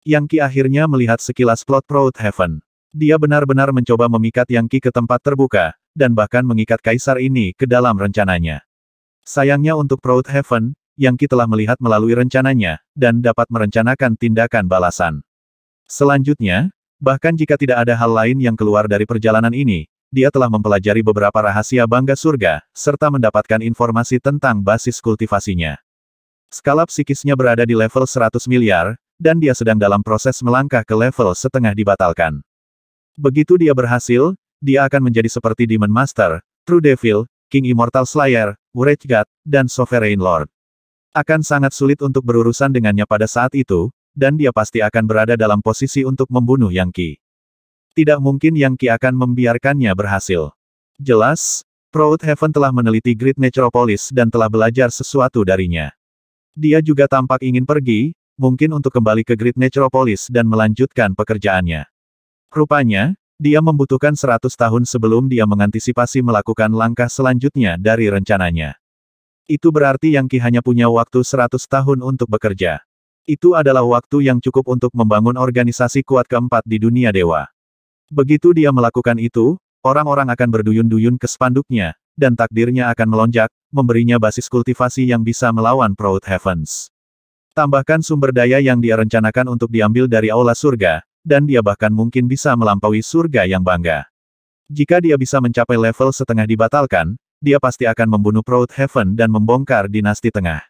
Yang Ki akhirnya melihat sekilas plot Proud Heaven. Dia benar-benar mencoba memikat Yang Ki ke tempat terbuka, dan bahkan mengikat kaisar ini ke dalam rencananya. Sayangnya untuk Proud Heaven, Yang Ki telah melihat melalui rencananya, dan dapat merencanakan tindakan balasan. Selanjutnya, bahkan jika tidak ada hal lain yang keluar dari perjalanan ini, dia telah mempelajari beberapa rahasia bangga surga, serta mendapatkan informasi tentang basis kultivasinya. Skala psikisnya berada di level 100 miliar, dan dia sedang dalam proses melangkah ke level setengah dibatalkan. Begitu dia berhasil, dia akan menjadi seperti Demon Master, True Devil, King Immortal Slayer, Wraith God, dan Sovereign Lord. Akan sangat sulit untuk berurusan dengannya pada saat itu, dan dia pasti akan berada dalam posisi untuk membunuh Yang Qi. Tidak mungkin Yang Qi akan membiarkannya berhasil. Jelas, Proud Heaven telah meneliti Great Necropolis dan telah belajar sesuatu darinya. Dia juga tampak ingin pergi, mungkin untuk kembali ke Great Necropolis dan melanjutkan pekerjaannya. Rupanya, dia membutuhkan 100 tahun sebelum dia mengantisipasi melakukan langkah selanjutnya dari rencananya. Itu berarti Yang Ki hanya punya waktu 100 tahun untuk bekerja. Itu adalah waktu yang cukup untuk membangun organisasi kuat keempat di dunia dewa. Begitu dia melakukan itu, orang-orang akan berduyun-duyun ke spanduknya, dan takdirnya akan melonjak, memberinya basis kultivasi yang bisa melawan Proud Heavens. Tambahkan sumber daya yang dia rencanakan untuk diambil dari aula surga, dan dia bahkan mungkin bisa melampaui surga yang bangga. Jika dia bisa mencapai level setengah dibatalkan, dia pasti akan membunuh Proud Heaven dan membongkar dinasti tengah.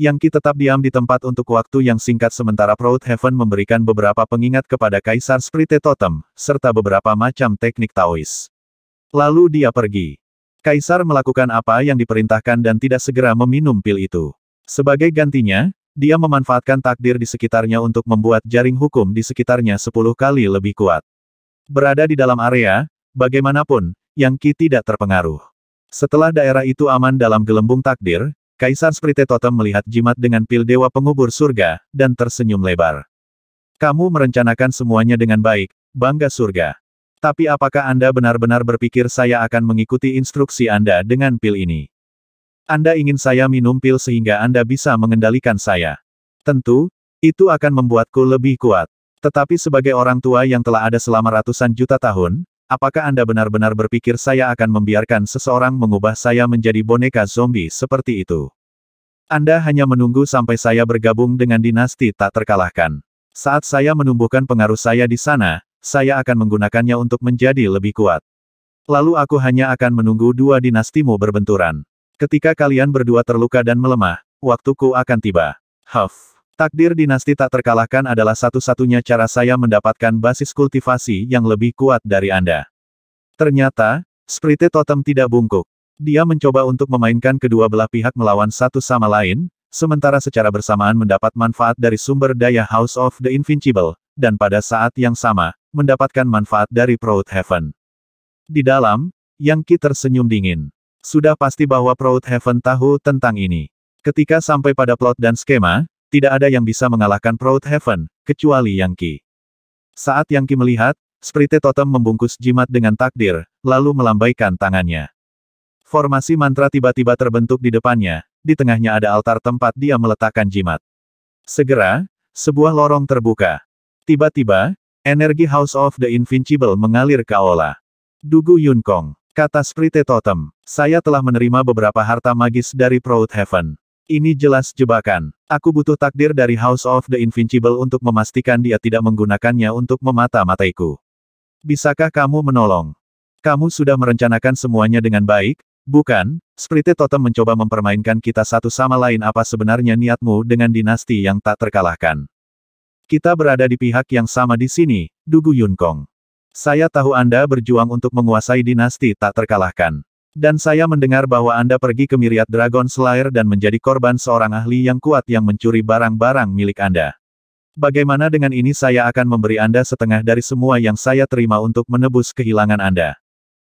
Yang Ki tetap diam di tempat untuk waktu yang singkat sementara Proud Heaven memberikan beberapa pengingat kepada Kaisar Sprite Totem, serta beberapa macam teknik Taois. Lalu dia pergi. Kaisar melakukan apa yang diperintahkan dan tidak segera meminum pil itu. Sebagai gantinya, dia memanfaatkan takdir di sekitarnya untuk membuat jaring hukum di sekitarnya sepuluh kali lebih kuat. Berada di dalam area, bagaimanapun, Yang Qi tidak terpengaruh. Setelah daerah itu aman dalam gelembung takdir, Kaisar Sprite Totem melihat jimat dengan pil dewa pengubur surga, dan tersenyum lebar. Kamu merencanakan semuanya dengan baik, bangga surga. Tapi apakah Anda benar-benar berpikir saya akan mengikuti instruksi Anda dengan pil ini? Anda ingin saya minum pil sehingga Anda bisa mengendalikan saya. Tentu, itu akan membuatku lebih kuat. Tetapi sebagai orang tua yang telah ada selama ratusan juta tahun, apakah Anda benar-benar berpikir saya akan membiarkan seseorang mengubah saya menjadi boneka zombie seperti itu? Anda hanya menunggu sampai saya bergabung dengan dinasti tak terkalahkan. Saat saya menumbuhkan pengaruh saya di sana, saya akan menggunakannya untuk menjadi lebih kuat. Lalu aku hanya akan menunggu dua dinastimu berbenturan. Ketika kalian berdua terluka dan melemah, waktuku akan tiba. Huff. Takdir dinasti tak terkalahkan adalah satu-satunya cara saya mendapatkan basis kultivasi yang lebih kuat dari Anda. Ternyata, Sprite Totem tidak bungkuk. Dia mencoba untuk memainkan kedua belah pihak melawan satu sama lain, sementara secara bersamaan mendapat manfaat dari sumber daya House of the Invincible, dan pada saat yang sama, mendapatkan manfaat dari Proud Heaven. Di dalam, Yang Ki tersenyum dingin. Sudah pasti bahwa Proud Heaven tahu tentang ini. Ketika sampai pada plot dan skema, tidak ada yang bisa mengalahkan Proud Heaven, kecuali Yang Ki. Saat Yang Ki melihat, Sprite Totem membungkus jimat dengan takdir, lalu melambaikan tangannya. Formasi mantra tiba-tiba terbentuk di depannya, di tengahnya ada altar tempat dia meletakkan jimat. Segera, sebuah lorong terbuka. Tiba-tiba, energi House of the Invincible mengalir ke Aula. Dugu Yun Kong. Kata Sprite Totem, saya telah menerima beberapa harta magis dari Proud Heaven. Ini jelas jebakan. Aku butuh takdir dari House of the Invincible untuk memastikan dia tidak menggunakannya untuk memata-mataiku. Bisakah kamu menolong? Kamu sudah merencanakan semuanya dengan baik, bukan? Sprite Totem mencoba mempermainkan kita satu sama lain apa sebenarnya niatmu dengan dinasti yang tak terkalahkan. Kita berada di pihak yang sama di sini, Dugu Yunkong. Saya tahu Anda berjuang untuk menguasai dinasti tak terkalahkan. Dan saya mendengar bahwa Anda pergi ke Miriat Dragon Slayer dan menjadi korban seorang ahli yang kuat yang mencuri barang-barang milik Anda. Bagaimana dengan ini saya akan memberi Anda setengah dari semua yang saya terima untuk menebus kehilangan Anda.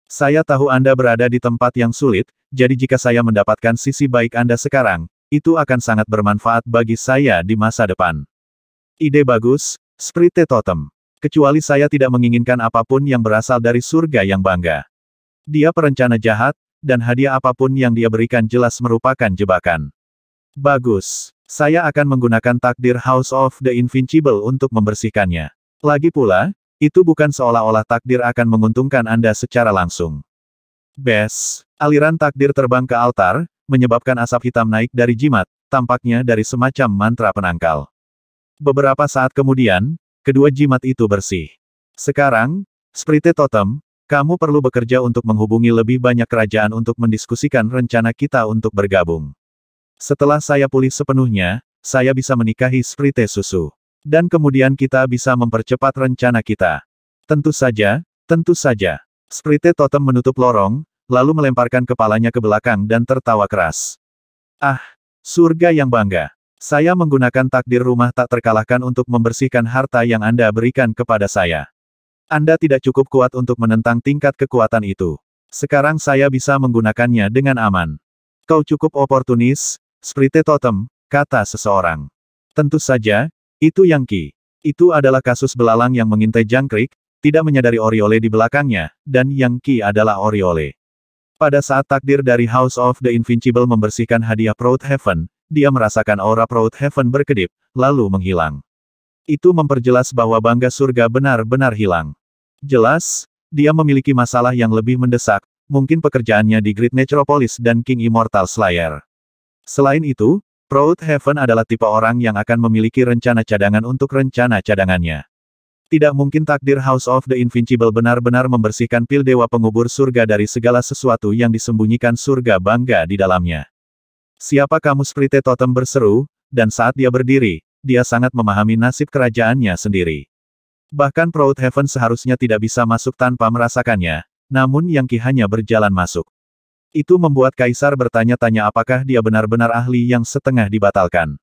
Saya tahu Anda berada di tempat yang sulit, jadi jika saya mendapatkan sisi baik Anda sekarang, itu akan sangat bermanfaat bagi saya di masa depan. Ide bagus, Sprite Totem. Kecuali saya tidak menginginkan apapun yang berasal dari surga yang bangga. Dia perencana jahat, dan hadiah apapun yang dia berikan jelas merupakan jebakan. Bagus. Saya akan menggunakan takdir House of the Invincible untuk membersihkannya. Lagi pula, itu bukan seolah-olah takdir akan menguntungkan Anda secara langsung. Bes, aliran takdir terbang ke altar, menyebabkan asap hitam naik dari jimat, tampaknya dari semacam mantra penangkal. Beberapa saat kemudian, Kedua jimat itu bersih. Sekarang, Sprite Totem, kamu perlu bekerja untuk menghubungi lebih banyak kerajaan untuk mendiskusikan rencana kita untuk bergabung. Setelah saya pulih sepenuhnya, saya bisa menikahi Sprite Susu. Dan kemudian kita bisa mempercepat rencana kita. Tentu saja, tentu saja. Sprite Totem menutup lorong, lalu melemparkan kepalanya ke belakang dan tertawa keras. Ah, surga yang bangga. Saya menggunakan takdir rumah tak terkalahkan untuk membersihkan harta yang Anda berikan kepada saya. Anda tidak cukup kuat untuk menentang tingkat kekuatan itu. Sekarang saya bisa menggunakannya dengan aman. Kau cukup oportunis, Sprite Totem, kata seseorang. Tentu saja, itu yang Ki. Itu adalah kasus belalang yang mengintai jangkrik, tidak menyadari Oriole di belakangnya, dan yang Ki adalah Oriole. Pada saat takdir dari House of the Invincible membersihkan hadiah Proud Heaven, dia merasakan aura Proud Heaven berkedip, lalu menghilang. Itu memperjelas bahwa bangga surga benar-benar hilang. Jelas, dia memiliki masalah yang lebih mendesak, mungkin pekerjaannya di Great Necropolis dan King Immortal Slayer. Selain itu, Proud Heaven adalah tipe orang yang akan memiliki rencana cadangan untuk rencana cadangannya. Tidak mungkin takdir House of the Invincible benar-benar membersihkan pil dewa pengubur surga dari segala sesuatu yang disembunyikan surga bangga di dalamnya. Siapa kamu Sprite Totem berseru, dan saat dia berdiri, dia sangat memahami nasib kerajaannya sendiri. Bahkan Proud Heaven seharusnya tidak bisa masuk tanpa merasakannya, namun Yang Ki hanya berjalan masuk. Itu membuat Kaisar bertanya-tanya apakah dia benar-benar ahli yang setengah dibatalkan.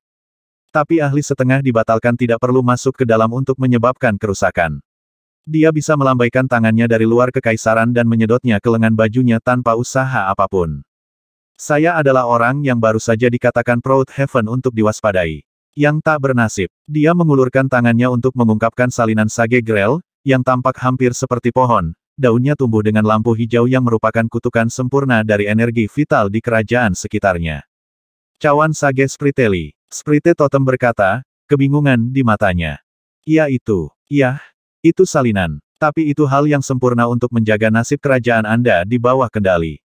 Tapi ahli setengah dibatalkan tidak perlu masuk ke dalam untuk menyebabkan kerusakan. Dia bisa melambaikan tangannya dari luar kekaisaran dan menyedotnya ke lengan bajunya tanpa usaha apapun. Saya adalah orang yang baru saja dikatakan Proud Heaven untuk diwaspadai. Yang tak bernasib. Dia mengulurkan tangannya untuk mengungkapkan salinan sage grel, yang tampak hampir seperti pohon. Daunnya tumbuh dengan lampu hijau yang merupakan kutukan sempurna dari energi vital di kerajaan sekitarnya. Cawan Sage Spriteli. Sprite Totem berkata, kebingungan di matanya. Ya itu. ya, itu salinan. Tapi itu hal yang sempurna untuk menjaga nasib kerajaan Anda di bawah kendali.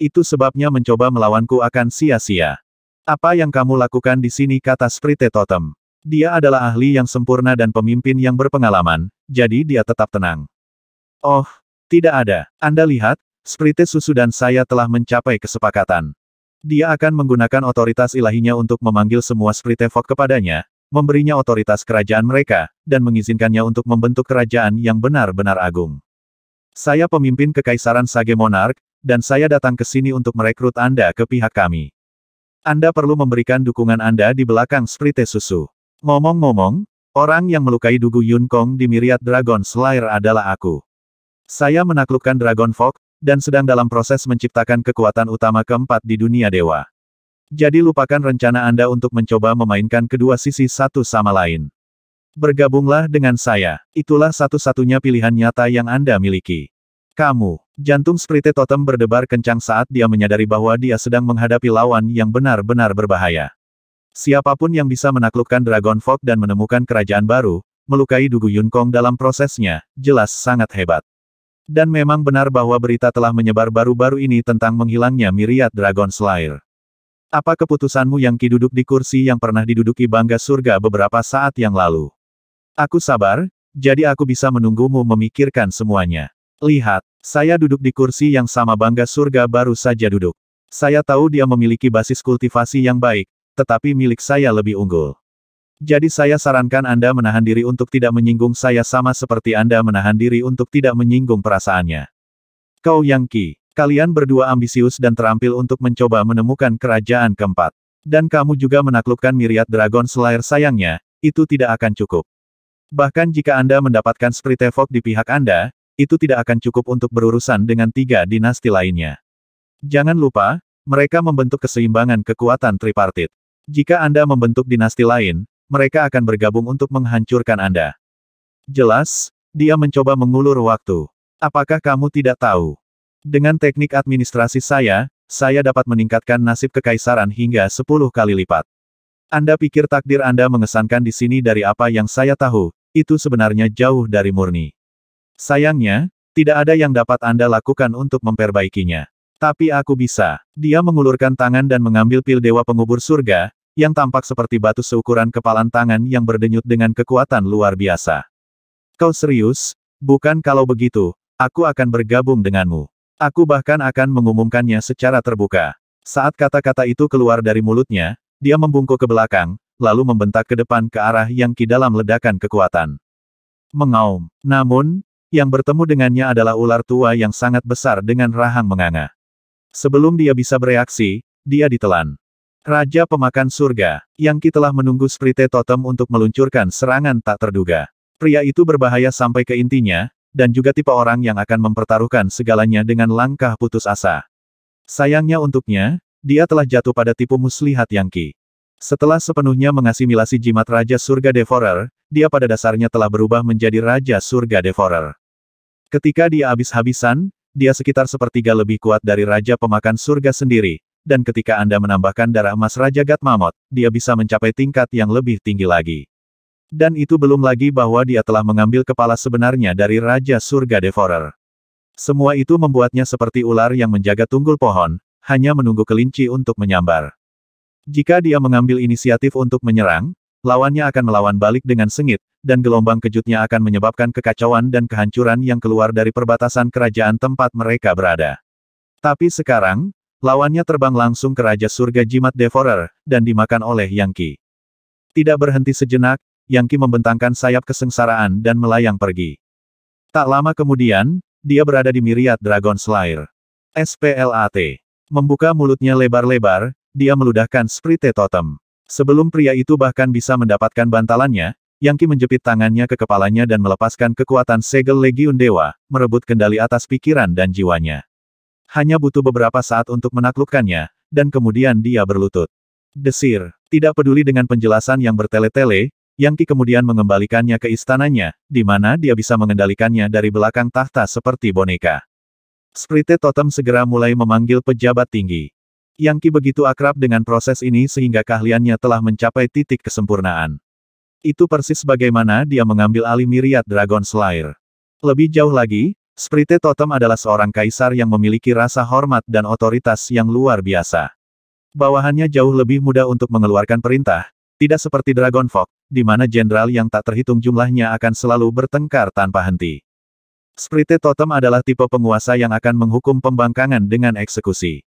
Itu sebabnya mencoba melawanku akan sia-sia. Apa yang kamu lakukan di sini kata Sprite Totem. Dia adalah ahli yang sempurna dan pemimpin yang berpengalaman, jadi dia tetap tenang. Oh, tidak ada. Anda lihat, Sprite Susu dan saya telah mencapai kesepakatan. Dia akan menggunakan otoritas ilahinya untuk memanggil semua Sprite Fog kepadanya, memberinya otoritas kerajaan mereka, dan mengizinkannya untuk membentuk kerajaan yang benar-benar agung. Saya pemimpin kekaisaran Sage Monarch, dan saya datang ke sini untuk merekrut Anda ke pihak kami. Anda perlu memberikan dukungan Anda di belakang Sprite Susu. Ngomong-ngomong, orang yang melukai Dugu Yun Kong di Miriat Dragon Slayer adalah aku. Saya menaklukkan Dragon Fog, dan sedang dalam proses menciptakan kekuatan utama keempat di dunia dewa. Jadi lupakan rencana Anda untuk mencoba memainkan kedua sisi satu sama lain. Bergabunglah dengan saya, itulah satu-satunya pilihan nyata yang Anda miliki. Kamu, jantung Sprite Totem berdebar kencang saat dia menyadari bahwa dia sedang menghadapi lawan yang benar-benar berbahaya. Siapapun yang bisa menaklukkan Dragon Fog dan menemukan kerajaan baru, melukai Dugu Yun Kong dalam prosesnya, jelas sangat hebat. Dan memang benar bahwa berita telah menyebar baru-baru ini tentang menghilangnya miriat Dragon Slayer. Apa keputusanmu yang Ki duduk di kursi yang pernah diduduki bangga surga beberapa saat yang lalu? Aku sabar, jadi aku bisa menunggumu memikirkan semuanya. Lihat, saya duduk di kursi yang sama bangga surga baru saja duduk. Saya tahu dia memiliki basis kultivasi yang baik, tetapi milik saya lebih unggul. Jadi saya sarankan Anda menahan diri untuk tidak menyinggung saya sama seperti Anda menahan diri untuk tidak menyinggung perasaannya. Kau yang Ki, kalian berdua ambisius dan terampil untuk mencoba menemukan kerajaan keempat. Dan kamu juga menaklukkan miriat Dragon Slayer sayangnya, itu tidak akan cukup. Bahkan jika Anda mendapatkan Spirit Evok di pihak Anda, itu tidak akan cukup untuk berurusan dengan tiga dinasti lainnya. Jangan lupa, mereka membentuk keseimbangan kekuatan tripartit. Jika Anda membentuk dinasti lain, mereka akan bergabung untuk menghancurkan Anda. Jelas, dia mencoba mengulur waktu. Apakah kamu tidak tahu? Dengan teknik administrasi saya, saya dapat meningkatkan nasib kekaisaran hingga 10 kali lipat. Anda pikir takdir Anda mengesankan di sini dari apa yang saya tahu, itu sebenarnya jauh dari murni. Sayangnya, tidak ada yang dapat Anda lakukan untuk memperbaikinya. Tapi aku bisa. Dia mengulurkan tangan dan mengambil pil dewa pengubur surga, yang tampak seperti batu seukuran kepalan tangan yang berdenyut dengan kekuatan luar biasa. Kau serius? Bukan kalau begitu, aku akan bergabung denganmu. Aku bahkan akan mengumumkannya secara terbuka. Saat kata-kata itu keluar dari mulutnya, dia membungkuk ke belakang, lalu membentak ke depan ke arah yang ki dalam ledakan kekuatan. Mengaum. Namun, yang bertemu dengannya adalah ular tua yang sangat besar dengan rahang menganga. Sebelum dia bisa bereaksi, dia ditelan. Raja pemakan surga, Yangki telah menunggu Sprite Totem untuk meluncurkan serangan tak terduga. Pria itu berbahaya sampai ke intinya, dan juga tipe orang yang akan mempertaruhkan segalanya dengan langkah putus asa. Sayangnya untuknya, dia telah jatuh pada tipu muslihat Yangki. Setelah sepenuhnya mengasimilasi jimat Raja Surga Devorer, dia pada dasarnya telah berubah menjadi Raja Surga Devorer. Ketika dia habis-habisan, dia sekitar sepertiga lebih kuat dari Raja Pemakan Surga sendiri, dan ketika Anda menambahkan darah emas Raja Gatmamot, dia bisa mencapai tingkat yang lebih tinggi lagi. Dan itu belum lagi bahwa dia telah mengambil kepala sebenarnya dari Raja Surga Devorer. Semua itu membuatnya seperti ular yang menjaga tunggul pohon, hanya menunggu kelinci untuk menyambar. Jika dia mengambil inisiatif untuk menyerang, lawannya akan melawan balik dengan sengit, dan gelombang kejutnya akan menyebabkan kekacauan dan kehancuran yang keluar dari perbatasan kerajaan tempat mereka berada. Tapi sekarang, lawannya terbang langsung ke Raja Surga Jimat Devorer dan dimakan oleh Yang Qi. Tidak berhenti sejenak, Yang Qi membentangkan sayap kesengsaraan dan melayang pergi. Tak lama kemudian, dia berada di Miriat Dragon Slayer. SPLAT. Membuka mulutnya lebar-lebar, dia meludahkan Sprite Totem. Sebelum pria itu bahkan bisa mendapatkan bantalannya, Yang Ki menjepit tangannya ke kepalanya dan melepaskan kekuatan segel Legiun Dewa, merebut kendali atas pikiran dan jiwanya. Hanya butuh beberapa saat untuk menaklukkannya, dan kemudian dia berlutut. Desir, tidak peduli dengan penjelasan yang bertele-tele, Yang Ki kemudian mengembalikannya ke istananya, di mana dia bisa mengendalikannya dari belakang tahta seperti boneka. Sprite Totem segera mulai memanggil pejabat tinggi. Yang Ki begitu akrab dengan proses ini sehingga keahliannya telah mencapai titik kesempurnaan. Itu persis bagaimana dia mengambil alih miriat Dragon Slayer. Lebih jauh lagi, Sprite Totem adalah seorang kaisar yang memiliki rasa hormat dan otoritas yang luar biasa. Bawahannya jauh lebih mudah untuk mengeluarkan perintah, tidak seperti Dragon Fog, di mana jenderal yang tak terhitung jumlahnya akan selalu bertengkar tanpa henti. Sprite Totem adalah tipe penguasa yang akan menghukum pembangkangan dengan eksekusi.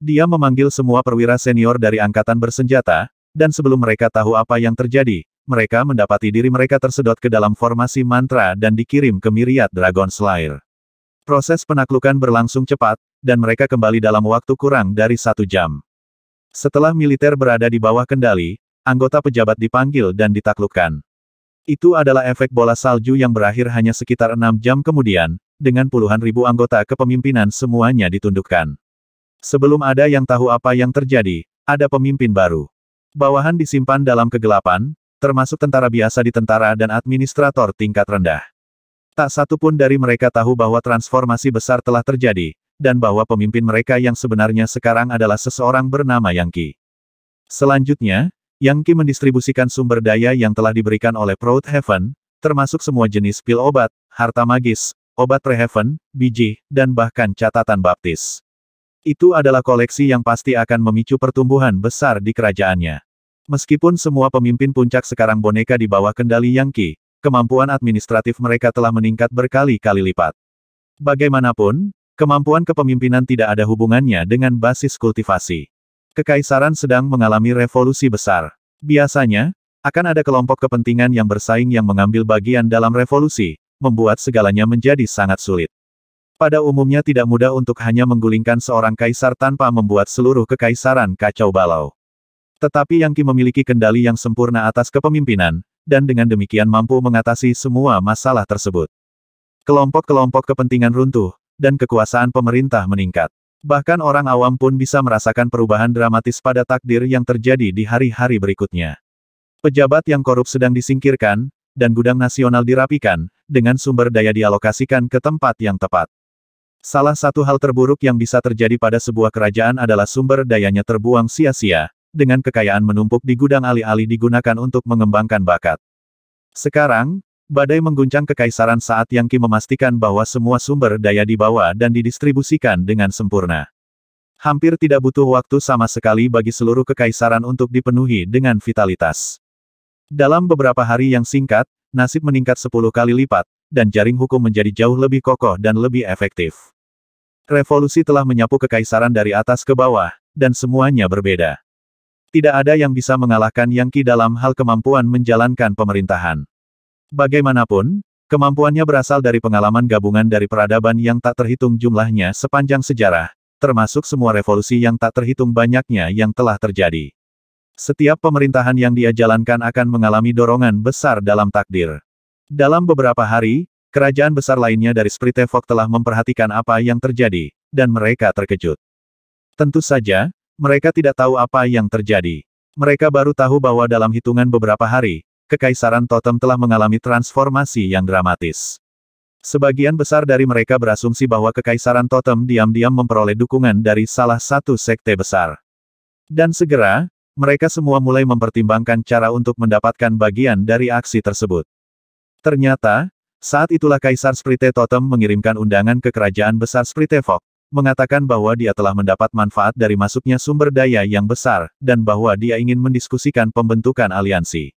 Dia memanggil semua perwira senior dari angkatan bersenjata, dan sebelum mereka tahu apa yang terjadi, mereka mendapati diri mereka tersedot ke dalam formasi mantra dan dikirim ke Miriat Dragon Slayer. Proses penaklukan berlangsung cepat, dan mereka kembali dalam waktu kurang dari satu jam. Setelah militer berada di bawah kendali, anggota pejabat dipanggil dan ditaklukkan. Itu adalah efek bola salju yang berakhir hanya sekitar enam jam kemudian, dengan puluhan ribu anggota kepemimpinan semuanya ditundukkan. Sebelum ada yang tahu apa yang terjadi, ada pemimpin baru. Bawahan disimpan dalam kegelapan, termasuk tentara biasa di tentara dan administrator tingkat rendah. Tak satu pun dari mereka tahu bahwa transformasi besar telah terjadi, dan bahwa pemimpin mereka yang sebenarnya sekarang adalah seseorang bernama Yang Qi. Selanjutnya, Yang Ki mendistribusikan sumber daya yang telah diberikan oleh Proud Heaven, termasuk semua jenis pil obat, harta magis, obat Preheaven, biji, dan bahkan catatan baptis. Itu adalah koleksi yang pasti akan memicu pertumbuhan besar di kerajaannya. Meskipun semua pemimpin puncak sekarang boneka di bawah kendali Yang Qi, kemampuan administratif mereka telah meningkat berkali-kali lipat. Bagaimanapun, kemampuan kepemimpinan tidak ada hubungannya dengan basis kultivasi. Kekaisaran sedang mengalami revolusi besar. Biasanya, akan ada kelompok kepentingan yang bersaing yang mengambil bagian dalam revolusi, membuat segalanya menjadi sangat sulit. Pada umumnya tidak mudah untuk hanya menggulingkan seorang kaisar tanpa membuat seluruh kekaisaran kacau balau. Tetapi Yang Qi memiliki kendali yang sempurna atas kepemimpinan, dan dengan demikian mampu mengatasi semua masalah tersebut. Kelompok-kelompok kepentingan runtuh, dan kekuasaan pemerintah meningkat. Bahkan orang awam pun bisa merasakan perubahan dramatis pada takdir yang terjadi di hari-hari berikutnya. Pejabat yang korup sedang disingkirkan, dan gudang nasional dirapikan, dengan sumber daya dialokasikan ke tempat yang tepat. Salah satu hal terburuk yang bisa terjadi pada sebuah kerajaan adalah sumber dayanya terbuang sia-sia, dengan kekayaan menumpuk di gudang alih-alih digunakan untuk mengembangkan bakat. Sekarang, badai mengguncang kekaisaran saat Yang Qi memastikan bahwa semua sumber daya dibawa dan didistribusikan dengan sempurna. Hampir tidak butuh waktu sama sekali bagi seluruh kekaisaran untuk dipenuhi dengan vitalitas. Dalam beberapa hari yang singkat, nasib meningkat 10 kali lipat, dan jaring hukum menjadi jauh lebih kokoh dan lebih efektif. Revolusi telah menyapu kekaisaran dari atas ke bawah, dan semuanya berbeda. Tidak ada yang bisa mengalahkan Yang Qi dalam hal kemampuan menjalankan pemerintahan. Bagaimanapun, kemampuannya berasal dari pengalaman gabungan dari peradaban yang tak terhitung jumlahnya sepanjang sejarah, termasuk semua revolusi yang tak terhitung banyaknya yang telah terjadi. Setiap pemerintahan yang dia jalankan akan mengalami dorongan besar dalam takdir. Dalam beberapa hari, kerajaan besar lainnya dari Spritevok telah memperhatikan apa yang terjadi, dan mereka terkejut. Tentu saja, mereka tidak tahu apa yang terjadi. Mereka baru tahu bahwa dalam hitungan beberapa hari, Kekaisaran Totem telah mengalami transformasi yang dramatis. Sebagian besar dari mereka berasumsi bahwa Kekaisaran Totem diam-diam memperoleh dukungan dari salah satu sekte besar. Dan segera, mereka semua mulai mempertimbangkan cara untuk mendapatkan bagian dari aksi tersebut. Ternyata, saat itulah Kaisar Sprite Totem mengirimkan undangan ke Kerajaan Besar Spritevok, mengatakan bahwa dia telah mendapat manfaat dari masuknya sumber daya yang besar, dan bahwa dia ingin mendiskusikan pembentukan aliansi.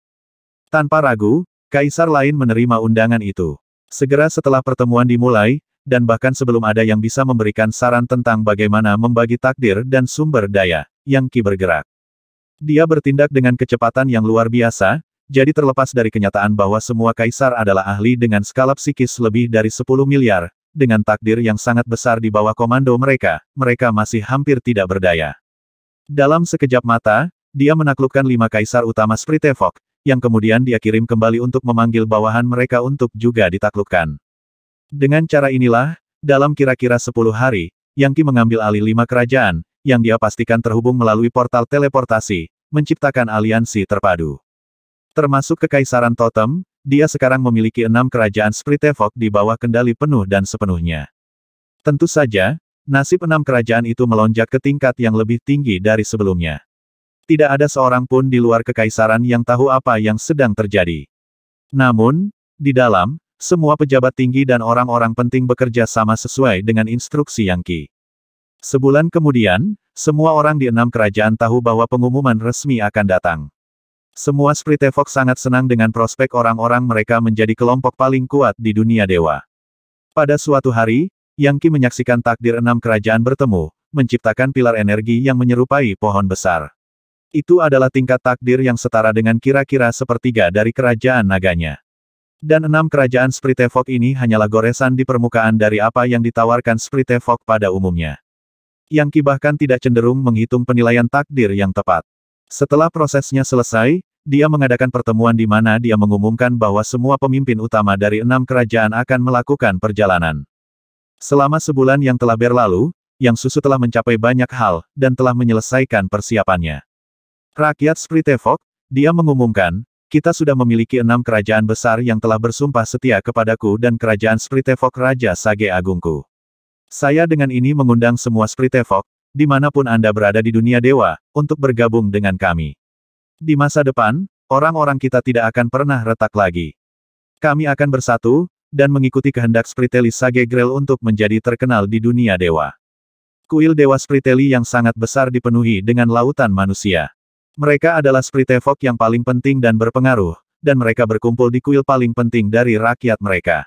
Tanpa ragu, Kaisar lain menerima undangan itu. Segera setelah pertemuan dimulai, dan bahkan sebelum ada yang bisa memberikan saran tentang bagaimana membagi takdir dan sumber daya, Yang Ki bergerak. Dia bertindak dengan kecepatan yang luar biasa, jadi terlepas dari kenyataan bahwa semua kaisar adalah ahli dengan skala psikis lebih dari 10 miliar, dengan takdir yang sangat besar di bawah komando mereka, mereka masih hampir tidak berdaya. Dalam sekejap mata, dia menaklukkan lima kaisar utama Spritevok, yang kemudian dia kirim kembali untuk memanggil bawahan mereka untuk juga ditaklukkan. Dengan cara inilah, dalam kira-kira 10 hari, Yang Ki mengambil alih lima kerajaan, yang dia pastikan terhubung melalui portal teleportasi, menciptakan aliansi terpadu. Termasuk Kekaisaran Totem, dia sekarang memiliki enam kerajaan Spritevok di bawah kendali penuh dan sepenuhnya. Tentu saja, nasib enam kerajaan itu melonjak ke tingkat yang lebih tinggi dari sebelumnya. Tidak ada seorang pun di luar kekaisaran yang tahu apa yang sedang terjadi. Namun, di dalam, semua pejabat tinggi dan orang-orang penting bekerja sama sesuai dengan instruksi Yang Ki. Sebulan kemudian, semua orang di enam kerajaan tahu bahwa pengumuman resmi akan datang. Semua Fox sangat senang dengan prospek orang-orang mereka menjadi kelompok paling kuat di dunia dewa. Pada suatu hari, Yang Qi menyaksikan takdir enam kerajaan bertemu, menciptakan pilar energi yang menyerupai pohon besar. Itu adalah tingkat takdir yang setara dengan kira-kira sepertiga dari kerajaan naganya. Dan enam kerajaan Fox ini hanyalah goresan di permukaan dari apa yang ditawarkan Fox pada umumnya. Yang Qi bahkan tidak cenderung menghitung penilaian takdir yang tepat. Setelah prosesnya selesai, dia mengadakan pertemuan di mana dia mengumumkan bahwa semua pemimpin utama dari enam kerajaan akan melakukan perjalanan. Selama sebulan yang telah berlalu, Yang Susu telah mencapai banyak hal, dan telah menyelesaikan persiapannya. Rakyat Spritevok, dia mengumumkan, kita sudah memiliki enam kerajaan besar yang telah bersumpah setia kepadaku dan kerajaan Spritevok Raja Sage Agungku. Saya dengan ini mengundang semua Spritevok, dimanapun Anda berada di dunia dewa, untuk bergabung dengan kami. Di masa depan, orang-orang kita tidak akan pernah retak lagi. Kami akan bersatu, dan mengikuti kehendak Spritelis Sage Grel untuk menjadi terkenal di dunia dewa. Kuil Dewa Spriteli yang sangat besar dipenuhi dengan lautan manusia. Mereka adalah Spritevok yang paling penting dan berpengaruh, dan mereka berkumpul di kuil paling penting dari rakyat mereka.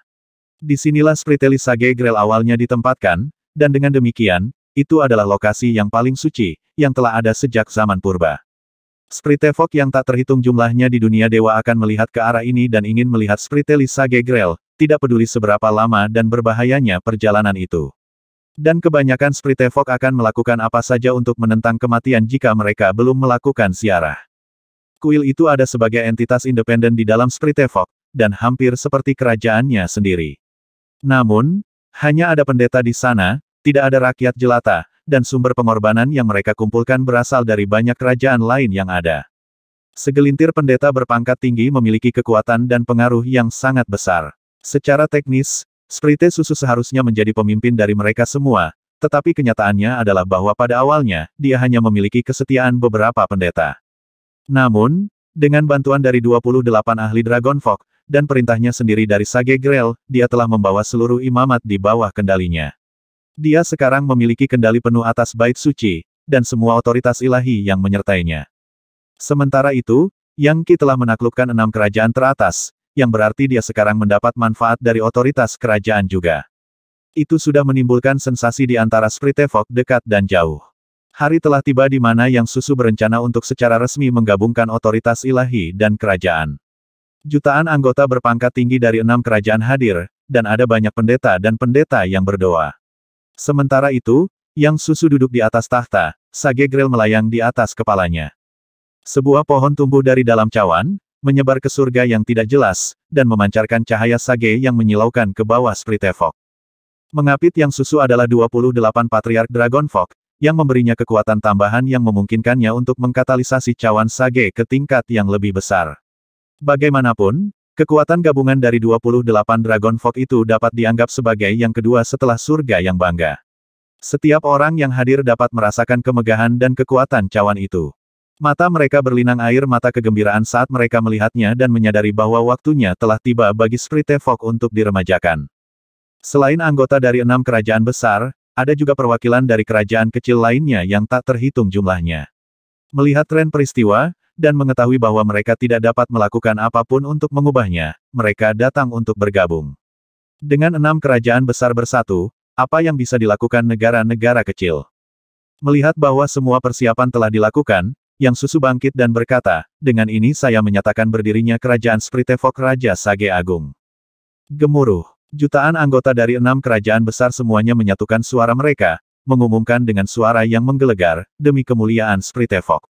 Disinilah Spriteli Sage Grel awalnya ditempatkan, dan dengan demikian, itu adalah lokasi yang paling suci, yang telah ada sejak zaman purba. Spritevok yang tak terhitung jumlahnya di dunia dewa akan melihat ke arah ini dan ingin melihat Spritelis Sage Grel, tidak peduli seberapa lama dan berbahayanya perjalanan itu. Dan kebanyakan Spritevok akan melakukan apa saja untuk menentang kematian jika mereka belum melakukan siarah. Kuil itu ada sebagai entitas independen di dalam Spritevok, dan hampir seperti kerajaannya sendiri. Namun, hanya ada pendeta di sana, tidak ada rakyat jelata, dan sumber pengorbanan yang mereka kumpulkan berasal dari banyak kerajaan lain yang ada. Segelintir pendeta berpangkat tinggi memiliki kekuatan dan pengaruh yang sangat besar. Secara teknis, Sprite Susu seharusnya menjadi pemimpin dari mereka semua, tetapi kenyataannya adalah bahwa pada awalnya, dia hanya memiliki kesetiaan beberapa pendeta. Namun, dengan bantuan dari 28 ahli Dragon Fog, dan perintahnya sendiri dari Sage Grell, dia telah membawa seluruh imamat di bawah kendalinya. Dia sekarang memiliki kendali penuh atas bait suci, dan semua otoritas ilahi yang menyertainya. Sementara itu, Yang Qi telah menaklukkan enam kerajaan teratas, yang berarti dia sekarang mendapat manfaat dari otoritas kerajaan juga. Itu sudah menimbulkan sensasi di antara Spritevok dekat dan jauh. Hari telah tiba di mana Yang Susu berencana untuk secara resmi menggabungkan otoritas ilahi dan kerajaan. Jutaan anggota berpangkat tinggi dari enam kerajaan hadir, dan ada banyak pendeta dan pendeta yang berdoa. Sementara itu, Yang Susu duduk di atas tahta, sage grel melayang di atas kepalanya. Sebuah pohon tumbuh dari dalam cawan, menyebar ke surga yang tidak jelas, dan memancarkan cahaya sage yang menyilaukan ke bawah Spritevok. Mengapit Yang Susu adalah 28 Patriark Dragon Fog, yang memberinya kekuatan tambahan yang memungkinkannya untuk mengkatalisasi cawan sage ke tingkat yang lebih besar. Bagaimanapun, Kekuatan gabungan dari 28 Dragon Fog itu dapat dianggap sebagai yang kedua setelah surga yang bangga. Setiap orang yang hadir dapat merasakan kemegahan dan kekuatan cawan itu. Mata mereka berlinang air mata kegembiraan saat mereka melihatnya dan menyadari bahwa waktunya telah tiba bagi Sprite Fog untuk diremajakan. Selain anggota dari enam kerajaan besar, ada juga perwakilan dari kerajaan kecil lainnya yang tak terhitung jumlahnya. Melihat tren peristiwa, dan mengetahui bahwa mereka tidak dapat melakukan apapun untuk mengubahnya, mereka datang untuk bergabung. Dengan enam kerajaan besar bersatu, apa yang bisa dilakukan negara-negara kecil? Melihat bahwa semua persiapan telah dilakukan, Yang Susu bangkit dan berkata, dengan ini saya menyatakan berdirinya kerajaan Spritevok Raja Sage Agung. Gemuruh. Jutaan anggota dari enam kerajaan besar semuanya menyatukan suara mereka, mengumumkan dengan suara yang menggelegar, demi kemuliaan Spritevok.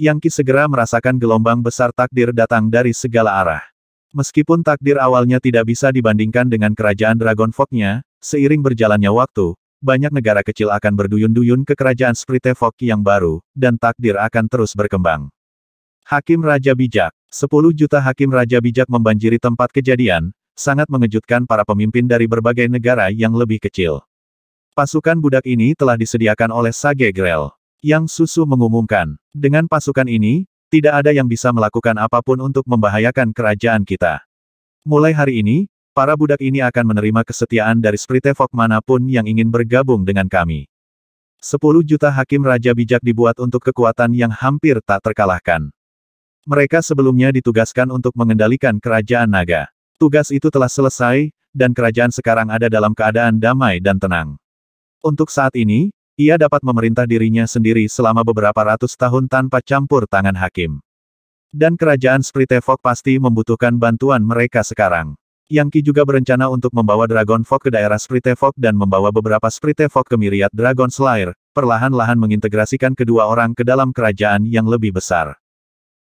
Yang Qi segera merasakan gelombang besar takdir datang dari segala arah. Meskipun takdir awalnya tidak bisa dibandingkan dengan kerajaan Dragon Fog-nya, seiring berjalannya waktu, banyak negara kecil akan berduyun-duyun ke kerajaan Sprite Fog yang baru, dan takdir akan terus berkembang. Hakim Raja Bijak 10 juta Hakim Raja Bijak membanjiri tempat kejadian, sangat mengejutkan para pemimpin dari berbagai negara yang lebih kecil. Pasukan budak ini telah disediakan oleh Sage Grell. Yang Susu mengumumkan, dengan pasukan ini, tidak ada yang bisa melakukan apapun untuk membahayakan kerajaan kita. Mulai hari ini, para budak ini akan menerima kesetiaan dari Spritevok manapun yang ingin bergabung dengan kami. Sepuluh juta hakim raja bijak dibuat untuk kekuatan yang hampir tak terkalahkan. Mereka sebelumnya ditugaskan untuk mengendalikan kerajaan naga. Tugas itu telah selesai, dan kerajaan sekarang ada dalam keadaan damai dan tenang. Untuk saat ini, ia dapat memerintah dirinya sendiri selama beberapa ratus tahun tanpa campur tangan hakim. Dan kerajaan Spritevok pasti membutuhkan bantuan mereka sekarang. Yangki juga berencana untuk membawa Dragon Fog ke daerah Spritevok dan membawa beberapa Spritevok ke Myriad Dragon Slayer, perlahan-lahan mengintegrasikan kedua orang ke dalam kerajaan yang lebih besar.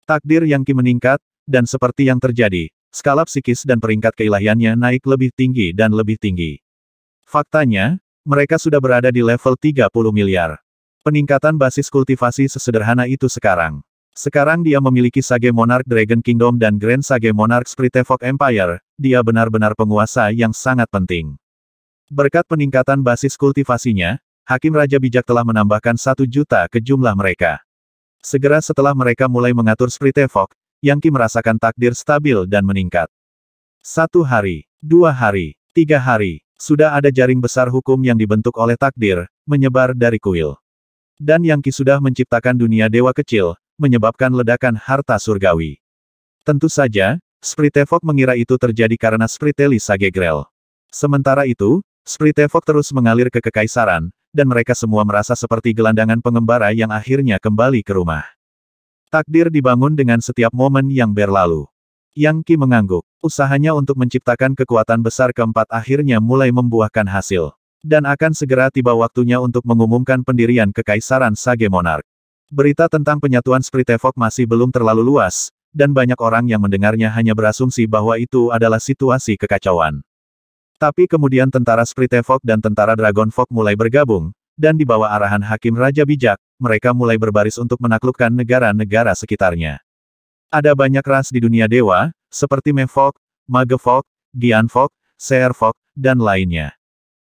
Takdir Yangki meningkat, dan seperti yang terjadi, skala psikis dan peringkat keilahiannya naik lebih tinggi dan lebih tinggi. Faktanya, mereka sudah berada di level 30 miliar. Peningkatan basis kultivasi sesederhana itu sekarang. Sekarang dia memiliki Sage Monarch Dragon Kingdom dan Grand Sage Monarch Evoke Empire, dia benar-benar penguasa yang sangat penting. Berkat peningkatan basis kultivasinya, Hakim Raja Bijak telah menambahkan satu juta ke jumlah mereka. Segera setelah mereka mulai mengatur Yang Ki merasakan takdir stabil dan meningkat. Satu hari, dua hari, tiga hari, sudah ada jaring besar hukum yang dibentuk oleh takdir, menyebar dari kuil. Dan yang Ki sudah menciptakan dunia dewa kecil, menyebabkan ledakan harta surgawi. Tentu saja, Spritevok mengira itu terjadi karena Spriteli Sagegrel. Sementara itu, Spritevok terus mengalir ke kekaisaran, dan mereka semua merasa seperti gelandangan pengembara yang akhirnya kembali ke rumah. Takdir dibangun dengan setiap momen yang berlalu. Yang Qi mengangguk. Usahanya untuk menciptakan kekuatan besar keempat akhirnya mulai membuahkan hasil. Dan akan segera tiba waktunya untuk mengumumkan pendirian Kekaisaran Sage Monarch. Berita tentang penyatuan Spritevok masih belum terlalu luas, dan banyak orang yang mendengarnya hanya berasumsi bahwa itu adalah situasi kekacauan. Tapi kemudian tentara Spritevok dan tentara Dragon Fog mulai bergabung, dan di bawah arahan Hakim Raja Bijak, mereka mulai berbaris untuk menaklukkan negara-negara sekitarnya. Ada banyak ras di dunia dewa, seperti Mevok, Magevok, Gianvok, Seervok, dan lainnya.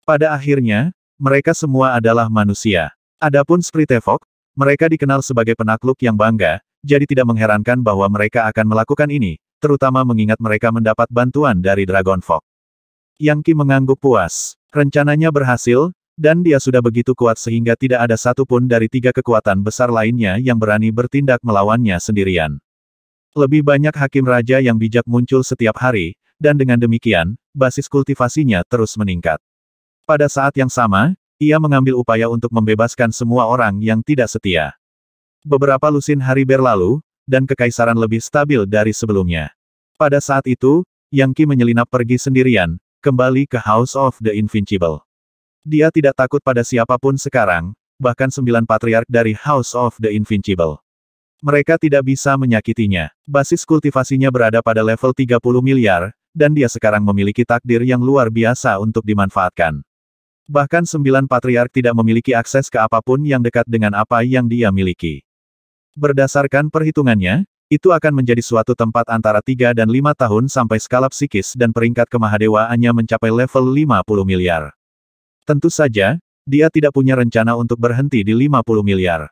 Pada akhirnya, mereka semua adalah manusia. Adapun Spritevok, mereka dikenal sebagai penakluk yang bangga, jadi tidak mengherankan bahwa mereka akan melakukan ini, terutama mengingat mereka mendapat bantuan dari Dragonvok. Yangki Yang Ki mengangguk puas. Rencananya berhasil, dan dia sudah begitu kuat sehingga tidak ada satupun dari tiga kekuatan besar lainnya yang berani bertindak melawannya sendirian. Lebih banyak hakim raja yang bijak muncul setiap hari, dan dengan demikian, basis kultivasinya terus meningkat. Pada saat yang sama, ia mengambil upaya untuk membebaskan semua orang yang tidak setia. Beberapa lusin hari berlalu, dan kekaisaran lebih stabil dari sebelumnya. Pada saat itu, Yang Qi menyelinap pergi sendirian, kembali ke House of the Invincible. Dia tidak takut pada siapapun sekarang, bahkan sembilan patriark dari House of the Invincible. Mereka tidak bisa menyakitinya. Basis kultivasinya berada pada level 30 miliar, dan dia sekarang memiliki takdir yang luar biasa untuk dimanfaatkan. Bahkan sembilan patriark tidak memiliki akses ke apapun yang dekat dengan apa yang dia miliki. Berdasarkan perhitungannya, itu akan menjadi suatu tempat antara 3 dan 5 tahun sampai skala psikis dan peringkat kemahadewaannya mencapai level 50 miliar. Tentu saja, dia tidak punya rencana untuk berhenti di 50 miliar.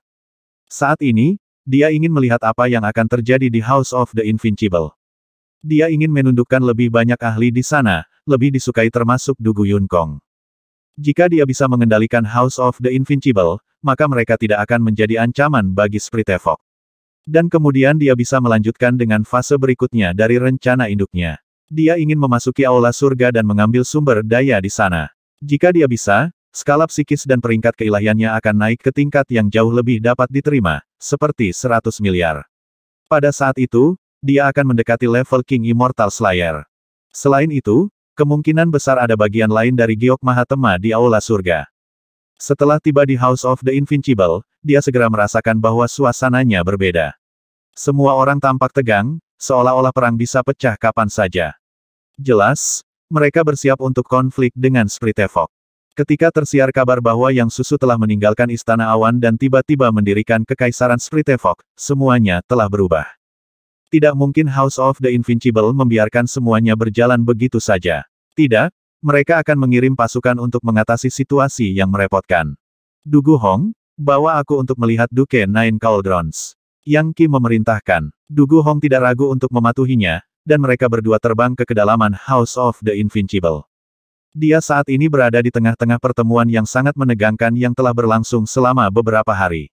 Saat ini, dia ingin melihat apa yang akan terjadi di House of the Invincible. Dia ingin menundukkan lebih banyak ahli di sana, lebih disukai termasuk Dugu Yun Kong. Jika dia bisa mengendalikan House of the Invincible, maka mereka tidak akan menjadi ancaman bagi Spritevok. Dan kemudian dia bisa melanjutkan dengan fase berikutnya dari rencana induknya. Dia ingin memasuki aula surga dan mengambil sumber daya di sana. Jika dia bisa, skala psikis dan peringkat keilahiannya akan naik ke tingkat yang jauh lebih dapat diterima, seperti 100 miliar. Pada saat itu, dia akan mendekati level King Immortal Slayer. Selain itu, kemungkinan besar ada bagian lain dari Giok Mahatema di Aula Surga. Setelah tiba di House of the Invincible, dia segera merasakan bahwa suasananya berbeda. Semua orang tampak tegang, seolah-olah perang bisa pecah kapan saja. Jelas, mereka bersiap untuk konflik dengan Spritevok. Ketika tersiar kabar bahwa Yang Susu telah meninggalkan Istana Awan dan tiba-tiba mendirikan Kekaisaran Spritevok, semuanya telah berubah. Tidak mungkin House of the Invincible membiarkan semuanya berjalan begitu saja. Tidak, mereka akan mengirim pasukan untuk mengatasi situasi yang merepotkan. Dugu Hong, bawa aku untuk melihat Duke Nine Cauldrons. Yang Kim memerintahkan. Dugu Hong tidak ragu untuk mematuhinya, dan mereka berdua terbang ke kedalaman House of the Invincible. Dia saat ini berada di tengah-tengah pertemuan yang sangat menegangkan yang telah berlangsung selama beberapa hari.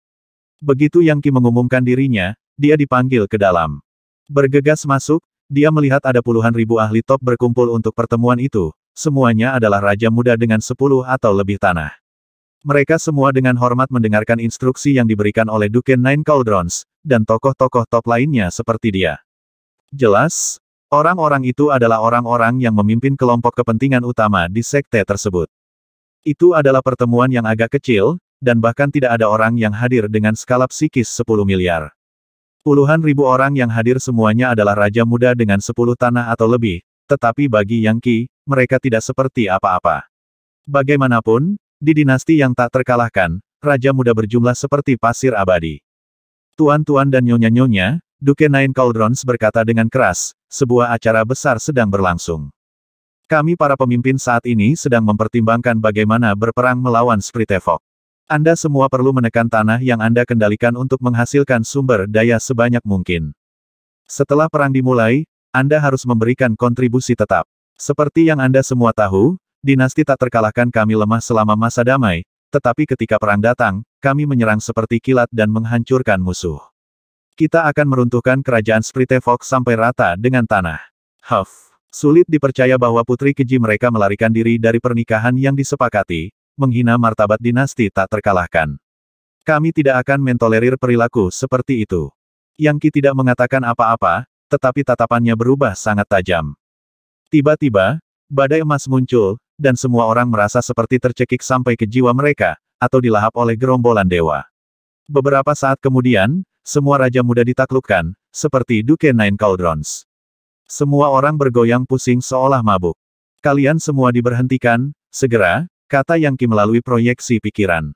Begitu Yang Qi mengumumkan dirinya, dia dipanggil ke dalam. Bergegas masuk, dia melihat ada puluhan ribu ahli top berkumpul untuk pertemuan itu, semuanya adalah raja muda dengan sepuluh atau lebih tanah. Mereka semua dengan hormat mendengarkan instruksi yang diberikan oleh Duke Nine Cauldrons, dan tokoh-tokoh top lainnya seperti dia. Jelas, Orang-orang itu adalah orang-orang yang memimpin kelompok kepentingan utama di sekte tersebut. Itu adalah pertemuan yang agak kecil, dan bahkan tidak ada orang yang hadir dengan skala psikis 10 miliar. Puluhan ribu orang yang hadir semuanya adalah raja muda dengan 10 tanah atau lebih, tetapi bagi Yang Qi, mereka tidak seperti apa-apa. Bagaimanapun, di dinasti yang tak terkalahkan, raja muda berjumlah seperti pasir abadi. Tuan-tuan dan nyonya-nyonya, Duke Nine Cauldrons berkata dengan keras, sebuah acara besar sedang berlangsung. Kami para pemimpin saat ini sedang mempertimbangkan bagaimana berperang melawan Spritevok. Anda semua perlu menekan tanah yang Anda kendalikan untuk menghasilkan sumber daya sebanyak mungkin. Setelah perang dimulai, Anda harus memberikan kontribusi tetap. Seperti yang Anda semua tahu, dinasti tak terkalahkan kami lemah selama masa damai, tetapi ketika perang datang, kami menyerang seperti kilat dan menghancurkan musuh. Kita akan meruntuhkan kerajaan Fox sampai rata dengan tanah. Huff. Sulit dipercaya bahwa putri keji mereka melarikan diri dari pernikahan yang disepakati, menghina martabat dinasti tak terkalahkan. Kami tidak akan mentolerir perilaku seperti itu. Yang Ki tidak mengatakan apa-apa, tetapi tatapannya berubah sangat tajam. Tiba-tiba, badai emas muncul, dan semua orang merasa seperti tercekik sampai ke jiwa mereka, atau dilahap oleh gerombolan dewa. Beberapa saat kemudian, semua raja muda ditaklukkan, seperti Duke Nine Cauldrons. Semua orang bergoyang pusing seolah mabuk. Kalian semua diberhentikan, segera, kata Yang Ki melalui proyeksi pikiran.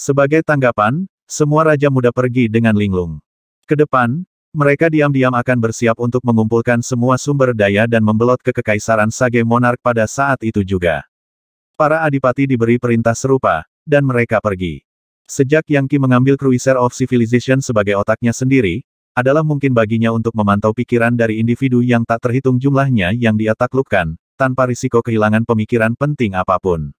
Sebagai tanggapan, semua raja muda pergi dengan linglung. Kedepan, mereka diam-diam akan bersiap untuk mengumpulkan semua sumber daya dan membelot ke kekaisaran Sage Monark pada saat itu juga. Para adipati diberi perintah serupa, dan mereka pergi. Sejak Yang Qi mengambil Cruiser of Civilization sebagai otaknya sendiri, adalah mungkin baginya untuk memantau pikiran dari individu yang tak terhitung jumlahnya yang dia taklukkan, tanpa risiko kehilangan pemikiran penting apapun.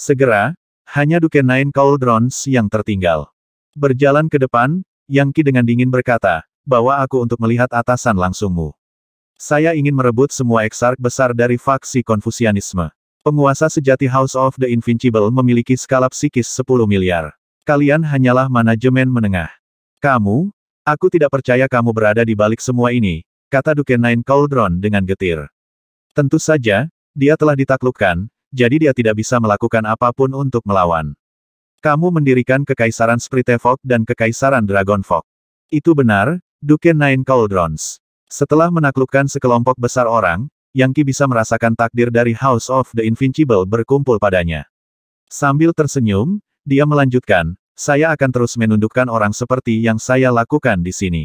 Segera, hanya Duke Nine Cauldrons yang tertinggal. Berjalan ke depan, Yang Qi dengan dingin berkata, bawa aku untuk melihat atasan langsungmu. Saya ingin merebut semua eksark besar dari faksi konfusianisme. Penguasa sejati House of the Invincible memiliki skala psikis 10 miliar. Kalian hanyalah manajemen menengah. Kamu? Aku tidak percaya kamu berada di balik semua ini, kata Duke Nine Cauldron dengan getir. Tentu saja, dia telah ditaklukkan, jadi dia tidak bisa melakukan apapun untuk melawan. Kamu mendirikan Kekaisaran Spritevok dan Kekaisaran Dragonfog. Itu benar, Duke Nine Cauldrons. Setelah menaklukkan sekelompok besar orang, Yangki bisa merasakan takdir dari House of the Invincible berkumpul padanya. Sambil tersenyum, dia melanjutkan, saya akan terus menundukkan orang seperti yang saya lakukan di sini.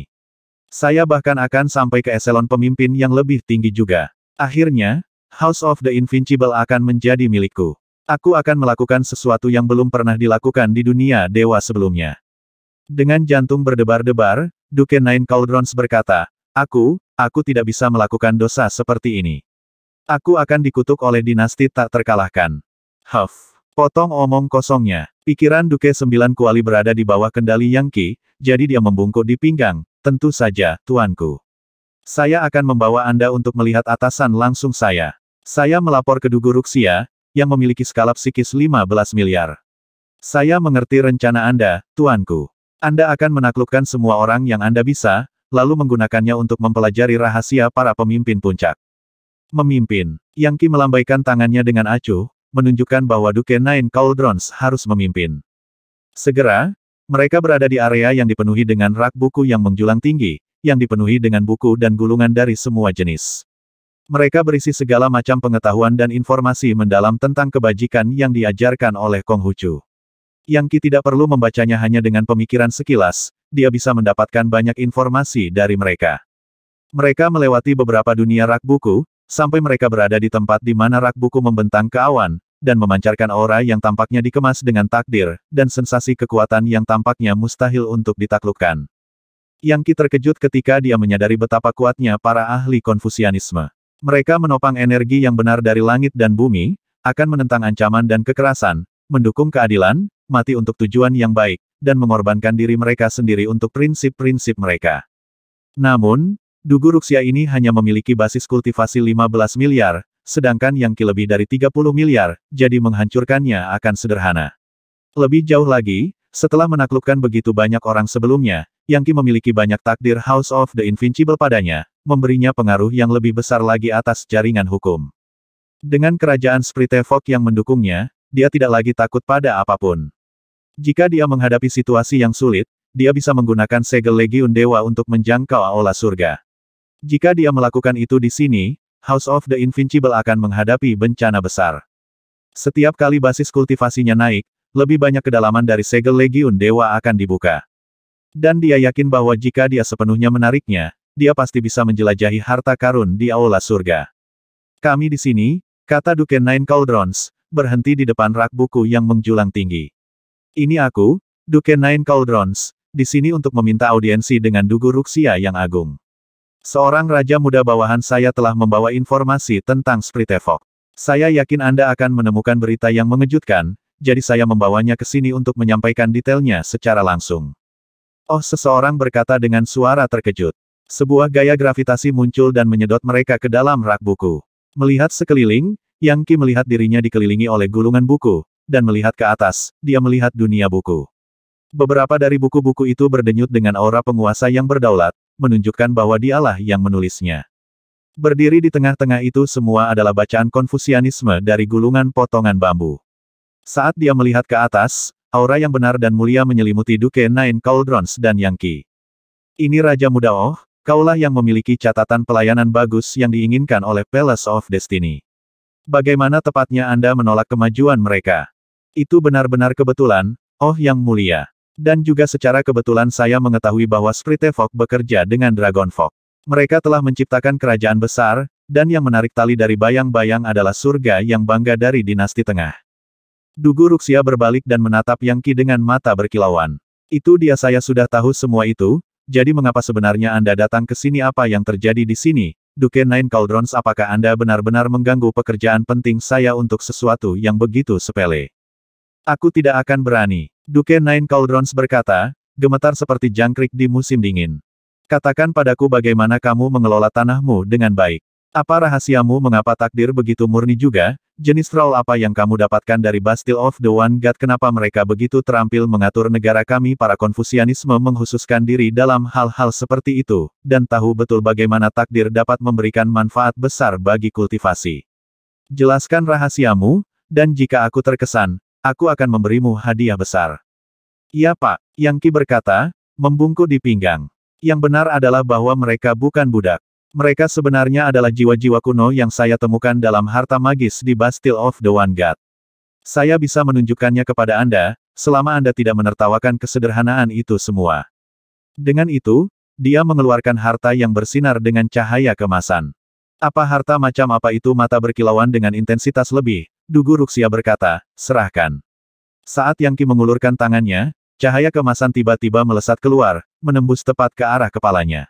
Saya bahkan akan sampai ke eselon pemimpin yang lebih tinggi juga. Akhirnya, House of the Invincible akan menjadi milikku. Aku akan melakukan sesuatu yang belum pernah dilakukan di dunia dewa sebelumnya. Dengan jantung berdebar-debar, Duke Nine Cauldrons berkata, Aku, aku tidak bisa melakukan dosa seperti ini. Aku akan dikutuk oleh dinasti tak terkalahkan. Huff. Potong omong kosongnya. Pikiran Duke Sembilan Kuali berada di bawah kendali Yang Ki, jadi dia membungkuk di pinggang. Tentu saja, tuanku. Saya akan membawa Anda untuk melihat atasan langsung saya. Saya melapor ke Dugu Ruxia, yang memiliki skala psikis 15 miliar. Saya mengerti rencana Anda, tuanku. Anda akan menaklukkan semua orang yang Anda bisa, lalu menggunakannya untuk mempelajari rahasia para pemimpin puncak. Memimpin. Yang Ki melambaikan tangannya dengan acuh, menunjukkan bahwa Duke Nine Cauldrons harus memimpin. Segera, mereka berada di area yang dipenuhi dengan rak buku yang menjulang tinggi, yang dipenuhi dengan buku dan gulungan dari semua jenis. Mereka berisi segala macam pengetahuan dan informasi mendalam tentang kebajikan yang diajarkan oleh Kong Hucu. Yang Ki tidak perlu membacanya hanya dengan pemikiran sekilas, dia bisa mendapatkan banyak informasi dari mereka. Mereka melewati beberapa dunia rak buku, sampai mereka berada di tempat di mana rak buku membentang ke awan, dan memancarkan aura yang tampaknya dikemas dengan takdir, dan sensasi kekuatan yang tampaknya mustahil untuk ditaklukkan. Yang Ki terkejut ketika dia menyadari betapa kuatnya para ahli konfusianisme. Mereka menopang energi yang benar dari langit dan bumi, akan menentang ancaman dan kekerasan, mendukung keadilan, mati untuk tujuan yang baik, dan mengorbankan diri mereka sendiri untuk prinsip-prinsip mereka. Namun, Dugu Ruxia ini hanya memiliki basis kultivasi 15 miliar, sedangkan yang ki lebih dari 30 miliar, jadi menghancurkannya akan sederhana. Lebih jauh lagi, setelah menaklukkan begitu banyak orang sebelumnya, yang ki memiliki banyak takdir House of the Invincible padanya, memberinya pengaruh yang lebih besar lagi atas jaringan hukum. Dengan kerajaan Spritevok yang mendukungnya, dia tidak lagi takut pada apapun. Jika dia menghadapi situasi yang sulit, dia bisa menggunakan segel Legiun Dewa untuk menjangkau Aula Surga. Jika dia melakukan itu di sini, House of the Invincible akan menghadapi bencana besar. Setiap kali basis kultivasinya naik, lebih banyak kedalaman dari segel legiun dewa akan dibuka. Dan dia yakin bahwa jika dia sepenuhnya menariknya, dia pasti bisa menjelajahi harta karun di aula surga. Kami di sini, kata Duke Nine Cauldrons, berhenti di depan rak buku yang menjulang tinggi. Ini aku, Duke Nine Cauldrons, di sini untuk meminta audiensi dengan Dugu Ruxia yang agung. Seorang raja muda bawahan saya telah membawa informasi tentang Spritevok. Saya yakin Anda akan menemukan berita yang mengejutkan, jadi saya membawanya ke sini untuk menyampaikan detailnya secara langsung. Oh seseorang berkata dengan suara terkejut. Sebuah gaya gravitasi muncul dan menyedot mereka ke dalam rak buku. Melihat sekeliling, Yang Ki melihat dirinya dikelilingi oleh gulungan buku, dan melihat ke atas, dia melihat dunia buku. Beberapa dari buku-buku itu berdenyut dengan aura penguasa yang berdaulat, menunjukkan bahwa dialah yang menulisnya. Berdiri di tengah-tengah itu semua adalah bacaan konfusianisme dari gulungan potongan bambu. Saat dia melihat ke atas, aura yang benar dan mulia menyelimuti Duke Nine Cauldrons dan Yangqi. Ini Raja Muda Oh, kaulah yang memiliki catatan pelayanan bagus yang diinginkan oleh Palace of Destiny. Bagaimana tepatnya Anda menolak kemajuan mereka? Itu benar-benar kebetulan, Oh yang mulia. Dan juga secara kebetulan saya mengetahui bahwa Sprite Fog bekerja dengan Dragon Fog. Mereka telah menciptakan kerajaan besar, dan yang menarik tali dari bayang-bayang adalah surga yang bangga dari dinasti tengah. Dugu Ruxia berbalik dan menatap Yang Qi dengan mata berkilauan. Itu dia saya sudah tahu semua itu, jadi mengapa sebenarnya Anda datang ke sini apa yang terjadi di sini, Duke Nine Cauldrons apakah Anda benar-benar mengganggu pekerjaan penting saya untuk sesuatu yang begitu sepele? Aku tidak akan berani. Duke Nine Cauldrons berkata, gemetar seperti jangkrik di musim dingin. Katakan padaku bagaimana kamu mengelola tanahmu dengan baik. Apa rahasiamu mengapa takdir begitu murni juga, jenis troll apa yang kamu dapatkan dari Bastille of the One God kenapa mereka begitu terampil mengatur negara kami para konfusianisme menghususkan diri dalam hal-hal seperti itu, dan tahu betul bagaimana takdir dapat memberikan manfaat besar bagi kultivasi. Jelaskan rahasiamu, dan jika aku terkesan, aku akan memberimu hadiah besar. Iya pak, Yang Ki berkata, membungkuk di pinggang. Yang benar adalah bahwa mereka bukan budak. Mereka sebenarnya adalah jiwa-jiwa kuno yang saya temukan dalam harta magis di Bastille of the One God. Saya bisa menunjukkannya kepada Anda, selama Anda tidak menertawakan kesederhanaan itu semua. Dengan itu, dia mengeluarkan harta yang bersinar dengan cahaya kemasan. Apa harta macam apa itu mata berkilauan dengan intensitas lebih, Dugu Ruxia berkata, serahkan. Saat Yang Qi mengulurkan tangannya, cahaya kemasan tiba-tiba melesat keluar, menembus tepat ke arah kepalanya.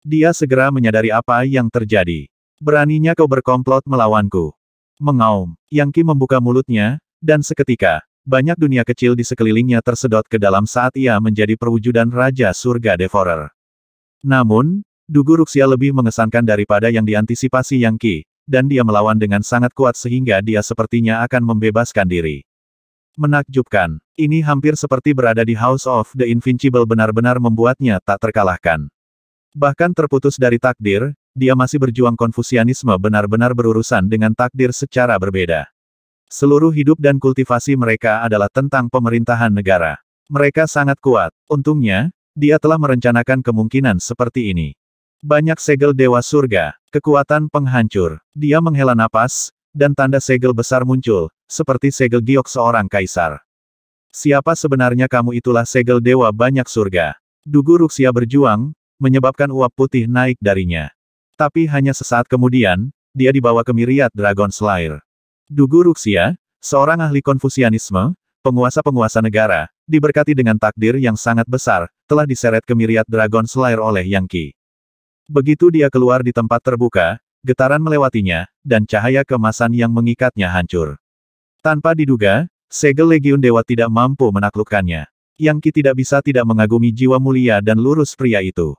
Dia segera menyadari apa yang terjadi. Beraninya kau berkomplot melawanku. Mengaum, Yang Qi membuka mulutnya, dan seketika, banyak dunia kecil di sekelilingnya tersedot ke dalam saat ia menjadi perwujudan Raja Surga Devorer. Namun, Dugu Ruxia lebih mengesankan daripada yang diantisipasi Yang Qi, dan dia melawan dengan sangat kuat sehingga dia sepertinya akan membebaskan diri. Menakjubkan, ini hampir seperti berada di House of the Invincible benar-benar membuatnya tak terkalahkan. Bahkan terputus dari takdir, dia masih berjuang konfusianisme benar-benar berurusan dengan takdir secara berbeda. Seluruh hidup dan kultivasi mereka adalah tentang pemerintahan negara. Mereka sangat kuat. Untungnya, dia telah merencanakan kemungkinan seperti ini. Banyak segel dewa surga, kekuatan penghancur. Dia menghela napas, dan tanda segel besar muncul, seperti segel giok seorang kaisar. Siapa sebenarnya kamu itulah segel dewa banyak surga. Dugu Ruxia berjuang, menyebabkan uap putih naik darinya. Tapi hanya sesaat kemudian, dia dibawa ke Miriat Dragon Slayer. Dugu Ruxia, seorang ahli konfusianisme, penguasa-penguasa negara, diberkati dengan takdir yang sangat besar, telah diseret ke Miriat Dragon Slayer oleh Yang Qi. Begitu dia keluar di tempat terbuka, getaran melewatinya, dan cahaya kemasan yang mengikatnya hancur. Tanpa diduga, segel Legiun Dewa tidak mampu menaklukkannya. Yang Ki tidak bisa tidak mengagumi jiwa mulia dan lurus pria itu.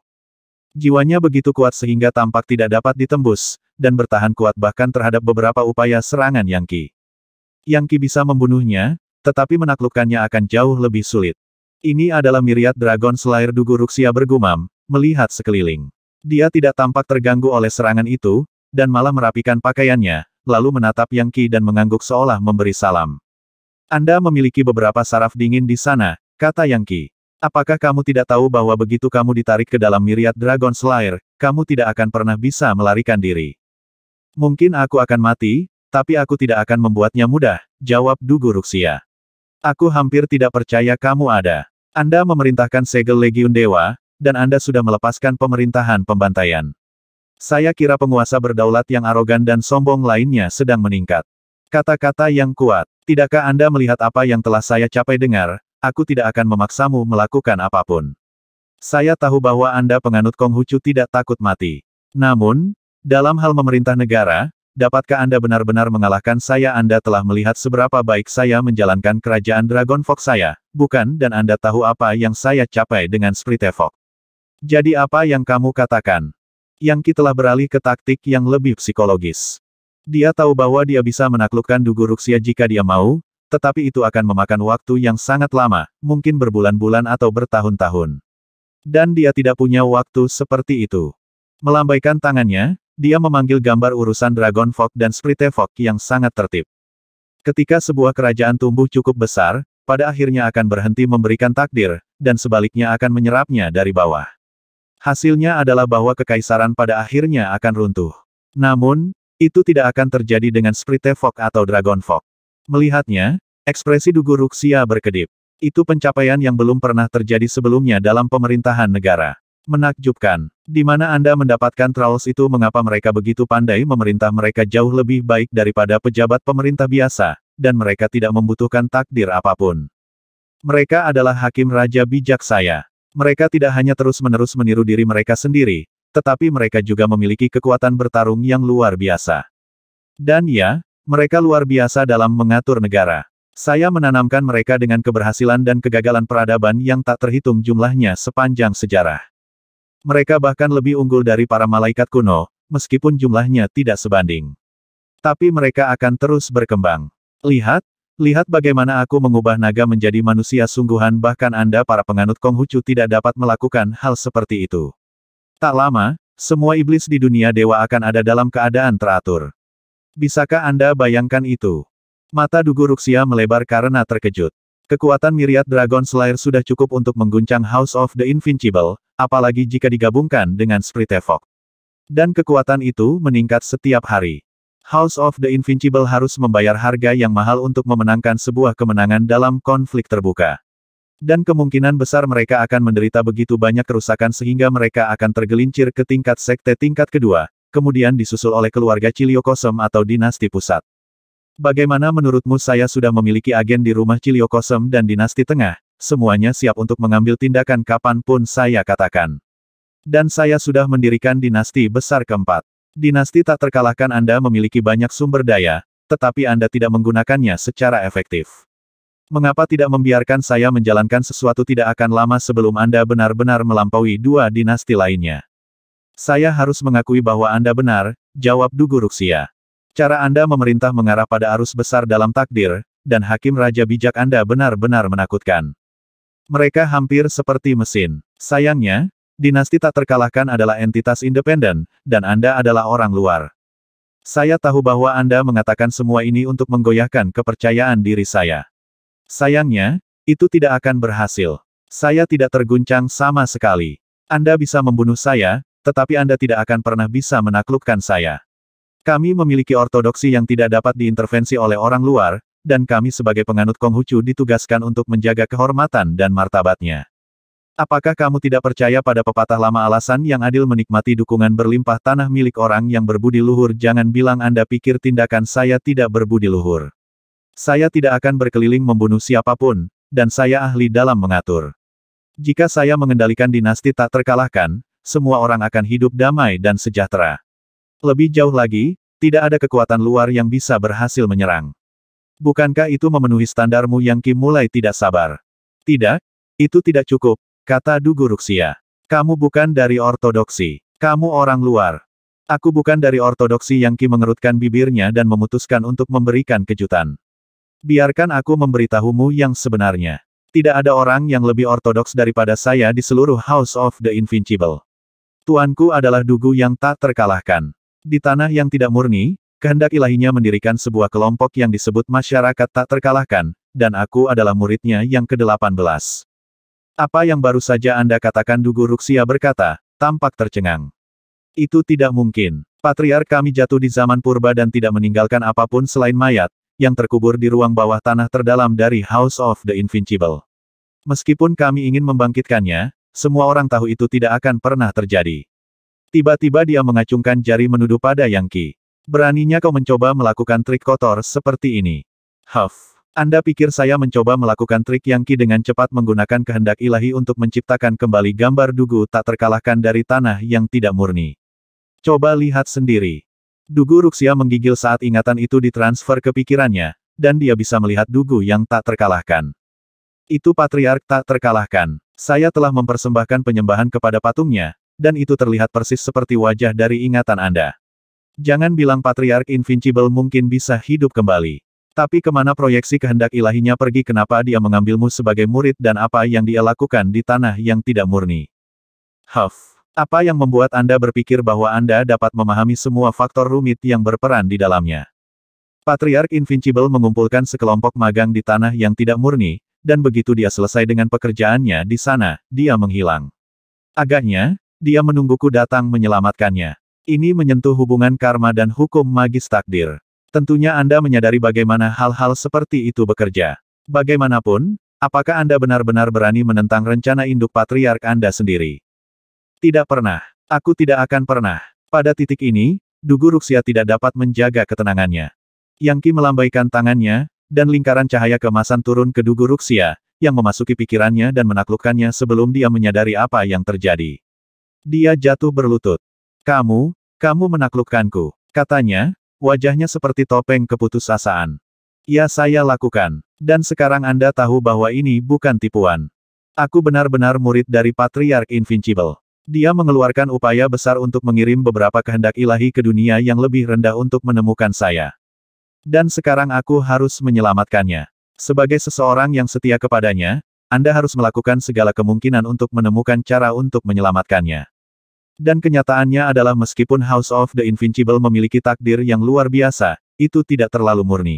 Jiwanya begitu kuat sehingga tampak tidak dapat ditembus, dan bertahan kuat bahkan terhadap beberapa upaya serangan Yang Ki. Yang Ki bisa membunuhnya, tetapi menaklukkannya akan jauh lebih sulit. Ini adalah miriat Dragon selair Dugu Ruxia bergumam, melihat sekeliling. Dia tidak tampak terganggu oleh serangan itu, dan malah merapikan pakaiannya, lalu menatap Yang Qi dan mengangguk seolah memberi salam. Anda memiliki beberapa saraf dingin di sana, kata Yang Qi. Apakah kamu tidak tahu bahwa begitu kamu ditarik ke dalam miriat Dragon Slayer, kamu tidak akan pernah bisa melarikan diri? Mungkin aku akan mati, tapi aku tidak akan membuatnya mudah, jawab Dugu Ruxia. Aku hampir tidak percaya kamu ada. Anda memerintahkan segel Legiun Dewa, dan Anda sudah melepaskan pemerintahan pembantaian. Saya kira penguasa berdaulat yang arogan dan sombong lainnya sedang meningkat. Kata-kata yang kuat. Tidakkah Anda melihat apa yang telah saya capai dengar? Aku tidak akan memaksamu melakukan apapun. Saya tahu bahwa Anda penganut Konghucu tidak takut mati. Namun, dalam hal memerintah negara, dapatkah Anda benar-benar mengalahkan saya Anda telah melihat seberapa baik saya menjalankan kerajaan Dragon Fox saya, bukan dan Anda tahu apa yang saya capai dengan Sprite jadi apa yang kamu katakan? Yang telah beralih ke taktik yang lebih psikologis. Dia tahu bahwa dia bisa menaklukkan Dugu Ruxia jika dia mau, tetapi itu akan memakan waktu yang sangat lama, mungkin berbulan-bulan atau bertahun-tahun. Dan dia tidak punya waktu seperti itu. Melambaikan tangannya, dia memanggil gambar urusan Dragon Fog dan Sprite Fog yang sangat tertib. Ketika sebuah kerajaan tumbuh cukup besar, pada akhirnya akan berhenti memberikan takdir, dan sebaliknya akan menyerapnya dari bawah. Hasilnya adalah bahwa kekaisaran pada akhirnya akan runtuh. Namun, itu tidak akan terjadi dengan Sprite Fog atau Dragon Fog. Melihatnya, ekspresi Dugu Ruxia berkedip. Itu pencapaian yang belum pernah terjadi sebelumnya dalam pemerintahan negara. Menakjubkan, di mana Anda mendapatkan Trolls itu mengapa mereka begitu pandai memerintah mereka jauh lebih baik daripada pejabat pemerintah biasa, dan mereka tidak membutuhkan takdir apapun. Mereka adalah hakim raja bijak saya. Mereka tidak hanya terus-menerus meniru diri mereka sendiri, tetapi mereka juga memiliki kekuatan bertarung yang luar biasa. Dan ya, mereka luar biasa dalam mengatur negara. Saya menanamkan mereka dengan keberhasilan dan kegagalan peradaban yang tak terhitung jumlahnya sepanjang sejarah. Mereka bahkan lebih unggul dari para malaikat kuno, meskipun jumlahnya tidak sebanding. Tapi mereka akan terus berkembang. Lihat, Lihat bagaimana aku mengubah naga menjadi manusia sungguhan bahkan Anda para penganut Konghucu tidak dapat melakukan hal seperti itu. Tak lama, semua iblis di dunia dewa akan ada dalam keadaan teratur. Bisakah Anda bayangkan itu? Mata Dugu Ruxia melebar karena terkejut. Kekuatan miriat Dragon Slayer sudah cukup untuk mengguncang House of the Invincible, apalagi jika digabungkan dengan Spritevok. Dan kekuatan itu meningkat setiap hari. House of the Invincible harus membayar harga yang mahal untuk memenangkan sebuah kemenangan dalam konflik terbuka. Dan kemungkinan besar mereka akan menderita begitu banyak kerusakan sehingga mereka akan tergelincir ke tingkat sekte tingkat kedua, kemudian disusul oleh keluarga Ciliokosem atau dinasti pusat. Bagaimana menurutmu saya sudah memiliki agen di rumah Ciliokosem dan dinasti tengah, semuanya siap untuk mengambil tindakan kapanpun saya katakan. Dan saya sudah mendirikan dinasti besar keempat. Dinasti tak terkalahkan Anda memiliki banyak sumber daya, tetapi Anda tidak menggunakannya secara efektif. Mengapa tidak membiarkan saya menjalankan sesuatu tidak akan lama sebelum Anda benar-benar melampaui dua dinasti lainnya? Saya harus mengakui bahwa Anda benar, jawab Dugu Ruxia. Cara Anda memerintah mengarah pada arus besar dalam takdir, dan hakim raja bijak Anda benar-benar menakutkan. Mereka hampir seperti mesin. Sayangnya, dinasti tak terkalahkan adalah entitas independen, dan Anda adalah orang luar. Saya tahu bahwa Anda mengatakan semua ini untuk menggoyahkan kepercayaan diri saya. Sayangnya, itu tidak akan berhasil. Saya tidak terguncang sama sekali. Anda bisa membunuh saya, tetapi Anda tidak akan pernah bisa menaklukkan saya. Kami memiliki ortodoksi yang tidak dapat diintervensi oleh orang luar, dan kami sebagai penganut Konghucu ditugaskan untuk menjaga kehormatan dan martabatnya. Apakah kamu tidak percaya pada pepatah lama alasan yang adil menikmati dukungan berlimpah tanah milik orang yang berbudi luhur? Jangan bilang Anda pikir tindakan saya tidak berbudi luhur. Saya tidak akan berkeliling membunuh siapapun, dan saya ahli dalam mengatur. Jika saya mengendalikan dinasti tak terkalahkan, semua orang akan hidup damai dan sejahtera. Lebih jauh lagi, tidak ada kekuatan luar yang bisa berhasil menyerang. Bukankah itu memenuhi standarmu yang Kim mulai tidak sabar? Tidak, itu tidak cukup, kata dugu Ruxia. Kamu bukan dari ortodoksi. Kamu orang luar. Aku bukan dari ortodoksi yang Ki mengerutkan bibirnya dan memutuskan untuk memberikan kejutan. Biarkan aku memberitahumu yang sebenarnya. Tidak ada orang yang lebih ortodoks daripada saya di seluruh House of the Invincible. Tuanku adalah dugu yang tak terkalahkan. Di tanah yang tidak murni, kehendak ilahinya mendirikan sebuah kelompok yang disebut masyarakat tak terkalahkan, dan aku adalah muridnya yang ke-18. Apa yang baru saja Anda katakan Dugu Ruxia berkata, tampak tercengang. Itu tidak mungkin. Patriar kami jatuh di zaman purba dan tidak meninggalkan apapun selain mayat, yang terkubur di ruang bawah tanah terdalam dari House of the Invincible. Meskipun kami ingin membangkitkannya, semua orang tahu itu tidak akan pernah terjadi. Tiba-tiba dia mengacungkan jari menuduh pada Yang Qi. Beraninya kau mencoba melakukan trik kotor seperti ini. Huff. Anda pikir saya mencoba melakukan trik yang ki dengan cepat menggunakan kehendak ilahi untuk menciptakan kembali gambar dugu tak terkalahkan dari tanah yang tidak murni. Coba lihat sendiri. Dugu Ruxia menggigil saat ingatan itu ditransfer ke pikirannya, dan dia bisa melihat dugu yang tak terkalahkan. Itu patriark tak terkalahkan. Saya telah mempersembahkan penyembahan kepada patungnya, dan itu terlihat persis seperti wajah dari ingatan Anda. Jangan bilang patriark invincible mungkin bisa hidup kembali. Tapi kemana proyeksi kehendak ilahinya pergi kenapa dia mengambilmu sebagai murid dan apa yang dia lakukan di tanah yang tidak murni? Huff. Apa yang membuat Anda berpikir bahwa Anda dapat memahami semua faktor rumit yang berperan di dalamnya? Patriark Invincible mengumpulkan sekelompok magang di tanah yang tidak murni, dan begitu dia selesai dengan pekerjaannya di sana, dia menghilang. Agaknya, dia menungguku datang menyelamatkannya. Ini menyentuh hubungan karma dan hukum magis takdir. Tentunya Anda menyadari bagaimana hal-hal seperti itu bekerja. Bagaimanapun, apakah Anda benar-benar berani menentang rencana induk patriark Anda sendiri? Tidak pernah. Aku tidak akan pernah. Pada titik ini, Dugu Ruxia tidak dapat menjaga ketenangannya. Yang Yangki melambaikan tangannya, dan lingkaran cahaya kemasan turun ke Dugu Ruxia, yang memasuki pikirannya dan menaklukkannya sebelum dia menyadari apa yang terjadi. Dia jatuh berlutut. Kamu, kamu menaklukkanku, katanya, Wajahnya seperti topeng keputusasaan. Ya saya lakukan. Dan sekarang Anda tahu bahwa ini bukan tipuan. Aku benar-benar murid dari Patriark Invincible. Dia mengeluarkan upaya besar untuk mengirim beberapa kehendak ilahi ke dunia yang lebih rendah untuk menemukan saya. Dan sekarang aku harus menyelamatkannya. Sebagai seseorang yang setia kepadanya, Anda harus melakukan segala kemungkinan untuk menemukan cara untuk menyelamatkannya. Dan kenyataannya adalah meskipun House of the Invincible memiliki takdir yang luar biasa, itu tidak terlalu murni.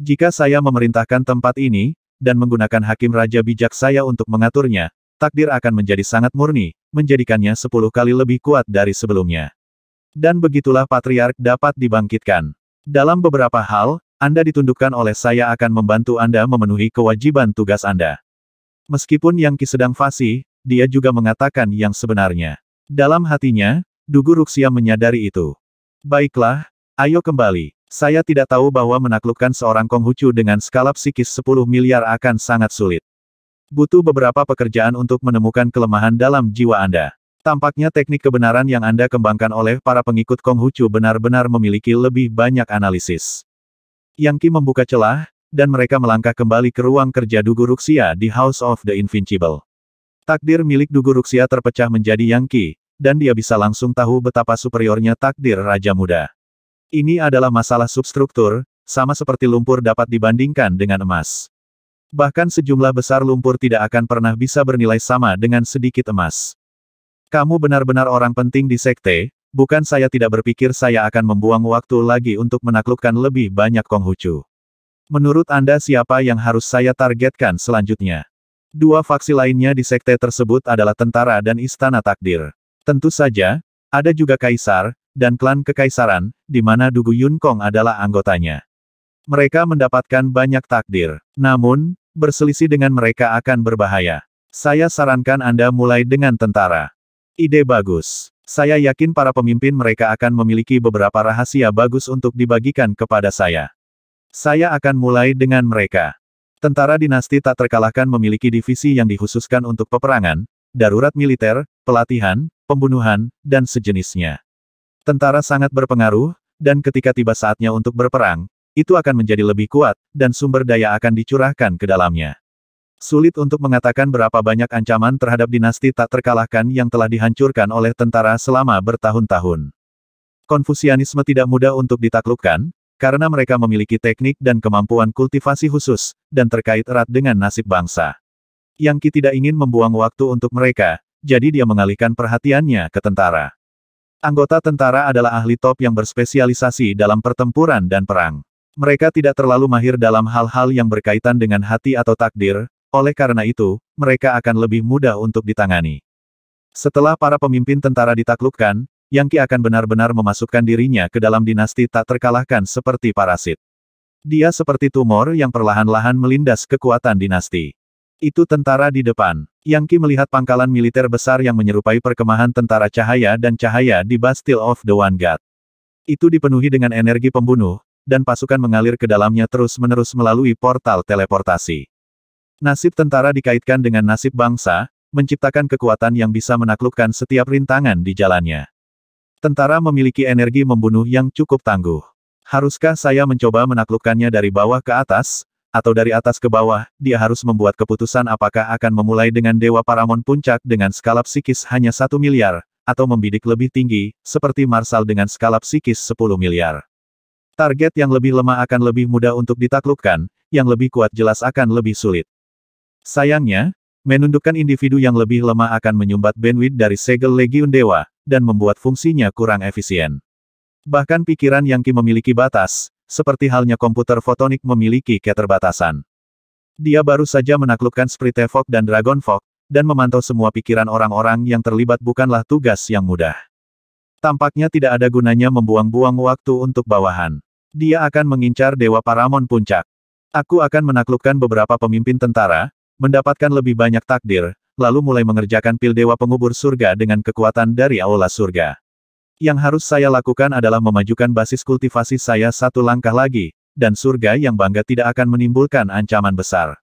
Jika saya memerintahkan tempat ini, dan menggunakan hakim raja bijak saya untuk mengaturnya, takdir akan menjadi sangat murni, menjadikannya sepuluh kali lebih kuat dari sebelumnya. Dan begitulah patriark dapat dibangkitkan. Dalam beberapa hal, Anda ditundukkan oleh saya akan membantu Anda memenuhi kewajiban tugas Anda. Meskipun Yang Ki sedang fasih, dia juga mengatakan yang sebenarnya. Dalam hatinya, Dugu Ruxia menyadari itu. Baiklah, ayo kembali. Saya tidak tahu bahwa menaklukkan seorang Konghucu dengan skala psikis 10 miliar akan sangat sulit. Butuh beberapa pekerjaan untuk menemukan kelemahan dalam jiwa Anda. Tampaknya teknik kebenaran yang Anda kembangkan oleh para pengikut Konghucu benar-benar memiliki lebih banyak analisis. Yang Qi membuka celah, dan mereka melangkah kembali ke ruang kerja Dugu Ruxia di House of the Invincible. Takdir milik Dugu Ruxia terpecah menjadi Yang Qi, dan dia bisa langsung tahu betapa superiornya takdir Raja Muda. Ini adalah masalah substruktur, sama seperti lumpur dapat dibandingkan dengan emas. Bahkan sejumlah besar lumpur tidak akan pernah bisa bernilai sama dengan sedikit emas. Kamu benar-benar orang penting di sekte, bukan saya tidak berpikir saya akan membuang waktu lagi untuk menaklukkan lebih banyak Konghucu. Menurut Anda siapa yang harus saya targetkan selanjutnya? Dua faksi lainnya di sekte tersebut adalah tentara dan istana takdir. Tentu saja, ada juga kaisar, dan klan kekaisaran, di mana Dugu Yun Kong adalah anggotanya. Mereka mendapatkan banyak takdir. Namun, berselisih dengan mereka akan berbahaya. Saya sarankan Anda mulai dengan tentara. Ide bagus. Saya yakin para pemimpin mereka akan memiliki beberapa rahasia bagus untuk dibagikan kepada saya. Saya akan mulai dengan mereka. Tentara dinasti tak terkalahkan memiliki divisi yang dikhususkan untuk peperangan, darurat militer, pelatihan, pembunuhan, dan sejenisnya. Tentara sangat berpengaruh, dan ketika tiba saatnya untuk berperang, itu akan menjadi lebih kuat, dan sumber daya akan dicurahkan ke dalamnya. Sulit untuk mengatakan berapa banyak ancaman terhadap dinasti tak terkalahkan yang telah dihancurkan oleh tentara selama bertahun-tahun. Konfusianisme tidak mudah untuk ditaklukkan, karena mereka memiliki teknik dan kemampuan kultivasi khusus, dan terkait erat dengan nasib bangsa. Yang Ki tidak ingin membuang waktu untuk mereka, jadi dia mengalihkan perhatiannya ke tentara. Anggota tentara adalah ahli top yang berspesialisasi dalam pertempuran dan perang. Mereka tidak terlalu mahir dalam hal-hal yang berkaitan dengan hati atau takdir, oleh karena itu, mereka akan lebih mudah untuk ditangani. Setelah para pemimpin tentara ditaklukkan, yang Qi akan benar-benar memasukkan dirinya ke dalam dinasti tak terkalahkan seperti parasit. Dia seperti tumor yang perlahan-lahan melindas kekuatan dinasti. Itu tentara di depan. Yang Qi melihat pangkalan militer besar yang menyerupai perkemahan tentara cahaya dan cahaya di Bastille of the One God. Itu dipenuhi dengan energi pembunuh, dan pasukan mengalir ke dalamnya terus-menerus melalui portal teleportasi. Nasib tentara dikaitkan dengan nasib bangsa, menciptakan kekuatan yang bisa menaklukkan setiap rintangan di jalannya. Tentara memiliki energi membunuh yang cukup tangguh. Haruskah saya mencoba menaklukkannya dari bawah ke atas, atau dari atas ke bawah, dia harus membuat keputusan apakah akan memulai dengan Dewa Paramon Puncak dengan skala psikis hanya satu miliar, atau membidik lebih tinggi, seperti Marsal dengan skala psikis 10 miliar. Target yang lebih lemah akan lebih mudah untuk ditaklukkan, yang lebih kuat jelas akan lebih sulit. Sayangnya, menundukkan individu yang lebih lemah akan menyumbat bandwidth dari segel Legiun Dewa, dan membuat fungsinya kurang efisien. Bahkan pikiran Yang Qi memiliki batas, seperti halnya komputer fotonik memiliki keterbatasan. Dia baru saja menaklukkan Sprite Fog dan Dragon Fog, dan memantau semua pikiran orang-orang yang terlibat bukanlah tugas yang mudah. Tampaknya tidak ada gunanya membuang-buang waktu untuk bawahan. Dia akan mengincar Dewa Paramon Puncak. Aku akan menaklukkan beberapa pemimpin tentara, mendapatkan lebih banyak takdir, lalu mulai mengerjakan pil dewa pengubur surga dengan kekuatan dari aula surga. Yang harus saya lakukan adalah memajukan basis kultivasi saya satu langkah lagi, dan surga yang bangga tidak akan menimbulkan ancaman besar.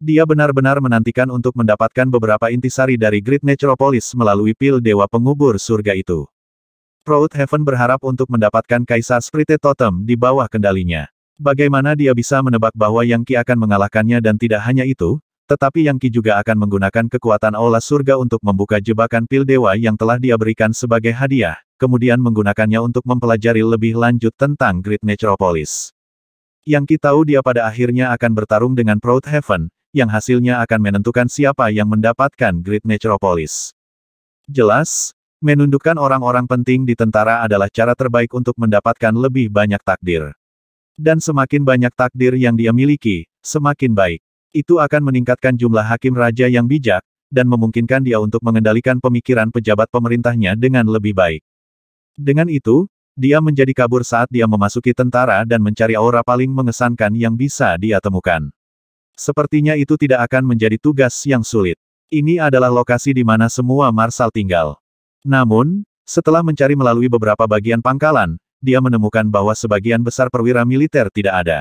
Dia benar-benar menantikan untuk mendapatkan beberapa intisari dari Great Necropolis melalui pil dewa pengubur surga itu. Proud Heaven berharap untuk mendapatkan Kaisar Sprite Totem di bawah kendalinya. Bagaimana dia bisa menebak bahwa Yang Ki akan mengalahkannya dan tidak hanya itu, tetapi Yang Qi juga akan menggunakan kekuatan aula surga untuk membuka jebakan pil dewa yang telah dia berikan sebagai hadiah, kemudian menggunakannya untuk mempelajari lebih lanjut tentang Great Necropolis. Yang Qi tahu dia pada akhirnya akan bertarung dengan Proud Heaven, yang hasilnya akan menentukan siapa yang mendapatkan Great Necropolis. Jelas, menundukkan orang-orang penting di tentara adalah cara terbaik untuk mendapatkan lebih banyak takdir. Dan semakin banyak takdir yang dia miliki, semakin baik. Itu akan meningkatkan jumlah hakim raja yang bijak, dan memungkinkan dia untuk mengendalikan pemikiran pejabat pemerintahnya dengan lebih baik. Dengan itu, dia menjadi kabur saat dia memasuki tentara dan mencari aura paling mengesankan yang bisa dia temukan. Sepertinya itu tidak akan menjadi tugas yang sulit. Ini adalah lokasi di mana semua Marsal tinggal. Namun, setelah mencari melalui beberapa bagian pangkalan, dia menemukan bahwa sebagian besar perwira militer tidak ada.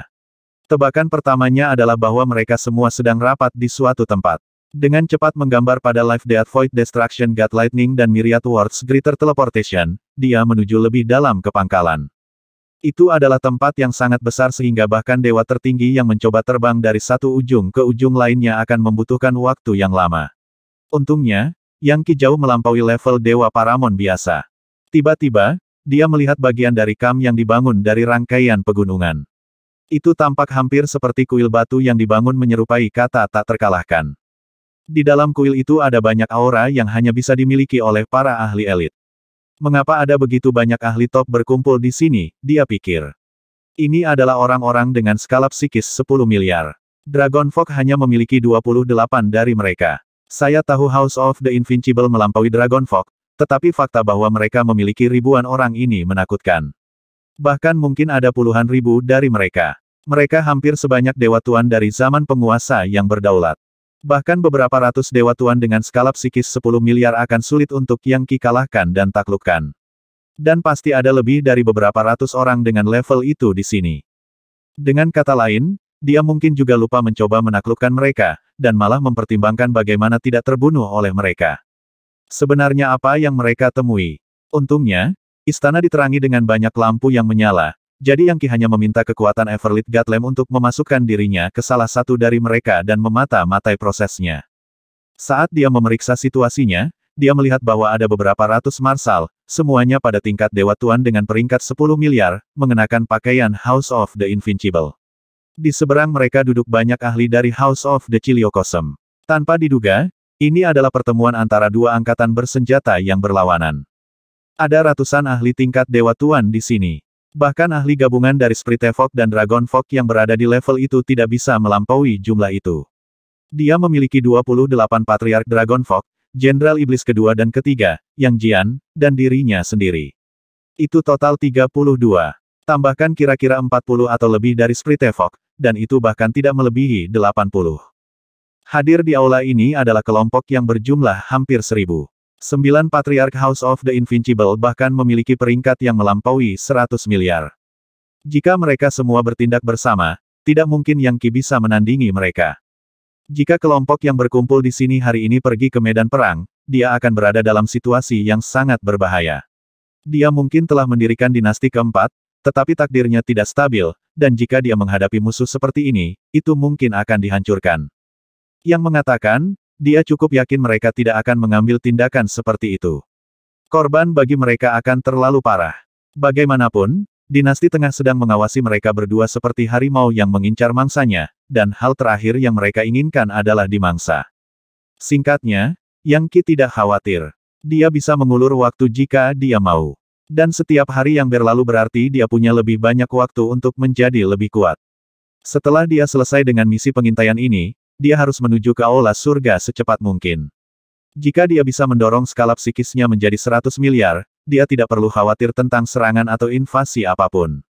Tebakan pertamanya adalah bahwa mereka semua sedang rapat di suatu tempat. Dengan cepat menggambar pada Life Death Void Destruction God Lightning dan Myriad Words Greater Teleportation, dia menuju lebih dalam ke pangkalan. Itu adalah tempat yang sangat besar sehingga bahkan dewa tertinggi yang mencoba terbang dari satu ujung ke ujung lainnya akan membutuhkan waktu yang lama. Untungnya, Yang Ki jauh melampaui level dewa paramon biasa. Tiba-tiba, dia melihat bagian dari kam yang dibangun dari rangkaian pegunungan. Itu tampak hampir seperti kuil batu yang dibangun menyerupai kata tak terkalahkan. Di dalam kuil itu ada banyak aura yang hanya bisa dimiliki oleh para ahli elit. Mengapa ada begitu banyak ahli top berkumpul di sini, dia pikir. Ini adalah orang-orang dengan skala psikis 10 miliar. Dragon Fog hanya memiliki 28 dari mereka. Saya tahu House of the Invincible melampaui Dragon Fog, tetapi fakta bahwa mereka memiliki ribuan orang ini menakutkan. Bahkan mungkin ada puluhan ribu dari mereka. Mereka hampir sebanyak dewa tuan dari zaman penguasa yang berdaulat. Bahkan beberapa ratus dewa tuan dengan skala psikis 10 miliar akan sulit untuk yang kikalahkan dan taklukkan. Dan pasti ada lebih dari beberapa ratus orang dengan level itu di sini. Dengan kata lain, dia mungkin juga lupa mencoba menaklukkan mereka, dan malah mempertimbangkan bagaimana tidak terbunuh oleh mereka. Sebenarnya apa yang mereka temui? Untungnya, Istana diterangi dengan banyak lampu yang menyala, jadi Yang Qi hanya meminta kekuatan Everlit Gatlem untuk memasukkan dirinya ke salah satu dari mereka dan memata-matai prosesnya. Saat dia memeriksa situasinya, dia melihat bahwa ada beberapa ratus marsal, semuanya pada tingkat Dewa Tuan dengan peringkat 10 miliar, mengenakan pakaian House of the Invincible. Di seberang mereka duduk banyak ahli dari House of the Chiliocosm. Tanpa diduga, ini adalah pertemuan antara dua angkatan bersenjata yang berlawanan. Ada ratusan ahli tingkat Dewa Tuan di sini. Bahkan ahli gabungan dari Spirit Fog dan Dragon Fog yang berada di level itu tidak bisa melampaui jumlah itu. Dia memiliki 28 Patriark Dragon Fog, Jenderal Iblis kedua dan ketiga, Yang Jian, dan dirinya sendiri. Itu total 32. Tambahkan kira-kira 40 atau lebih dari Spirit Fog, dan itu bahkan tidak melebihi 80. Hadir di aula ini adalah kelompok yang berjumlah hampir seribu. Sembilan Patriark House of the Invincible bahkan memiliki peringkat yang melampaui 100 miliar. Jika mereka semua bertindak bersama, tidak mungkin yang Ki bisa menandingi mereka. Jika kelompok yang berkumpul di sini hari ini pergi ke medan perang, dia akan berada dalam situasi yang sangat berbahaya. Dia mungkin telah mendirikan dinasti keempat, tetapi takdirnya tidak stabil, dan jika dia menghadapi musuh seperti ini, itu mungkin akan dihancurkan. Yang mengatakan, dia cukup yakin mereka tidak akan mengambil tindakan seperti itu. Korban bagi mereka akan terlalu parah. Bagaimanapun, dinasti tengah sedang mengawasi mereka berdua seperti harimau yang mengincar mangsanya, dan hal terakhir yang mereka inginkan adalah dimangsa. Singkatnya, Yang Ki tidak khawatir. Dia bisa mengulur waktu jika dia mau. Dan setiap hari yang berlalu berarti dia punya lebih banyak waktu untuk menjadi lebih kuat. Setelah dia selesai dengan misi pengintaian ini, dia harus menuju ke aula surga secepat mungkin. Jika dia bisa mendorong skala psikisnya menjadi 100 miliar, dia tidak perlu khawatir tentang serangan atau invasi apapun.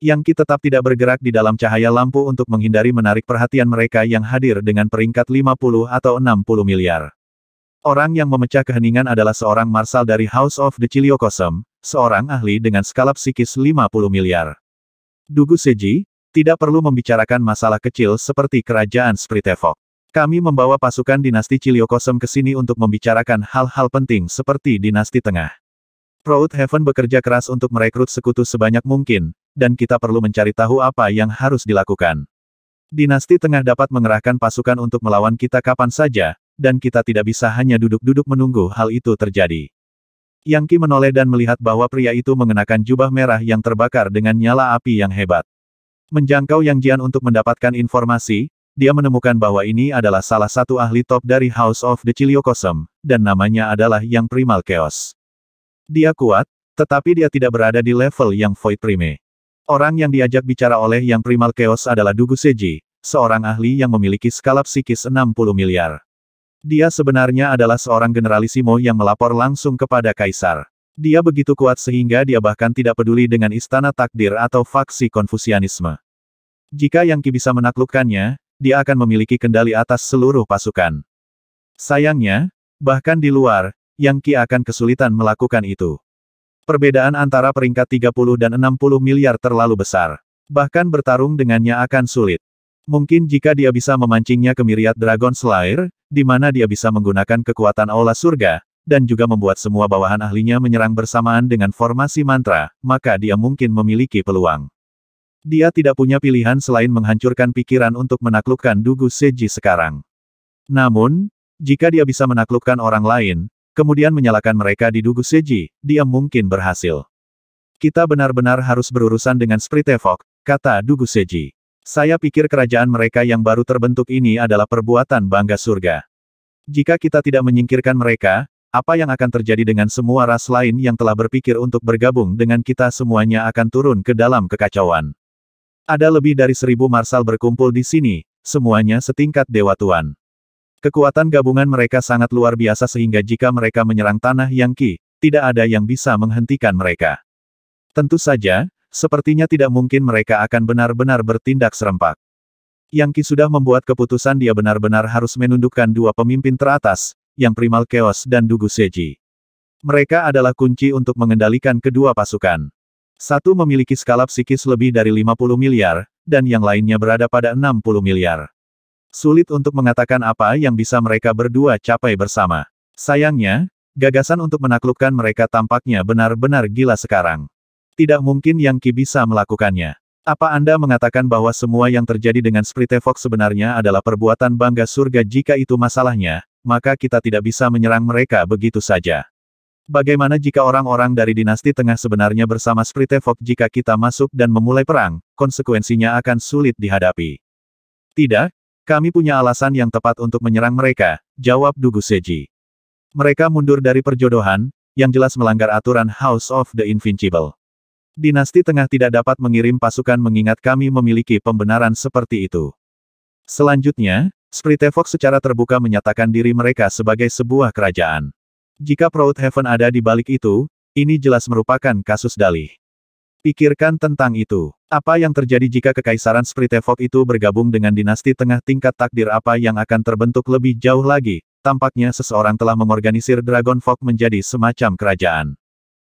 Yang kita tetap tidak bergerak di dalam cahaya lampu untuk menghindari menarik perhatian mereka yang hadir dengan peringkat 50 atau 60 miliar. Orang yang memecah keheningan adalah seorang marsal dari House of the Chiliocosm, seorang ahli dengan skala psikis 50 miliar. Dugu Seji, tidak perlu membicarakan masalah kecil seperti kerajaan Spritevok. Kami membawa pasukan dinasti Ciliokosem ke sini untuk membicarakan hal-hal penting seperti dinasti tengah. Proud Heaven bekerja keras untuk merekrut sekutu sebanyak mungkin, dan kita perlu mencari tahu apa yang harus dilakukan. Dinasti tengah dapat mengerahkan pasukan untuk melawan kita kapan saja, dan kita tidak bisa hanya duduk-duduk menunggu hal itu terjadi. Yang Ki menoleh dan melihat bahwa pria itu mengenakan jubah merah yang terbakar dengan nyala api yang hebat. Menjangkau Yang Jian untuk mendapatkan informasi, dia menemukan bahwa ini adalah salah satu ahli top dari House of the Chiliocosm, dan namanya adalah Yang Primal Chaos. Dia kuat, tetapi dia tidak berada di level yang Void Prime. Orang yang diajak bicara oleh Yang Primal Chaos adalah Dugu Seji, seorang ahli yang memiliki skala psikis 60 miliar. Dia sebenarnya adalah seorang generalisimo yang melapor langsung kepada Kaisar. Dia begitu kuat sehingga dia bahkan tidak peduli dengan istana takdir atau faksi konfusianisme. Jika Yang Ki bisa menaklukkannya, dia akan memiliki kendali atas seluruh pasukan. Sayangnya, bahkan di luar, Yang Ki akan kesulitan melakukan itu. Perbedaan antara peringkat 30 dan 60 miliar terlalu besar. Bahkan bertarung dengannya akan sulit. Mungkin jika dia bisa memancingnya ke Miriat Dragon Slayer, di mana dia bisa menggunakan kekuatan Aula Surga, dan juga membuat semua bawahan ahlinya menyerang bersamaan dengan formasi mantra, maka dia mungkin memiliki peluang. Dia tidak punya pilihan selain menghancurkan pikiran untuk menaklukkan Dugu Seji sekarang. Namun, jika dia bisa menaklukkan orang lain, kemudian menyalakan mereka di Dugu Seji, dia mungkin berhasil. Kita benar-benar harus berurusan dengan Spirit kata Dugu Seji. Saya pikir kerajaan mereka yang baru terbentuk ini adalah perbuatan bangga surga. Jika kita tidak menyingkirkan mereka, apa yang akan terjadi dengan semua ras lain yang telah berpikir untuk bergabung dengan kita semuanya akan turun ke dalam kekacauan. Ada lebih dari seribu marsal berkumpul di sini, semuanya setingkat Dewa Tuan. Kekuatan gabungan mereka sangat luar biasa sehingga jika mereka menyerang tanah yang Qi, tidak ada yang bisa menghentikan mereka. Tentu saja, sepertinya tidak mungkin mereka akan benar-benar bertindak serempak. Yang Qi sudah membuat keputusan dia benar-benar harus menundukkan dua pemimpin teratas, yang primal Chaos dan Dugu Seji. Mereka adalah kunci untuk mengendalikan kedua pasukan. Satu memiliki skala psikis lebih dari 50 miliar, dan yang lainnya berada pada 60 miliar. Sulit untuk mengatakan apa yang bisa mereka berdua capai bersama. Sayangnya, gagasan untuk menaklukkan mereka tampaknya benar-benar gila sekarang. Tidak mungkin yang Ki bisa melakukannya. Apa Anda mengatakan bahwa semua yang terjadi dengan Sprite Fox sebenarnya adalah perbuatan bangga surga jika itu masalahnya? maka kita tidak bisa menyerang mereka begitu saja. Bagaimana jika orang-orang dari dinasti tengah sebenarnya bersama Spritevok jika kita masuk dan memulai perang, konsekuensinya akan sulit dihadapi. Tidak, kami punya alasan yang tepat untuk menyerang mereka, jawab Dugu Seji. Mereka mundur dari perjodohan, yang jelas melanggar aturan House of the Invincible. Dinasti tengah tidak dapat mengirim pasukan mengingat kami memiliki pembenaran seperti itu. Selanjutnya, Spritevox secara terbuka menyatakan diri mereka sebagai sebuah kerajaan. Jika Proud Heaven ada di balik itu, ini jelas merupakan kasus dalih. Pikirkan tentang itu. Apa yang terjadi jika kekaisaran Spritevox itu bergabung dengan dinasti tengah tingkat takdir apa yang akan terbentuk lebih jauh lagi? Tampaknya seseorang telah mengorganisir Dragon Fog menjadi semacam kerajaan.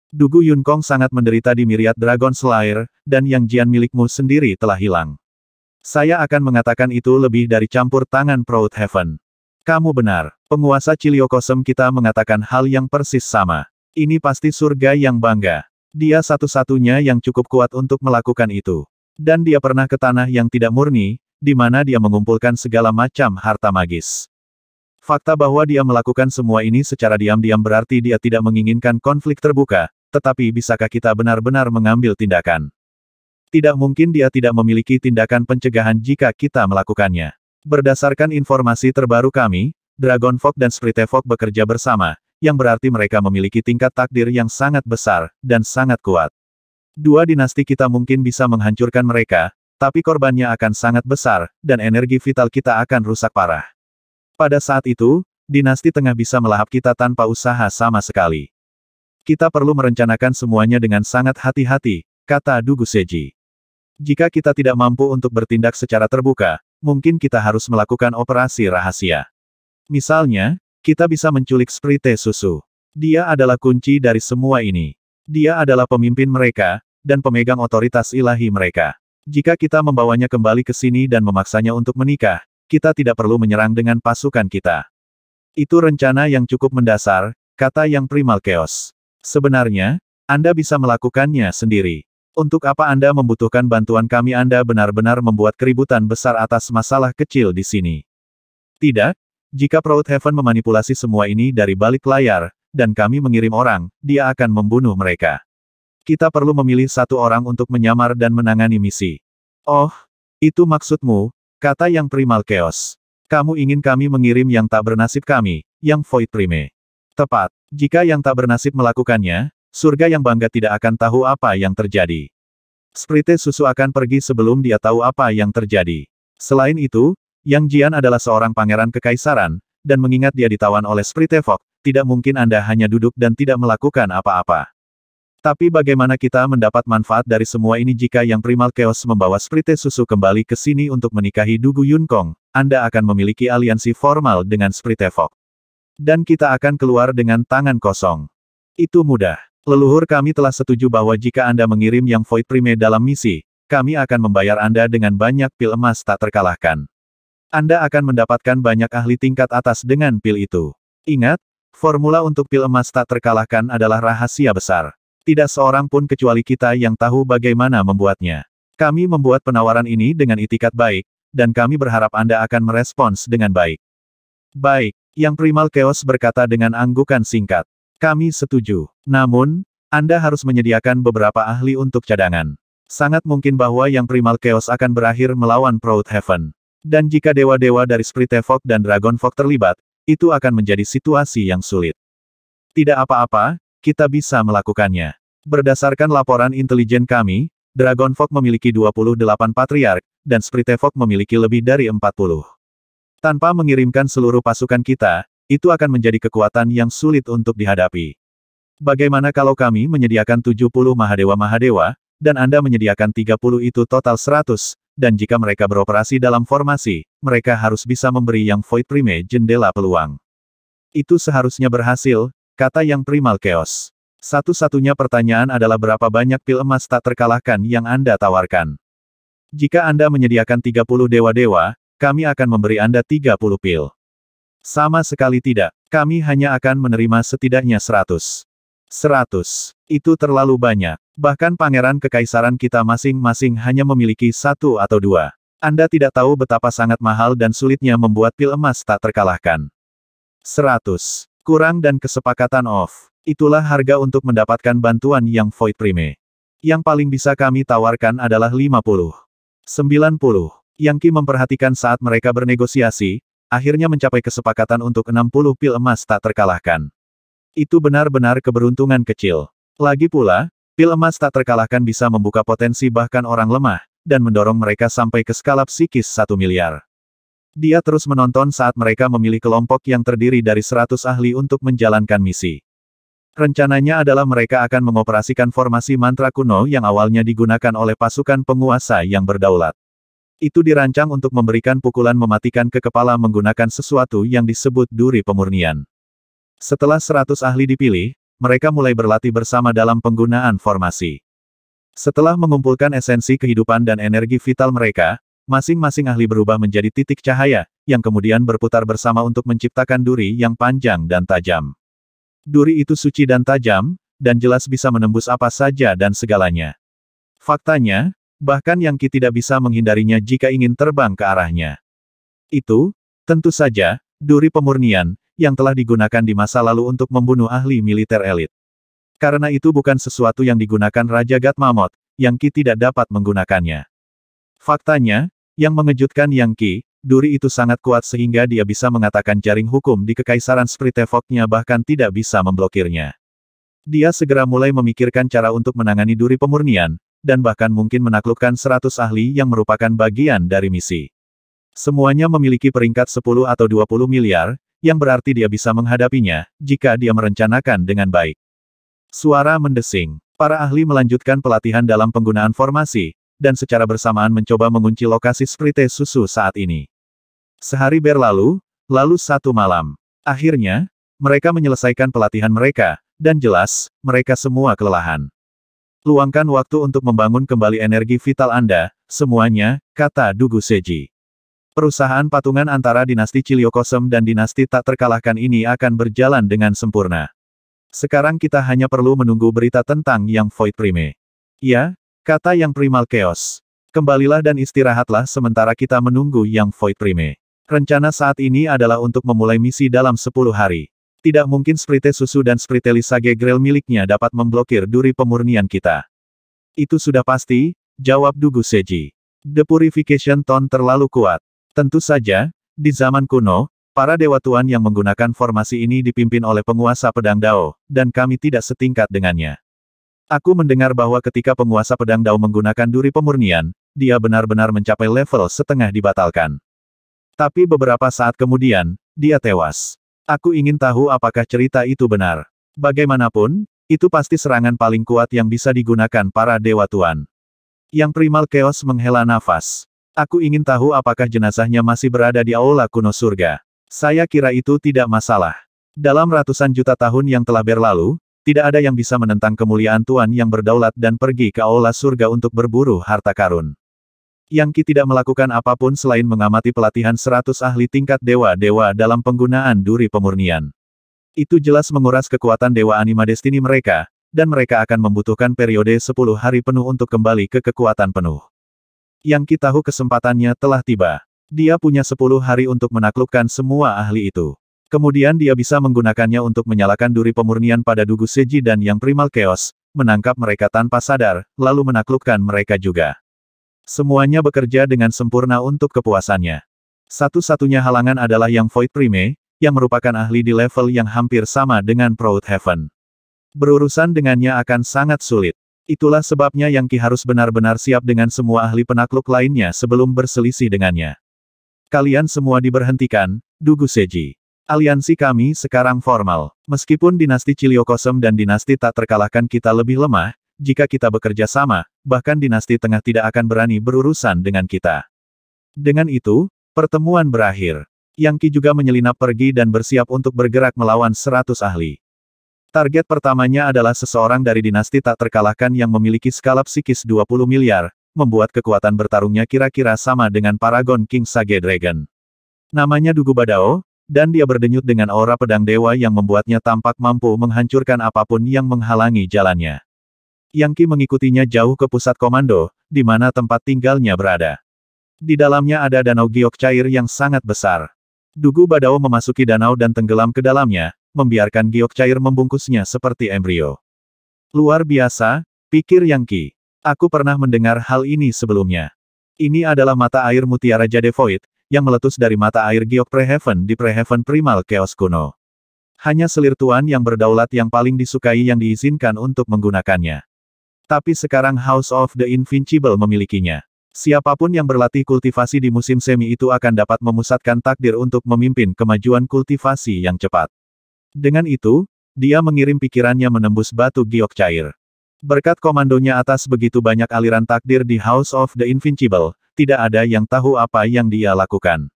Dugu Yun Kong sangat menderita di Miriat Dragon Slayer, dan Yang Jian milikmu sendiri telah hilang. Saya akan mengatakan itu lebih dari campur tangan Proud Heaven. Kamu benar, penguasa Ciliokosem kita mengatakan hal yang persis sama. Ini pasti surga yang bangga. Dia satu-satunya yang cukup kuat untuk melakukan itu. Dan dia pernah ke tanah yang tidak murni, di mana dia mengumpulkan segala macam harta magis. Fakta bahwa dia melakukan semua ini secara diam-diam berarti dia tidak menginginkan konflik terbuka, tetapi bisakah kita benar-benar mengambil tindakan? Tidak mungkin dia tidak memiliki tindakan pencegahan jika kita melakukannya. Berdasarkan informasi terbaru kami, Dragon Fog dan Sprite Fog bekerja bersama, yang berarti mereka memiliki tingkat takdir yang sangat besar, dan sangat kuat. Dua dinasti kita mungkin bisa menghancurkan mereka, tapi korbannya akan sangat besar, dan energi vital kita akan rusak parah. Pada saat itu, dinasti tengah bisa melahap kita tanpa usaha sama sekali. Kita perlu merencanakan semuanya dengan sangat hati-hati, kata Dugu Seji. Jika kita tidak mampu untuk bertindak secara terbuka, mungkin kita harus melakukan operasi rahasia. Misalnya, kita bisa menculik Sprite Susu. Dia adalah kunci dari semua ini. Dia adalah pemimpin mereka, dan pemegang otoritas ilahi mereka. Jika kita membawanya kembali ke sini dan memaksanya untuk menikah, kita tidak perlu menyerang dengan pasukan kita. Itu rencana yang cukup mendasar, kata yang primal chaos. Sebenarnya, Anda bisa melakukannya sendiri. Untuk apa Anda membutuhkan bantuan kami Anda benar-benar membuat keributan besar atas masalah kecil di sini. Tidak, jika Proud Heaven memanipulasi semua ini dari balik layar, dan kami mengirim orang, dia akan membunuh mereka. Kita perlu memilih satu orang untuk menyamar dan menangani misi. Oh, itu maksudmu, kata yang primal chaos. Kamu ingin kami mengirim yang tak bernasib kami, yang void prime. Tepat, jika yang tak bernasib melakukannya, surga yang bangga tidak akan tahu apa yang terjadi. Sprite susu akan pergi sebelum dia tahu apa yang terjadi. Selain itu, Yang Jian adalah seorang pangeran kekaisaran, dan mengingat dia ditawan oleh Sprite Fox, tidak mungkin Anda hanya duduk dan tidak melakukan apa-apa. Tapi bagaimana kita mendapat manfaat dari semua ini jika yang primal chaos membawa Sprite Susu kembali ke sini untuk menikahi Dugu Yun Kong? Anda akan memiliki aliansi formal dengan Sprite Fox. Dan kita akan keluar dengan tangan kosong. Itu mudah. Leluhur kami telah setuju bahwa jika Anda mengirim yang Void Prime dalam misi, kami akan membayar Anda dengan banyak pil emas tak terkalahkan. Anda akan mendapatkan banyak ahli tingkat atas dengan pil itu. Ingat, formula untuk pil emas tak terkalahkan adalah rahasia besar. Tidak seorang pun kecuali kita yang tahu bagaimana membuatnya. Kami membuat penawaran ini dengan itikat baik, dan kami berharap Anda akan merespons dengan baik. Baik, Yang Primal Chaos berkata dengan anggukan singkat. Kami setuju. Namun, Anda harus menyediakan beberapa ahli untuk cadangan. Sangat mungkin bahwa yang Primal Chaos akan berakhir melawan Proud Heaven. Dan jika dewa-dewa dari Spirit Evok dan Dragon Fog terlibat, itu akan menjadi situasi yang sulit. Tidak apa-apa, kita bisa melakukannya. Berdasarkan laporan intelijen kami, Dragon Fog memiliki 28 patriark, dan Spirit Evok memiliki lebih dari 40. Tanpa mengirimkan seluruh pasukan kita, itu akan menjadi kekuatan yang sulit untuk dihadapi. Bagaimana kalau kami menyediakan 70 Mahadewa-Mahadewa, dan Anda menyediakan 30 itu total 100, dan jika mereka beroperasi dalam formasi, mereka harus bisa memberi yang Void Prime jendela peluang. Itu seharusnya berhasil, kata yang primal chaos. Satu-satunya pertanyaan adalah berapa banyak pil emas tak terkalahkan yang Anda tawarkan. Jika Anda menyediakan 30 dewa-dewa, kami akan memberi Anda 30 pil. Sama sekali tidak. Kami hanya akan menerima setidaknya seratus. Seratus. Itu terlalu banyak. Bahkan pangeran kekaisaran kita masing-masing hanya memiliki satu atau dua. Anda tidak tahu betapa sangat mahal dan sulitnya membuat pil emas tak terkalahkan. Seratus. Kurang dan kesepakatan off. Itulah harga untuk mendapatkan bantuan yang void prime. Yang paling bisa kami tawarkan adalah 50. 90. Yang Ki memperhatikan saat mereka bernegosiasi, akhirnya mencapai kesepakatan untuk 60 pil emas tak terkalahkan. Itu benar-benar keberuntungan kecil. Lagi pula, pil emas tak terkalahkan bisa membuka potensi bahkan orang lemah, dan mendorong mereka sampai ke skala psikis 1 miliar. Dia terus menonton saat mereka memilih kelompok yang terdiri dari 100 ahli untuk menjalankan misi. Rencananya adalah mereka akan mengoperasikan formasi mantra kuno yang awalnya digunakan oleh pasukan penguasa yang berdaulat. Itu dirancang untuk memberikan pukulan mematikan ke kepala menggunakan sesuatu yang disebut duri pemurnian. Setelah 100 ahli dipilih, mereka mulai berlatih bersama dalam penggunaan formasi. Setelah mengumpulkan esensi kehidupan dan energi vital mereka, masing-masing ahli berubah menjadi titik cahaya, yang kemudian berputar bersama untuk menciptakan duri yang panjang dan tajam. Duri itu suci dan tajam, dan jelas bisa menembus apa saja dan segalanya. Faktanya, bahkan yang Ki tidak bisa menghindarinya jika ingin terbang ke arahnya. Itu, tentu saja, duri pemurnian, yang telah digunakan di masa lalu untuk membunuh ahli militer elit. Karena itu bukan sesuatu yang digunakan Raja Gatmamot, yang Ki tidak dapat menggunakannya. Faktanya, yang mengejutkan yang Ki, duri itu sangat kuat sehingga dia bisa mengatakan jaring hukum di Kekaisaran Spritevoknya bahkan tidak bisa memblokirnya. Dia segera mulai memikirkan cara untuk menangani duri pemurnian, dan bahkan mungkin menaklukkan 100 ahli yang merupakan bagian dari misi. Semuanya memiliki peringkat 10 atau 20 miliar, yang berarti dia bisa menghadapinya, jika dia merencanakan dengan baik. Suara mendesing. Para ahli melanjutkan pelatihan dalam penggunaan formasi, dan secara bersamaan mencoba mengunci lokasi Sprite Susu saat ini. Sehari berlalu, lalu satu malam. Akhirnya, mereka menyelesaikan pelatihan mereka, dan jelas, mereka semua kelelahan. Luangkan waktu untuk membangun kembali energi vital Anda, semuanya, kata Dugu Seji. Perusahaan patungan antara dinasti Ciliokosem dan dinasti tak terkalahkan ini akan berjalan dengan sempurna. Sekarang kita hanya perlu menunggu berita tentang Yang Void Prime. Ya, kata Yang Primal Chaos. Kembalilah dan istirahatlah sementara kita menunggu Yang Void Prime. Rencana saat ini adalah untuk memulai misi dalam 10 hari. Tidak mungkin Sprite Susu dan Sprite Lisage Grel miliknya dapat memblokir duri pemurnian kita. Itu sudah pasti, jawab Dugu Seji. The Purification Tone terlalu kuat. Tentu saja, di zaman kuno, para dewa tuan yang menggunakan formasi ini dipimpin oleh penguasa pedang Dao, dan kami tidak setingkat dengannya. Aku mendengar bahwa ketika penguasa pedang Dao menggunakan duri pemurnian, dia benar-benar mencapai level setengah dibatalkan. Tapi beberapa saat kemudian, dia tewas. Aku ingin tahu apakah cerita itu benar. Bagaimanapun, itu pasti serangan paling kuat yang bisa digunakan para dewa tuan. Yang primal keos menghela nafas. Aku ingin tahu apakah jenazahnya masih berada di aula kuno surga. Saya kira itu tidak masalah. Dalam ratusan juta tahun yang telah berlalu, tidak ada yang bisa menentang kemuliaan tuan yang berdaulat dan pergi ke aula surga untuk berburu harta karun. Yang Ki tidak melakukan apapun selain mengamati pelatihan 100 ahli tingkat dewa-dewa dalam penggunaan duri pemurnian. Itu jelas menguras kekuatan dewa anima destini mereka, dan mereka akan membutuhkan periode 10 hari penuh untuk kembali ke kekuatan penuh. Yang Ki tahu kesempatannya telah tiba. Dia punya 10 hari untuk menaklukkan semua ahli itu. Kemudian dia bisa menggunakannya untuk menyalakan duri pemurnian pada Dugu Seji dan Yang Primal Chaos, menangkap mereka tanpa sadar, lalu menaklukkan mereka juga. Semuanya bekerja dengan sempurna untuk kepuasannya. Satu-satunya halangan adalah yang Void Prime, yang merupakan ahli di level yang hampir sama dengan Proud Heaven. Berurusan dengannya akan sangat sulit. Itulah sebabnya Yang Ki harus benar-benar siap dengan semua ahli penakluk lainnya sebelum berselisih dengannya. Kalian semua diberhentikan, Dugu Seji. Aliansi kami sekarang formal. Meskipun dinasti Ciliokosem dan dinasti tak terkalahkan kita lebih lemah, jika kita bekerja sama, bahkan dinasti tengah tidak akan berani berurusan dengan kita. Dengan itu, pertemuan berakhir. Yang Qi juga menyelinap pergi dan bersiap untuk bergerak melawan seratus ahli. Target pertamanya adalah seseorang dari dinasti tak terkalahkan yang memiliki skala psikis 20 miliar, membuat kekuatan bertarungnya kira-kira sama dengan Paragon King Sage Dragon. Namanya Dugu Badao, dan dia berdenyut dengan aura pedang dewa yang membuatnya tampak mampu menghancurkan apapun yang menghalangi jalannya. Yang Qi mengikutinya jauh ke pusat komando, di mana tempat tinggalnya berada. Di dalamnya ada danau giok cair yang sangat besar. Dugu Badao memasuki danau dan tenggelam ke dalamnya, membiarkan giok cair membungkusnya seperti embrio. Luar biasa, pikir Yang Qi. Aku pernah mendengar hal ini sebelumnya. Ini adalah mata air mutiara Jade Void, yang meletus dari mata air giok Preheaven di Preheaven Primal Chaos kuno. Hanya selir tuan yang berdaulat yang paling disukai yang diizinkan untuk menggunakannya. Tapi sekarang House of the Invincible memilikinya. Siapapun yang berlatih kultivasi di musim semi itu akan dapat memusatkan takdir untuk memimpin kemajuan kultivasi yang cepat. Dengan itu, dia mengirim pikirannya menembus batu giok cair. Berkat komandonya atas begitu banyak aliran takdir di House of the Invincible, tidak ada yang tahu apa yang dia lakukan.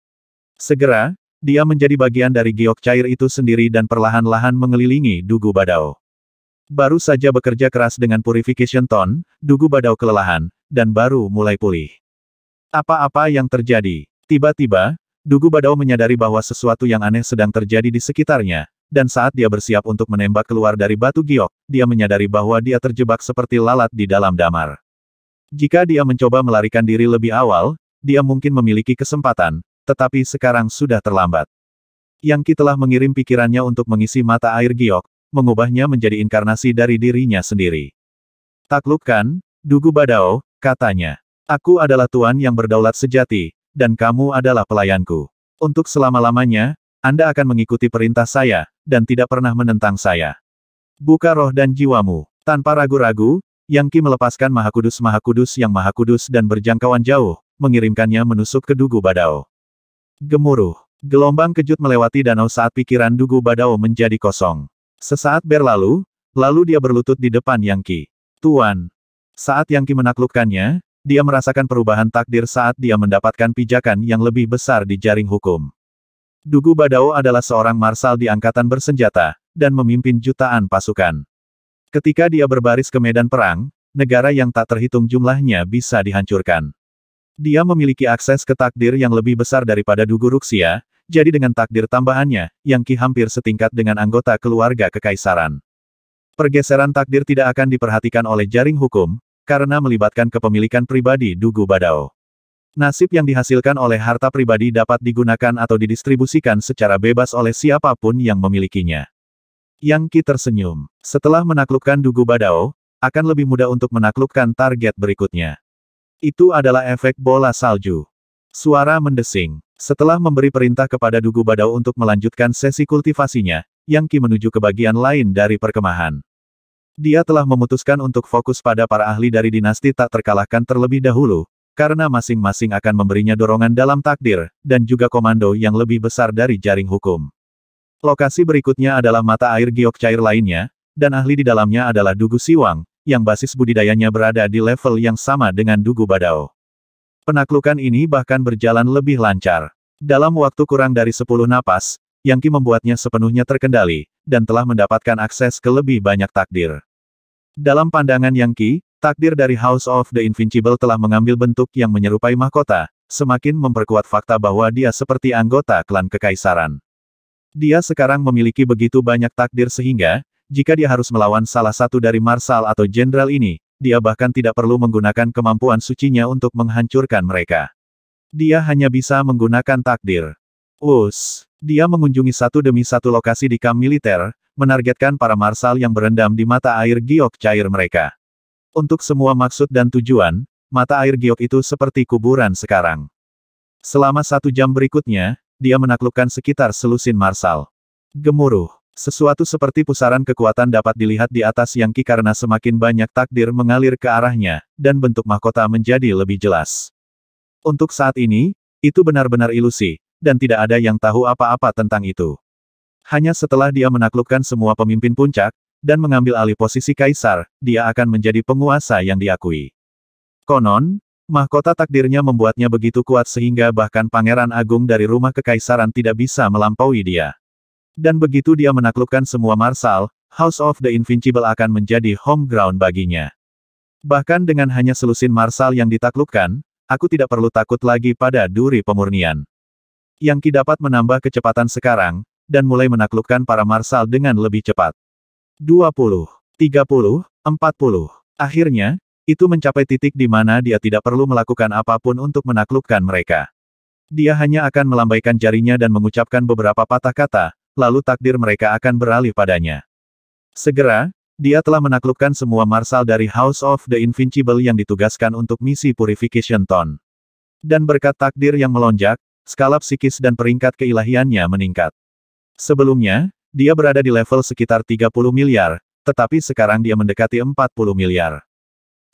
Segera, dia menjadi bagian dari giok cair itu sendiri dan perlahan-lahan mengelilingi Dugu badau. Baru saja bekerja keras dengan purification ton, Dugu Badau kelelahan, dan baru mulai pulih. Apa-apa yang terjadi? Tiba-tiba, Dugu Badau menyadari bahwa sesuatu yang aneh sedang terjadi di sekitarnya, dan saat dia bersiap untuk menembak keluar dari batu giok, dia menyadari bahwa dia terjebak seperti lalat di dalam damar. Jika dia mencoba melarikan diri lebih awal, dia mungkin memiliki kesempatan, tetapi sekarang sudah terlambat. Yang telah mengirim pikirannya untuk mengisi mata air giok, mengubahnya menjadi inkarnasi dari dirinya sendiri. Taklukkan, Dugu Badao, katanya. Aku adalah Tuan yang berdaulat sejati, dan kamu adalah pelayanku. Untuk selama-lamanya, Anda akan mengikuti perintah saya, dan tidak pernah menentang saya. Buka roh dan jiwamu. Tanpa ragu-ragu, Yang Ki melepaskan Maha Kudus Maha Kudus yang Maha Kudus dan berjangkauan jauh, mengirimkannya menusuk ke Dugu Badao. Gemuruh. Gelombang kejut melewati danau saat pikiran Dugu Badao menjadi kosong. Sesaat berlalu, lalu dia berlutut di depan Yang Ki. Tuan. Saat Yang Ki menaklukkannya, dia merasakan perubahan takdir saat dia mendapatkan pijakan yang lebih besar di jaring hukum. Dugu Badao adalah seorang marsal di angkatan bersenjata, dan memimpin jutaan pasukan. Ketika dia berbaris ke medan perang, negara yang tak terhitung jumlahnya bisa dihancurkan. Dia memiliki akses ke takdir yang lebih besar daripada Dugu Ruxia, jadi dengan takdir tambahannya, Yang Ki hampir setingkat dengan anggota keluarga kekaisaran. Pergeseran takdir tidak akan diperhatikan oleh jaring hukum, karena melibatkan kepemilikan pribadi Dugu Badao. Nasib yang dihasilkan oleh harta pribadi dapat digunakan atau didistribusikan secara bebas oleh siapapun yang memilikinya. Yang Ki tersenyum. Setelah menaklukkan Dugu Badao, akan lebih mudah untuk menaklukkan target berikutnya. Itu adalah efek bola salju. Suara mendesing. Setelah memberi perintah kepada Dugu Badau untuk melanjutkan sesi kultivasinya, Yang Qi menuju ke bagian lain dari perkemahan. Dia telah memutuskan untuk fokus pada para ahli dari dinasti tak terkalahkan terlebih dahulu, karena masing-masing akan memberinya dorongan dalam takdir, dan juga komando yang lebih besar dari jaring hukum. Lokasi berikutnya adalah mata air giok cair lainnya, dan ahli di dalamnya adalah Dugu Siwang, yang basis budidayanya berada di level yang sama dengan Dugu Badao. Penaklukan ini bahkan berjalan lebih lancar. Dalam waktu kurang dari 10 napas, Yang Ki membuatnya sepenuhnya terkendali, dan telah mendapatkan akses ke lebih banyak takdir. Dalam pandangan Yang Yangki, takdir dari House of the Invincible telah mengambil bentuk yang menyerupai mahkota, semakin memperkuat fakta bahwa dia seperti anggota klan kekaisaran. Dia sekarang memiliki begitu banyak takdir sehingga, jika dia harus melawan salah satu dari Marsal atau Jenderal ini, dia bahkan tidak perlu menggunakan kemampuan sucinya untuk menghancurkan mereka. Dia hanya bisa menggunakan takdir. Us, dia mengunjungi satu demi satu lokasi di kamp militer, menargetkan para marsal yang berendam di mata air giok cair mereka. Untuk semua maksud dan tujuan, mata air giok itu seperti kuburan sekarang. Selama satu jam berikutnya, dia menaklukkan sekitar selusin marsal. Gemuruh. Sesuatu seperti pusaran kekuatan dapat dilihat di atas Yang Qi karena semakin banyak takdir mengalir ke arahnya, dan bentuk mahkota menjadi lebih jelas. Untuk saat ini, itu benar-benar ilusi, dan tidak ada yang tahu apa-apa tentang itu. Hanya setelah dia menaklukkan semua pemimpin puncak, dan mengambil alih posisi kaisar, dia akan menjadi penguasa yang diakui. Konon, mahkota takdirnya membuatnya begitu kuat sehingga bahkan pangeran agung dari rumah kekaisaran tidak bisa melampaui dia. Dan begitu dia menaklukkan semua Marsal, House of the Invincible akan menjadi home ground baginya. Bahkan dengan hanya selusin Marsal yang ditaklukkan, aku tidak perlu takut lagi pada duri pemurnian. Yang Ki dapat menambah kecepatan sekarang, dan mulai menaklukkan para Marsal dengan lebih cepat. 20, 30, 40. Akhirnya, itu mencapai titik di mana dia tidak perlu melakukan apapun untuk menaklukkan mereka. Dia hanya akan melambaikan jarinya dan mengucapkan beberapa patah kata, lalu takdir mereka akan beralih padanya. Segera, dia telah menaklukkan semua marsal dari House of the Invincible yang ditugaskan untuk misi Purification Ton. Dan berkat takdir yang melonjak, skala psikis dan peringkat keilahiannya meningkat. Sebelumnya, dia berada di level sekitar 30 miliar, tetapi sekarang dia mendekati 40 miliar.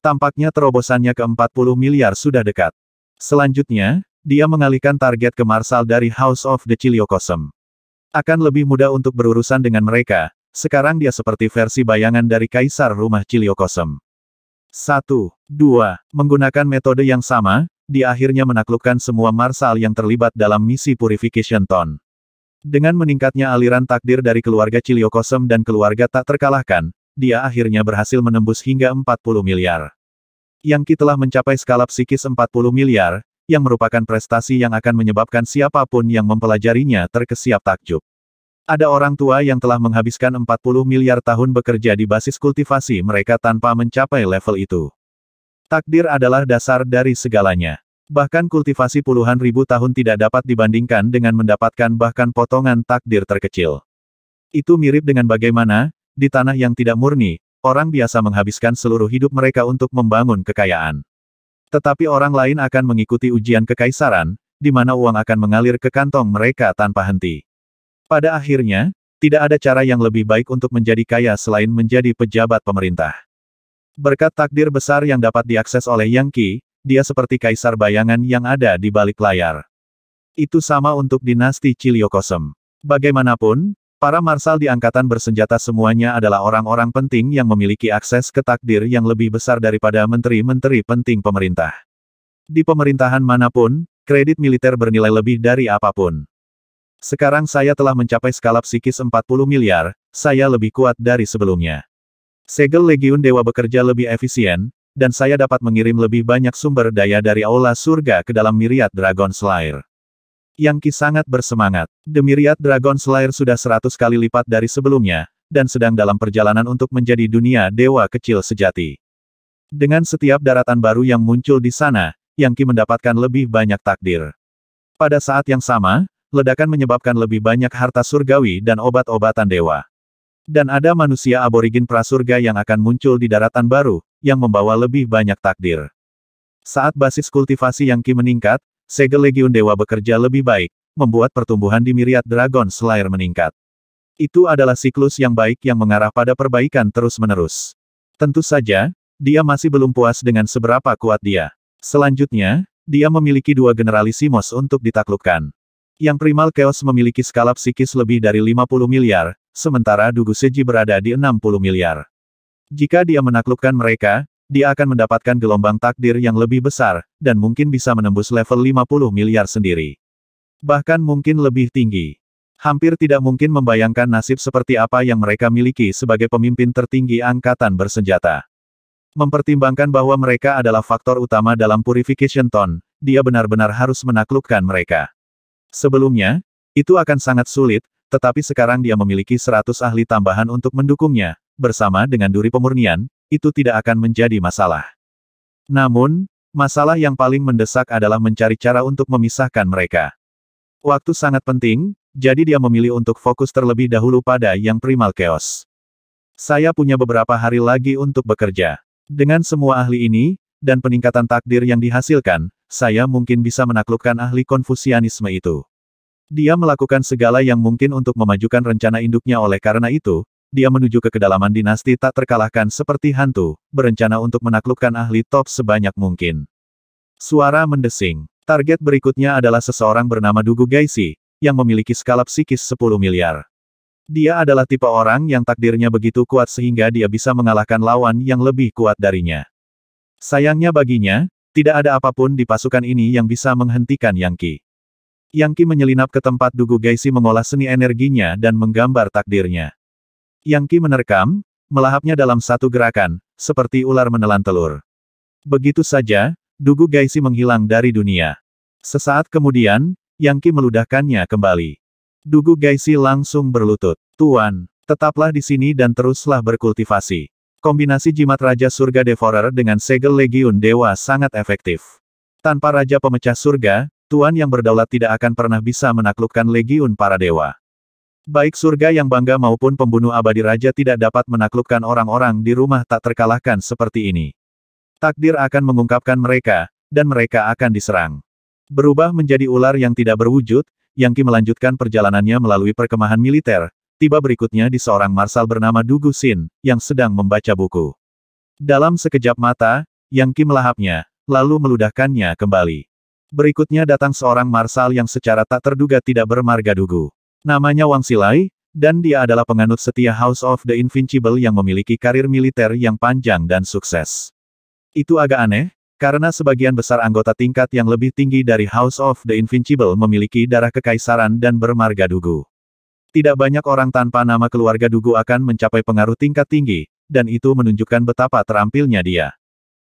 Tampaknya terobosannya ke 40 miliar sudah dekat. Selanjutnya, dia mengalihkan target ke Marsal dari House of the Chiliocosm. Akan lebih mudah untuk berurusan dengan mereka, sekarang dia seperti versi bayangan dari Kaisar Rumah Ciliokosem. 1. 2. Menggunakan metode yang sama, dia akhirnya menaklukkan semua Marsal yang terlibat dalam misi Purification Ton. Dengan meningkatnya aliran takdir dari keluarga Ciliokosem dan keluarga tak terkalahkan, dia akhirnya berhasil menembus hingga 40 miliar. Yang telah mencapai skala psikis 40 miliar, yang merupakan prestasi yang akan menyebabkan siapapun yang mempelajarinya terkesiap takjub. Ada orang tua yang telah menghabiskan 40 miliar tahun bekerja di basis kultivasi mereka tanpa mencapai level itu. Takdir adalah dasar dari segalanya. Bahkan kultivasi puluhan ribu tahun tidak dapat dibandingkan dengan mendapatkan bahkan potongan takdir terkecil. Itu mirip dengan bagaimana, di tanah yang tidak murni, orang biasa menghabiskan seluruh hidup mereka untuk membangun kekayaan. Tetapi orang lain akan mengikuti ujian kekaisaran, di mana uang akan mengalir ke kantong mereka tanpa henti. Pada akhirnya, tidak ada cara yang lebih baik untuk menjadi kaya selain menjadi pejabat pemerintah. Berkat takdir besar yang dapat diakses oleh Yang Qi, dia seperti kaisar bayangan yang ada di balik layar. Itu sama untuk dinasti Ciliokosem. Bagaimanapun, Para marsal di angkatan bersenjata semuanya adalah orang-orang penting yang memiliki akses ke takdir yang lebih besar daripada menteri-menteri penting pemerintah. Di pemerintahan manapun, kredit militer bernilai lebih dari apapun. Sekarang saya telah mencapai skala psikis 40 miliar, saya lebih kuat dari sebelumnya. Segel Legiun Dewa bekerja lebih efisien, dan saya dapat mengirim lebih banyak sumber daya dari Aula Surga ke dalam Miriat Dragon Slayer yang Qi sangat bersemangat. Demiriat Dragon Slayer sudah seratus kali lipat dari sebelumnya, dan sedang dalam perjalanan untuk menjadi dunia dewa kecil sejati. Dengan setiap daratan baru yang muncul di sana, Yang Qi mendapatkan lebih banyak takdir. Pada saat yang sama, ledakan menyebabkan lebih banyak harta surgawi dan obat-obatan dewa. Dan ada manusia aborigin prasurga yang akan muncul di daratan baru, yang membawa lebih banyak takdir. Saat basis kultivasi Yang Qi meningkat, Segel Legiun Dewa bekerja lebih baik, membuat pertumbuhan di Myriad Dragon Slayer meningkat. Itu adalah siklus yang baik yang mengarah pada perbaikan terus-menerus. Tentu saja, dia masih belum puas dengan seberapa kuat dia. Selanjutnya, dia memiliki dua generalisimos untuk ditaklukkan. Yang primal Chaos memiliki skala psikis lebih dari 50 miliar, sementara Dugu Seji berada di 60 miliar. Jika dia menaklukkan mereka, dia akan mendapatkan gelombang takdir yang lebih besar, dan mungkin bisa menembus level 50 miliar sendiri. Bahkan mungkin lebih tinggi. Hampir tidak mungkin membayangkan nasib seperti apa yang mereka miliki sebagai pemimpin tertinggi angkatan bersenjata. Mempertimbangkan bahwa mereka adalah faktor utama dalam purification ton, dia benar-benar harus menaklukkan mereka. Sebelumnya, itu akan sangat sulit, tetapi sekarang dia memiliki 100 ahli tambahan untuk mendukungnya, bersama dengan duri pemurnian, itu tidak akan menjadi masalah. Namun, masalah yang paling mendesak adalah mencari cara untuk memisahkan mereka. Waktu sangat penting, jadi dia memilih untuk fokus terlebih dahulu pada yang primal chaos. Saya punya beberapa hari lagi untuk bekerja. Dengan semua ahli ini, dan peningkatan takdir yang dihasilkan, saya mungkin bisa menaklukkan ahli konfusianisme itu. Dia melakukan segala yang mungkin untuk memajukan rencana induknya oleh karena itu, dia menuju ke kedalaman dinasti tak terkalahkan seperti hantu, berencana untuk menaklukkan ahli top sebanyak mungkin. Suara mendesing. Target berikutnya adalah seseorang bernama Dugu Gaisi, yang memiliki skala psikis 10 miliar. Dia adalah tipe orang yang takdirnya begitu kuat sehingga dia bisa mengalahkan lawan yang lebih kuat darinya. Sayangnya baginya, tidak ada apapun di pasukan ini yang bisa menghentikan Yangki. Yangki menyelinap ke tempat Dugu Gaisi mengolah seni energinya dan menggambar takdirnya. Yang Qi menerkam, melahapnya dalam satu gerakan, seperti ular menelan telur. Begitu saja, Dugu Gaisi menghilang dari dunia. Sesaat kemudian, Yang Qi meludahkannya kembali. Dugu Gaisi langsung berlutut. Tuan, tetaplah di sini dan teruslah berkultivasi. Kombinasi jimat Raja Surga Devorer dengan segel Legiun Dewa sangat efektif. Tanpa Raja Pemecah Surga, Tuan yang berdaulat tidak akan pernah bisa menaklukkan Legiun para Dewa. Baik surga yang bangga maupun pembunuh abadi raja tidak dapat menaklukkan orang-orang di rumah tak terkalahkan seperti ini. Takdir akan mengungkapkan mereka, dan mereka akan diserang. Berubah menjadi ular yang tidak berwujud, Yang Qi melanjutkan perjalanannya melalui perkemahan militer, tiba berikutnya di seorang marsal bernama Dugu Sin, yang sedang membaca buku. Dalam sekejap mata, Yang Yangki melahapnya, lalu meludahkannya kembali. Berikutnya datang seorang marsal yang secara tak terduga tidak bermarga Dugu. Namanya Wang Silai, dan dia adalah penganut setia House of the Invincible yang memiliki karir militer yang panjang dan sukses. Itu agak aneh, karena sebagian besar anggota tingkat yang lebih tinggi dari House of the Invincible memiliki darah kekaisaran dan bermarga Dugu. Tidak banyak orang tanpa nama keluarga Dugu akan mencapai pengaruh tingkat tinggi, dan itu menunjukkan betapa terampilnya dia.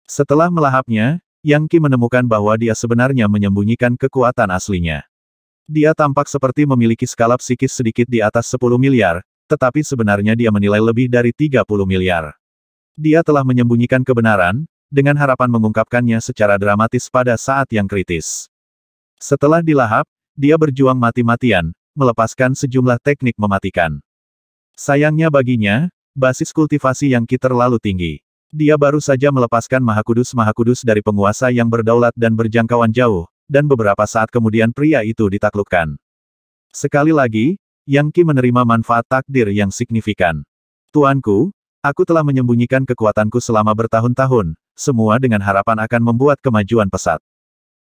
Setelah melahapnya, Yang Qi menemukan bahwa dia sebenarnya menyembunyikan kekuatan aslinya. Dia tampak seperti memiliki skala psikis sedikit di atas 10 miliar, tetapi sebenarnya dia menilai lebih dari 30 miliar. Dia telah menyembunyikan kebenaran, dengan harapan mengungkapkannya secara dramatis pada saat yang kritis. Setelah dilahap, dia berjuang mati-matian, melepaskan sejumlah teknik mematikan. Sayangnya baginya, basis kultivasi yang kita terlalu tinggi. Dia baru saja melepaskan mahakudus-mahakudus dari penguasa yang berdaulat dan berjangkauan jauh, dan beberapa saat kemudian pria itu ditaklukkan. Sekali lagi, Yang Qi menerima manfaat takdir yang signifikan. Tuanku, aku telah menyembunyikan kekuatanku selama bertahun-tahun, semua dengan harapan akan membuat kemajuan pesat.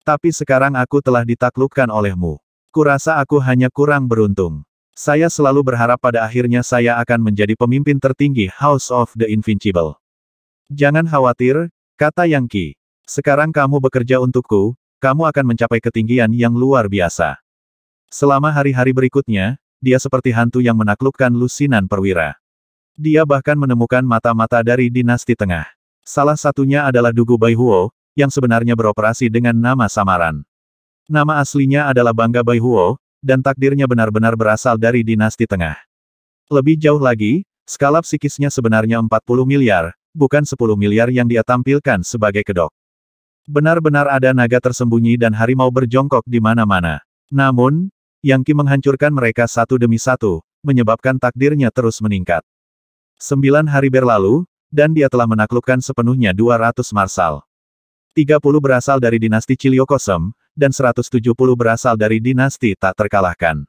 Tapi sekarang aku telah ditaklukkan olehmu. Kurasa aku hanya kurang beruntung. Saya selalu berharap pada akhirnya saya akan menjadi pemimpin tertinggi House of the Invincible. Jangan khawatir, kata Yang Qi. Sekarang kamu bekerja untukku, kamu akan mencapai ketinggian yang luar biasa. Selama hari-hari berikutnya, dia seperti hantu yang menaklukkan lusinan perwira. Dia bahkan menemukan mata-mata dari dinasti tengah. Salah satunya adalah Dugu Baihuo, yang sebenarnya beroperasi dengan nama samaran. Nama aslinya adalah Bangga Baihuo, dan takdirnya benar-benar berasal dari dinasti tengah. Lebih jauh lagi, skala psikisnya sebenarnya 40 miliar, bukan 10 miliar yang dia tampilkan sebagai kedok. Benar-benar ada naga tersembunyi dan harimau berjongkok di mana-mana. Namun, Yang Qi menghancurkan mereka satu demi satu, menyebabkan takdirnya terus meningkat. Sembilan hari berlalu, dan dia telah menaklukkan sepenuhnya 200 marsal. 30 berasal dari dinasti Ciliokosem, dan 170 berasal dari dinasti tak terkalahkan.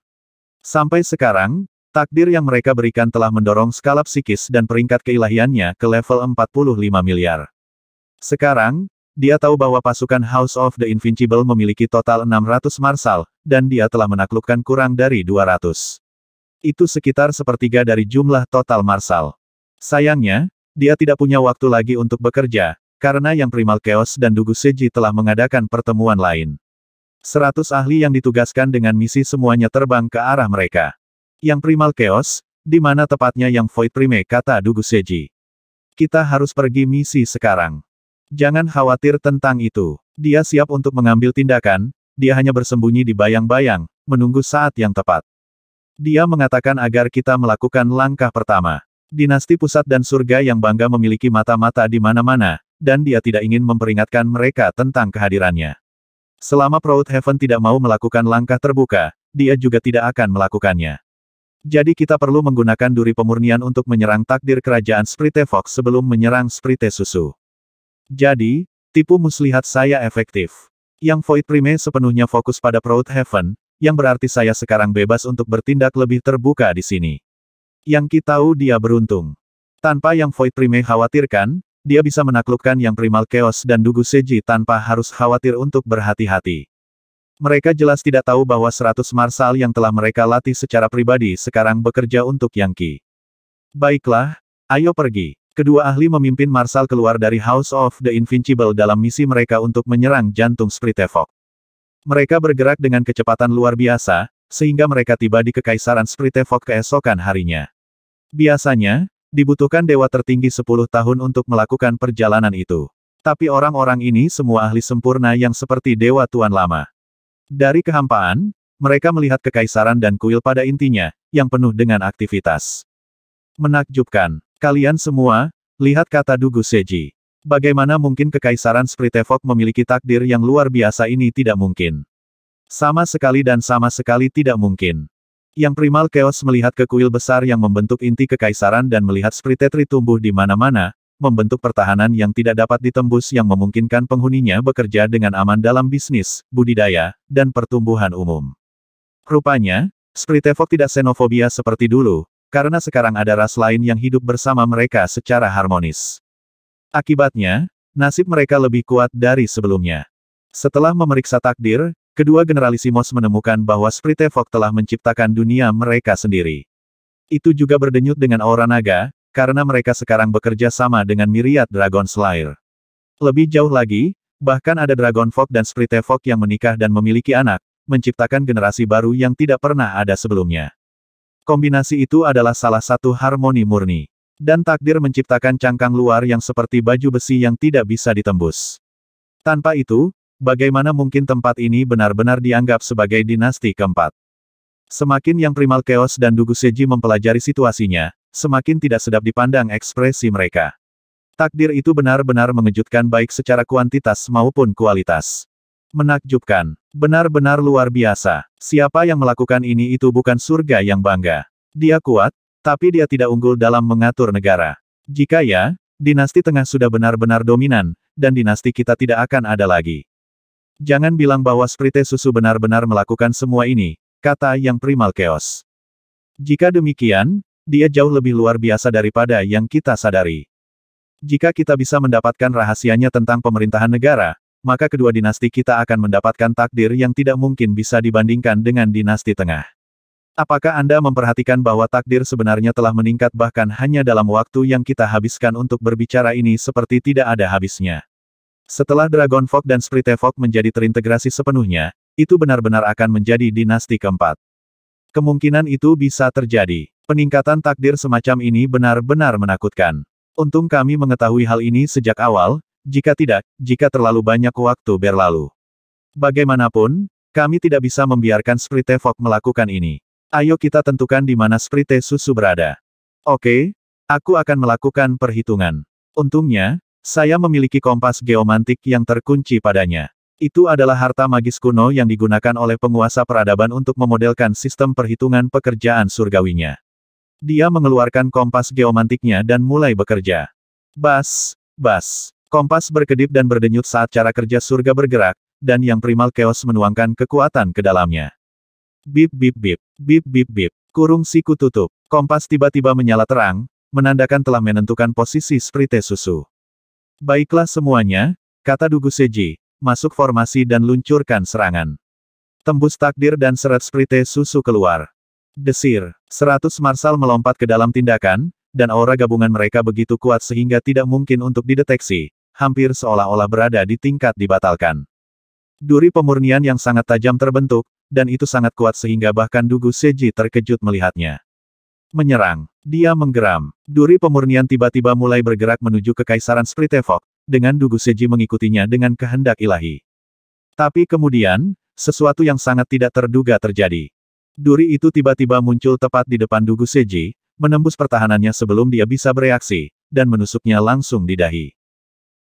Sampai sekarang, takdir yang mereka berikan telah mendorong skala psikis dan peringkat keilahiannya ke level 45 miliar. Sekarang, dia tahu bahwa pasukan House of the Invincible memiliki total 600 marsal, dan dia telah menaklukkan kurang dari 200. Itu sekitar sepertiga dari jumlah total marsal. Sayangnya, dia tidak punya waktu lagi untuk bekerja, karena yang Primal Chaos dan Dugu Seji telah mengadakan pertemuan lain. Seratus ahli yang ditugaskan dengan misi semuanya terbang ke arah mereka. Yang Primal Chaos, di mana tepatnya yang Void Prime kata Dugu Seji. Kita harus pergi misi sekarang. Jangan khawatir tentang itu. Dia siap untuk mengambil tindakan, dia hanya bersembunyi di bayang-bayang, menunggu saat yang tepat. Dia mengatakan agar kita melakukan langkah pertama. Dinasti pusat dan surga yang bangga memiliki mata-mata di mana-mana, dan dia tidak ingin memperingatkan mereka tentang kehadirannya. Selama Proud Heaven tidak mau melakukan langkah terbuka, dia juga tidak akan melakukannya. Jadi kita perlu menggunakan duri pemurnian untuk menyerang takdir kerajaan Sprite Fox sebelum menyerang Sprite Susu. Jadi, tipu muslihat saya efektif. Yang Void Prime sepenuhnya fokus pada Proud Heaven, yang berarti saya sekarang bebas untuk bertindak lebih terbuka di sini. Yang kita tahu dia beruntung. Tanpa yang Void Prime khawatirkan, dia bisa menaklukkan yang Primal Chaos dan Dugu Seji tanpa harus khawatir untuk berhati-hati. Mereka jelas tidak tahu bahwa 100 marsal yang telah mereka latih secara pribadi sekarang bekerja untuk Yang Baiklah, ayo pergi. Kedua ahli memimpin Marshal keluar dari House of the Invincible dalam misi mereka untuk menyerang jantung Spritevok. Mereka bergerak dengan kecepatan luar biasa, sehingga mereka tiba di Kekaisaran Spritevok keesokan harinya. Biasanya, dibutuhkan dewa tertinggi 10 tahun untuk melakukan perjalanan itu. Tapi orang-orang ini semua ahli sempurna yang seperti dewa tuan lama. Dari kehampaan, mereka melihat kekaisaran dan kuil pada intinya, yang penuh dengan aktivitas. Menakjubkan, Kalian semua, lihat kata Dugu Seji. Bagaimana mungkin Kekaisaran Spritevok memiliki takdir yang luar biasa ini tidak mungkin. Sama sekali dan sama sekali tidak mungkin. Yang primal Chaos melihat ke kuil besar yang membentuk inti kekaisaran dan melihat Spritetri tumbuh di mana-mana, membentuk pertahanan yang tidak dapat ditembus yang memungkinkan penghuninya bekerja dengan aman dalam bisnis, budidaya, dan pertumbuhan umum. Rupanya, Spritevok tidak xenofobia seperti dulu, karena sekarang ada ras lain yang hidup bersama mereka secara harmonis. Akibatnya, nasib mereka lebih kuat dari sebelumnya. Setelah memeriksa takdir, kedua generalisimos menemukan bahwa Spritevok telah menciptakan dunia mereka sendiri. Itu juga berdenyut dengan aura naga, karena mereka sekarang bekerja sama dengan Miriad Dragon Slayer. Lebih jauh lagi, bahkan ada Dragon Fog dan Spritevok yang menikah dan memiliki anak, menciptakan generasi baru yang tidak pernah ada sebelumnya. Kombinasi itu adalah salah satu harmoni murni. Dan takdir menciptakan cangkang luar yang seperti baju besi yang tidak bisa ditembus. Tanpa itu, bagaimana mungkin tempat ini benar-benar dianggap sebagai dinasti keempat? Semakin yang Primal Chaos dan Dugu Seji mempelajari situasinya, semakin tidak sedap dipandang ekspresi mereka. Takdir itu benar-benar mengejutkan baik secara kuantitas maupun kualitas. Menakjubkan. Benar-benar luar biasa. Siapa yang melakukan ini itu bukan surga yang bangga. Dia kuat, tapi dia tidak unggul dalam mengatur negara. Jika ya, dinasti tengah sudah benar-benar dominan, dan dinasti kita tidak akan ada lagi. Jangan bilang bahwa Sprite Susu benar-benar melakukan semua ini, kata yang primal chaos. Jika demikian, dia jauh lebih luar biasa daripada yang kita sadari. Jika kita bisa mendapatkan rahasianya tentang pemerintahan negara, maka kedua dinasti kita akan mendapatkan takdir yang tidak mungkin bisa dibandingkan dengan dinasti tengah. Apakah Anda memperhatikan bahwa takdir sebenarnya telah meningkat bahkan hanya dalam waktu yang kita habiskan untuk berbicara ini seperti tidak ada habisnya? Setelah Dragon Fog dan Sprite Fog menjadi terintegrasi sepenuhnya, itu benar-benar akan menjadi dinasti keempat. Kemungkinan itu bisa terjadi. Peningkatan takdir semacam ini benar-benar menakutkan. Untung kami mengetahui hal ini sejak awal, jika tidak, jika terlalu banyak waktu berlalu. Bagaimanapun, kami tidak bisa membiarkan Sprite Fog melakukan ini. Ayo kita tentukan di mana Sprite Susu berada. Oke, aku akan melakukan perhitungan. Untungnya, saya memiliki kompas geomantik yang terkunci padanya. Itu adalah harta magis kuno yang digunakan oleh penguasa peradaban untuk memodelkan sistem perhitungan pekerjaan surgawinya. Dia mengeluarkan kompas geomantiknya dan mulai bekerja. Bas, bas. Kompas berkedip dan berdenyut saat cara kerja surga bergerak, dan yang primal keos menuangkan kekuatan ke dalamnya. Bip bip bip, bip bip bip, kurung siku tutup. Kompas tiba-tiba menyala terang, menandakan telah menentukan posisi Sprite Susu. Baiklah semuanya, kata Dugu Seji, masuk formasi dan luncurkan serangan. Tembus takdir dan seret Sprite Susu keluar. Desir, 100 Marsal melompat ke dalam tindakan, dan aura gabungan mereka begitu kuat sehingga tidak mungkin untuk dideteksi, hampir seolah-olah berada di tingkat dibatalkan. Duri pemurnian yang sangat tajam terbentuk, dan itu sangat kuat sehingga bahkan Dugu Seji terkejut melihatnya. Menyerang. Dia menggeram. Duri pemurnian tiba-tiba mulai bergerak menuju kekaisaran Kaisaran Evok, dengan Dugu Seji mengikutinya dengan kehendak ilahi. Tapi kemudian, sesuatu yang sangat tidak terduga terjadi. Duri itu tiba-tiba muncul tepat di depan Dugu Seji, menembus pertahanannya sebelum dia bisa bereaksi, dan menusuknya langsung di dahi.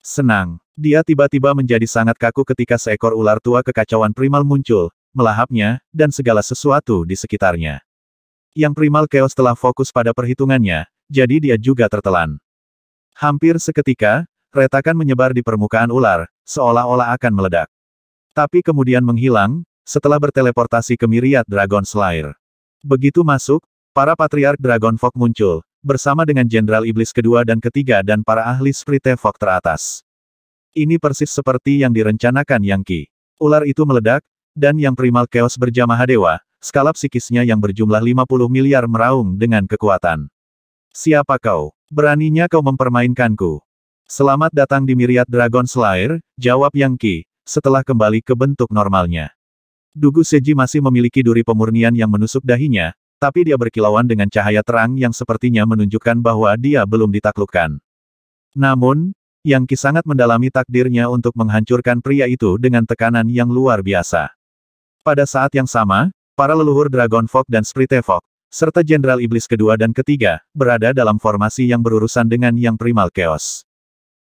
Senang. Dia tiba-tiba menjadi sangat kaku ketika seekor ular tua kekacauan primal muncul, melahapnya, dan segala sesuatu di sekitarnya. Yang primal chaos telah fokus pada perhitungannya, jadi dia juga tertelan. Hampir seketika, retakan menyebar di permukaan ular, seolah-olah akan meledak. Tapi kemudian menghilang, setelah berteleportasi ke Miriat Dragon Slayer. Begitu masuk, para patriark Dragon Fog muncul, bersama dengan Jenderal Iblis kedua dan ketiga dan para ahli Spritefok teratas. Ini persis seperti yang direncanakan Yang Qi. Ular itu meledak, dan yang primal chaos berjamaah dewa, skala psikisnya yang berjumlah 50 miliar meraung dengan kekuatan. Siapa kau? Beraninya kau mempermainkanku. Selamat datang di Miriat Dragon Slayer, jawab Yang Qi, setelah kembali ke bentuk normalnya. Dugu Seji masih memiliki duri pemurnian yang menusuk dahinya, tapi dia berkilauan dengan cahaya terang yang sepertinya menunjukkan bahwa dia belum ditaklukkan. Namun, Yang Qi sangat mendalami takdirnya untuk menghancurkan pria itu dengan tekanan yang luar biasa. Pada saat yang sama, para leluhur Dragon Fog dan Sprite Fog, serta Jenderal Iblis kedua dan ketiga, berada dalam formasi yang berurusan dengan yang primal chaos.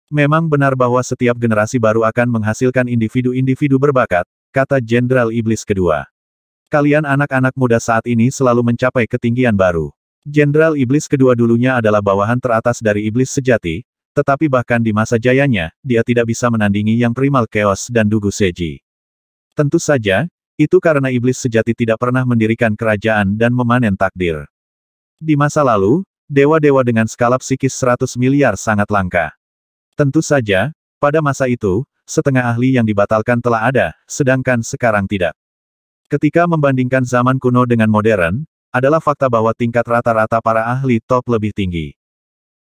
Memang benar bahwa setiap generasi baru akan menghasilkan individu-individu berbakat, kata Jenderal Iblis kedua. Kalian anak-anak muda saat ini selalu mencapai ketinggian baru. Jenderal Iblis kedua dulunya adalah bawahan teratas dari Iblis sejati, tetapi bahkan di masa jayanya, dia tidak bisa menandingi yang primal Chaos dan Dugu Seji. Tentu saja, itu karena Iblis sejati tidak pernah mendirikan kerajaan dan memanen takdir. Di masa lalu, dewa-dewa dengan skala psikis 100 miliar sangat langka. Tentu saja, pada masa itu, setengah ahli yang dibatalkan telah ada, sedangkan sekarang tidak. Ketika membandingkan zaman kuno dengan modern, adalah fakta bahwa tingkat rata-rata para ahli top lebih tinggi.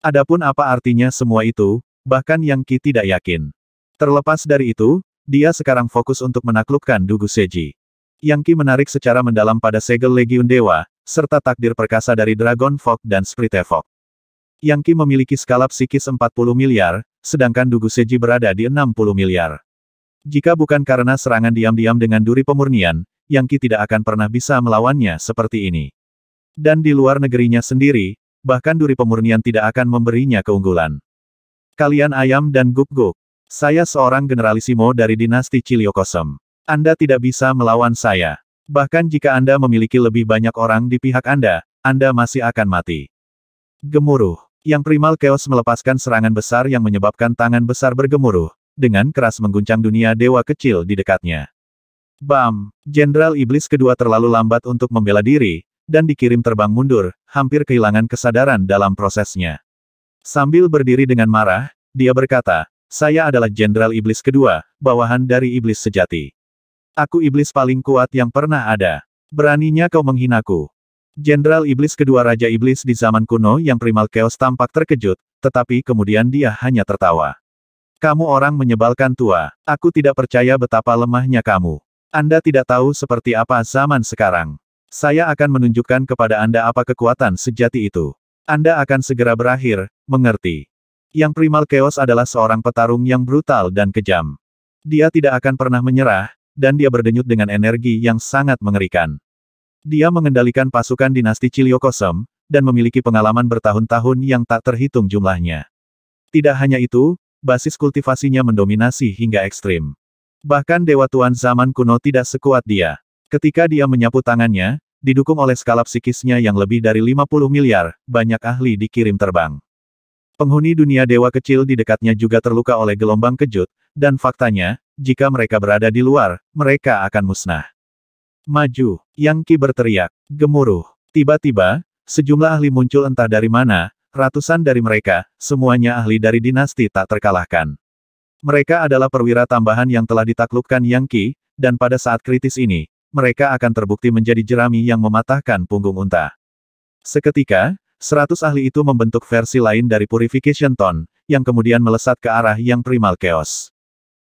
Adapun apa artinya semua itu, bahkan yang Ki tidak yakin. Terlepas dari itu, dia sekarang fokus untuk menaklukkan Dugu Seji. Yang Ki menarik secara mendalam pada segel Legiun Dewa, serta takdir perkasa dari Dragon Fog dan Sprite Fog. Yang Ki memiliki skala psikis 40 miliar, sedangkan Dugu Seji berada di 60 miliar. Jika bukan karena serangan diam-diam dengan duri pemurnian, Yang Ki tidak akan pernah bisa melawannya seperti ini. Dan di luar negerinya sendiri, bahkan duri pemurnian tidak akan memberinya keunggulan. Kalian ayam dan guk-guk. Saya seorang generalisimo dari dinasti Ciliokosem. Anda tidak bisa melawan saya. Bahkan jika Anda memiliki lebih banyak orang di pihak Anda, Anda masih akan mati. Gemuruh. Yang primal Chaos melepaskan serangan besar yang menyebabkan tangan besar bergemuruh, dengan keras mengguncang dunia dewa kecil di dekatnya. Bam! Jenderal Iblis kedua terlalu lambat untuk membela diri, dan dikirim terbang mundur, hampir kehilangan kesadaran dalam prosesnya. Sambil berdiri dengan marah, dia berkata, saya adalah Jenderal Iblis kedua, bawahan dari Iblis sejati. Aku Iblis paling kuat yang pernah ada. Beraninya kau menghinaku. Jenderal Iblis kedua Raja Iblis di zaman kuno yang primal chaos tampak terkejut, tetapi kemudian dia hanya tertawa. Kamu orang menyebalkan tua. Aku tidak percaya betapa lemahnya kamu. Anda tidak tahu seperti apa zaman sekarang. Saya akan menunjukkan kepada Anda apa kekuatan sejati itu. Anda akan segera berakhir, mengerti. Yang Primal Chaos adalah seorang petarung yang brutal dan kejam. Dia tidak akan pernah menyerah, dan dia berdenyut dengan energi yang sangat mengerikan. Dia mengendalikan pasukan dinasti Ciliokosem, dan memiliki pengalaman bertahun-tahun yang tak terhitung jumlahnya. Tidak hanya itu, basis kultivasinya mendominasi hingga ekstrim. Bahkan Dewa Tuan zaman kuno tidak sekuat dia. Ketika dia menyapu tangannya, didukung oleh skala psikisnya yang lebih dari 50 miliar, banyak ahli dikirim terbang. Penghuni dunia dewa kecil di dekatnya juga terluka oleh gelombang kejut, dan faktanya, jika mereka berada di luar, mereka akan musnah. Maju, Yang Ki berteriak, gemuruh. Tiba-tiba, sejumlah ahli muncul entah dari mana, Ratusan dari mereka, semuanya ahli dari dinasti tak terkalahkan. Mereka adalah perwira tambahan yang telah ditaklukkan Yang Qi, dan pada saat kritis ini, mereka akan terbukti menjadi jerami yang mematahkan punggung unta. Seketika, seratus ahli itu membentuk versi lain dari Purification Ton, yang kemudian melesat ke arah Yang Primal Chaos.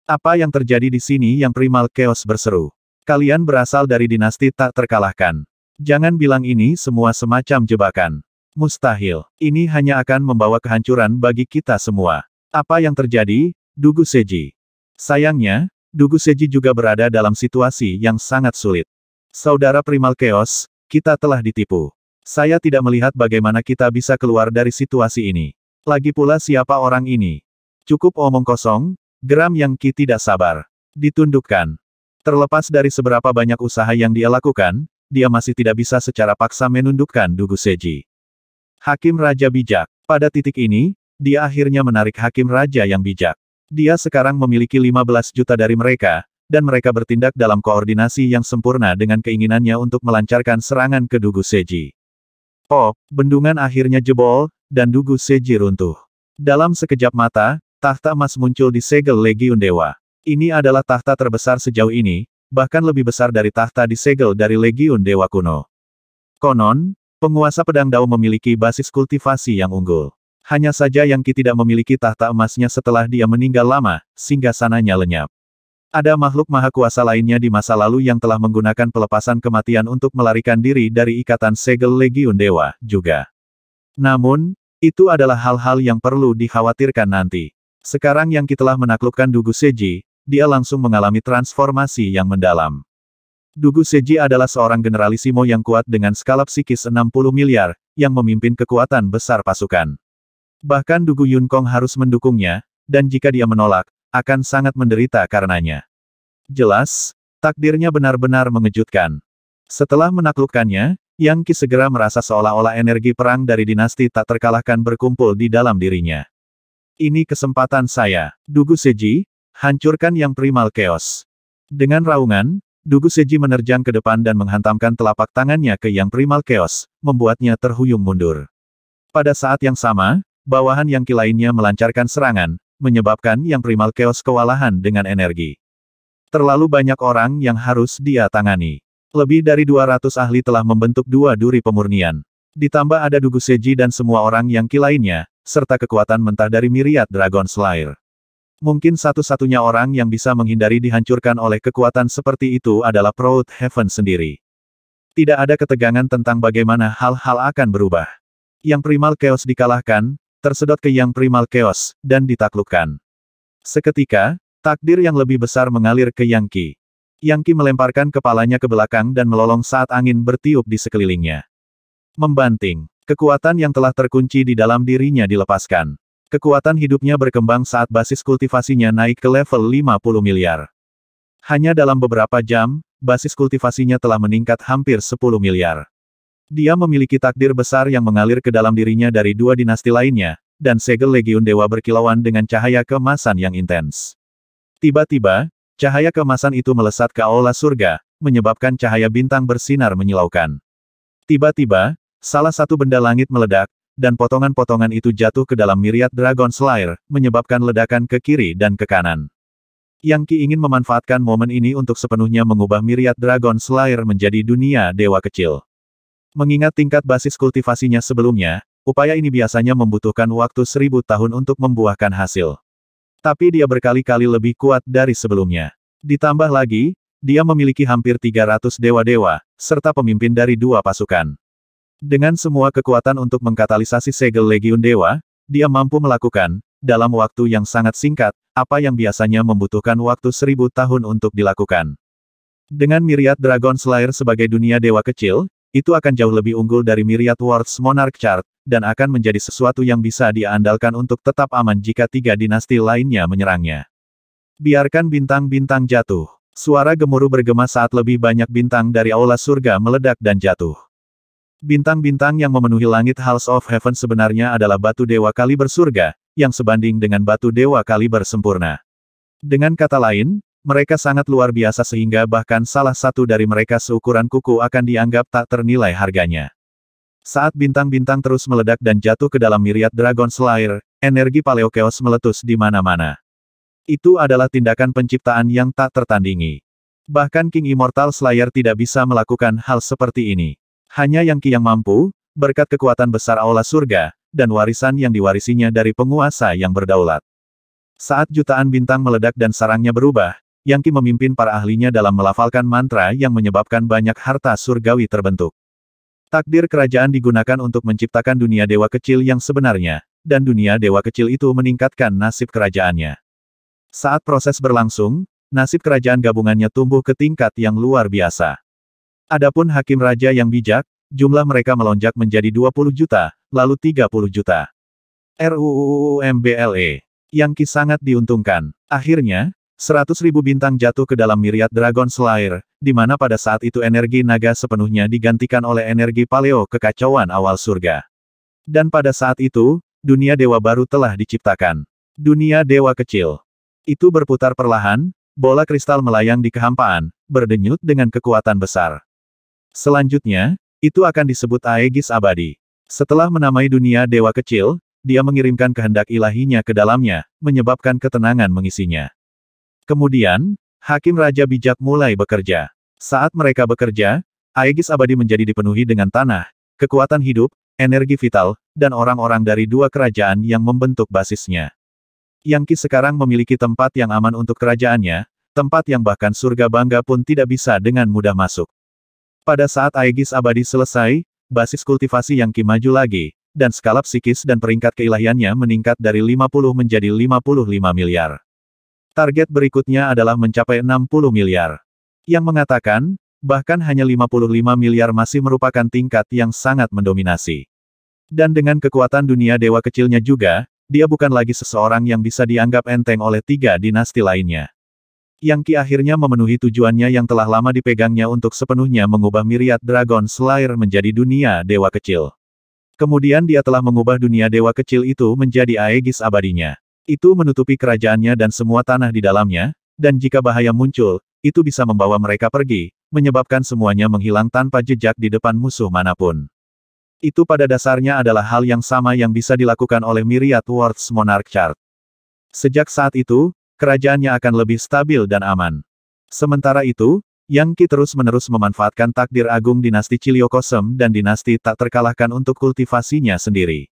Apa yang terjadi di sini Yang Primal Chaos berseru. Kalian berasal dari dinasti tak terkalahkan. Jangan bilang ini semua semacam jebakan. Mustahil. Ini hanya akan membawa kehancuran bagi kita semua. Apa yang terjadi, Dugu Seji? Sayangnya, Dugu Seji juga berada dalam situasi yang sangat sulit. Saudara Primal Chaos, kita telah ditipu. Saya tidak melihat bagaimana kita bisa keluar dari situasi ini. Lagi pula siapa orang ini? Cukup omong kosong, geram yang Ki tidak sabar. Ditundukkan. Terlepas dari seberapa banyak usaha yang dia lakukan, dia masih tidak bisa secara paksa menundukkan Dugu Seji. Hakim Raja Bijak. Pada titik ini, dia akhirnya menarik Hakim Raja yang bijak. Dia sekarang memiliki 15 juta dari mereka, dan mereka bertindak dalam koordinasi yang sempurna dengan keinginannya untuk melancarkan serangan ke Dugu Seji. Oh, bendungan akhirnya jebol, dan Dugu Seji runtuh. Dalam sekejap mata, tahta emas muncul di segel Legiun Dewa. Ini adalah tahta terbesar sejauh ini, bahkan lebih besar dari tahta di segel dari Legiun Dewa kuno. Konon, Penguasa pedang Dao memiliki basis kultivasi yang unggul. Hanya saja yang Qi tidak memiliki tahta emasnya setelah dia meninggal lama, sehingga sananya lenyap. Ada makhluk maha kuasa lainnya di masa lalu yang telah menggunakan pelepasan kematian untuk melarikan diri dari ikatan segel Legiun Dewa, juga. Namun, itu adalah hal-hal yang perlu dikhawatirkan nanti. Sekarang yang Qi telah menaklukkan Dugu Seji, dia langsung mengalami transformasi yang mendalam. Dugu Seji adalah seorang generalisimo yang kuat dengan skala psikis 60 miliar, yang memimpin kekuatan besar pasukan. Bahkan Dugu Yun Kong harus mendukungnya, dan jika dia menolak, akan sangat menderita karenanya. Jelas, takdirnya benar-benar mengejutkan. Setelah menaklukkannya, Yang Qi segera merasa seolah-olah energi perang dari dinasti tak terkalahkan berkumpul di dalam dirinya. Ini kesempatan saya, Dugu Seji, hancurkan yang primal chaos. Dengan raungan, Dugu Seji menerjang ke depan dan menghantamkan telapak tangannya ke yang primal chaos, membuatnya terhuyung mundur. Pada saat yang sama, bawahan yang lainnya melancarkan serangan, menyebabkan yang primal chaos kewalahan dengan energi. Terlalu banyak orang yang harus dia tangani. Lebih dari 200 ahli telah membentuk dua duri pemurnian. Ditambah ada Dugu Seji dan semua orang yang lainnya, serta kekuatan mentah dari miriat Dragon Slayer. Mungkin satu-satunya orang yang bisa menghindari dihancurkan oleh kekuatan seperti itu adalah Proud Heaven sendiri. Tidak ada ketegangan tentang bagaimana hal-hal akan berubah. Yang Primal Chaos dikalahkan, tersedot ke Yang Primal Chaos, dan ditaklukkan. Seketika, takdir yang lebih besar mengalir ke Yang Qi. Yang Qi melemparkan kepalanya ke belakang dan melolong saat angin bertiup di sekelilingnya. Membanting, kekuatan yang telah terkunci di dalam dirinya dilepaskan. Kekuatan hidupnya berkembang saat basis kultivasinya naik ke level 50 miliar. Hanya dalam beberapa jam, basis kultivasinya telah meningkat hampir 10 miliar. Dia memiliki takdir besar yang mengalir ke dalam dirinya dari dua dinasti lainnya, dan segel legiun dewa berkilauan dengan cahaya kemasan yang intens. Tiba-tiba, cahaya kemasan itu melesat ke aula surga, menyebabkan cahaya bintang bersinar menyilaukan. Tiba-tiba, salah satu benda langit meledak, dan potongan-potongan itu jatuh ke dalam miriat Dragon Slayer, menyebabkan ledakan ke kiri dan ke kanan. Yang Ki ingin memanfaatkan momen ini untuk sepenuhnya mengubah miriat Dragon Slayer menjadi dunia dewa kecil. Mengingat tingkat basis kultivasinya sebelumnya, upaya ini biasanya membutuhkan waktu seribu tahun untuk membuahkan hasil. Tapi dia berkali-kali lebih kuat dari sebelumnya. Ditambah lagi, dia memiliki hampir 300 dewa-dewa, serta pemimpin dari dua pasukan. Dengan semua kekuatan untuk mengkatalisasi segel Legiun Dewa, dia mampu melakukan, dalam waktu yang sangat singkat, apa yang biasanya membutuhkan waktu seribu tahun untuk dilakukan. Dengan miriat Dragon Slayer sebagai dunia dewa kecil, itu akan jauh lebih unggul dari miriat Worlds Monarch Chart, dan akan menjadi sesuatu yang bisa diandalkan untuk tetap aman jika tiga dinasti lainnya menyerangnya. Biarkan bintang-bintang jatuh. Suara gemuruh bergema saat lebih banyak bintang dari aula surga meledak dan jatuh. Bintang-bintang yang memenuhi langit Halls of Heaven sebenarnya adalah batu dewa kaliber surga, yang sebanding dengan batu dewa kaliber sempurna. Dengan kata lain, mereka sangat luar biasa sehingga bahkan salah satu dari mereka seukuran kuku akan dianggap tak ternilai harganya. Saat bintang-bintang terus meledak dan jatuh ke dalam miriat Dragon Slayer, energi Paleokeos meletus di mana-mana. Itu adalah tindakan penciptaan yang tak tertandingi. Bahkan King Immortal Slayer tidak bisa melakukan hal seperti ini. Hanya yang yang mampu, berkat kekuatan besar aula surga, dan warisan yang diwarisinya dari penguasa yang berdaulat. Saat jutaan bintang meledak dan sarangnya berubah, Yang Qi memimpin para ahlinya dalam melafalkan mantra yang menyebabkan banyak harta surgawi terbentuk. Takdir kerajaan digunakan untuk menciptakan dunia dewa kecil yang sebenarnya, dan dunia dewa kecil itu meningkatkan nasib kerajaannya. Saat proses berlangsung, nasib kerajaan gabungannya tumbuh ke tingkat yang luar biasa. Adapun hakim raja yang bijak, jumlah mereka melonjak menjadi 20 juta, lalu 30 juta. RUU MBLE. Yang Ki sangat diuntungkan. Akhirnya, 100 ribu bintang jatuh ke dalam miriat Dragon Slayer, di mana pada saat itu energi naga sepenuhnya digantikan oleh energi paleo kekacauan awal surga. Dan pada saat itu, dunia dewa baru telah diciptakan. Dunia dewa kecil. Itu berputar perlahan, bola kristal melayang di kehampaan, berdenyut dengan kekuatan besar. Selanjutnya, itu akan disebut Aegis Abadi. Setelah menamai dunia dewa kecil, dia mengirimkan kehendak ilahinya ke dalamnya, menyebabkan ketenangan mengisinya. Kemudian, Hakim Raja Bijak mulai bekerja. Saat mereka bekerja, Aegis Abadi menjadi dipenuhi dengan tanah, kekuatan hidup, energi vital, dan orang-orang dari dua kerajaan yang membentuk basisnya. Yangki sekarang memiliki tempat yang aman untuk kerajaannya, tempat yang bahkan surga bangga pun tidak bisa dengan mudah masuk. Pada saat Aegis abadi selesai, basis kultivasi yang Ki maju lagi, dan skala psikis dan peringkat keilahiannya meningkat dari 50 menjadi 55 miliar. Target berikutnya adalah mencapai 60 miliar. Yang mengatakan, bahkan hanya 55 miliar masih merupakan tingkat yang sangat mendominasi. Dan dengan kekuatan dunia dewa kecilnya juga, dia bukan lagi seseorang yang bisa dianggap enteng oleh tiga dinasti lainnya. Yang Ki akhirnya memenuhi tujuannya yang telah lama dipegangnya untuk sepenuhnya mengubah miriat Dragon Slayer menjadi dunia dewa kecil. Kemudian dia telah mengubah dunia dewa kecil itu menjadi Aegis abadinya. Itu menutupi kerajaannya dan semua tanah di dalamnya, dan jika bahaya muncul, itu bisa membawa mereka pergi, menyebabkan semuanya menghilang tanpa jejak di depan musuh manapun. Itu pada dasarnya adalah hal yang sama yang bisa dilakukan oleh Myriad Worlds Monarch Chart. Sejak saat itu, kerajaannya akan lebih stabil dan aman. Sementara itu, Yang Qi terus-menerus memanfaatkan takdir agung dinasti Ciliokosem dan dinasti tak terkalahkan untuk kultivasinya sendiri.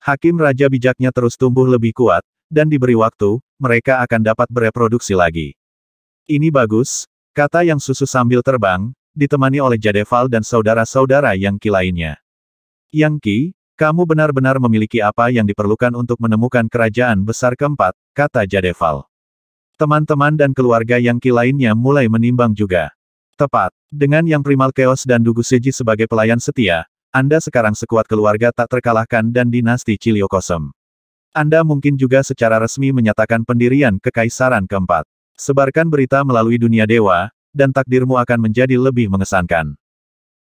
Hakim Raja bijaknya terus tumbuh lebih kuat, dan diberi waktu, mereka akan dapat bereproduksi lagi. Ini bagus, kata yang susu sambil terbang, ditemani oleh Jadeval dan saudara-saudara yang Qi lainnya. Yang Qi, kamu benar-benar memiliki apa yang diperlukan untuk menemukan kerajaan besar keempat, kata Jadeval. Teman-teman dan keluarga Yang ki lainnya mulai menimbang juga. Tepat. Dengan Yang Primal Chaos dan Dugu Seji sebagai pelayan setia, Anda sekarang sekuat keluarga tak terkalahkan dan dinasti Ciliokosem. Anda mungkin juga secara resmi menyatakan pendirian kekaisaran keempat. Sebarkan berita melalui dunia dewa, dan takdirmu akan menjadi lebih mengesankan.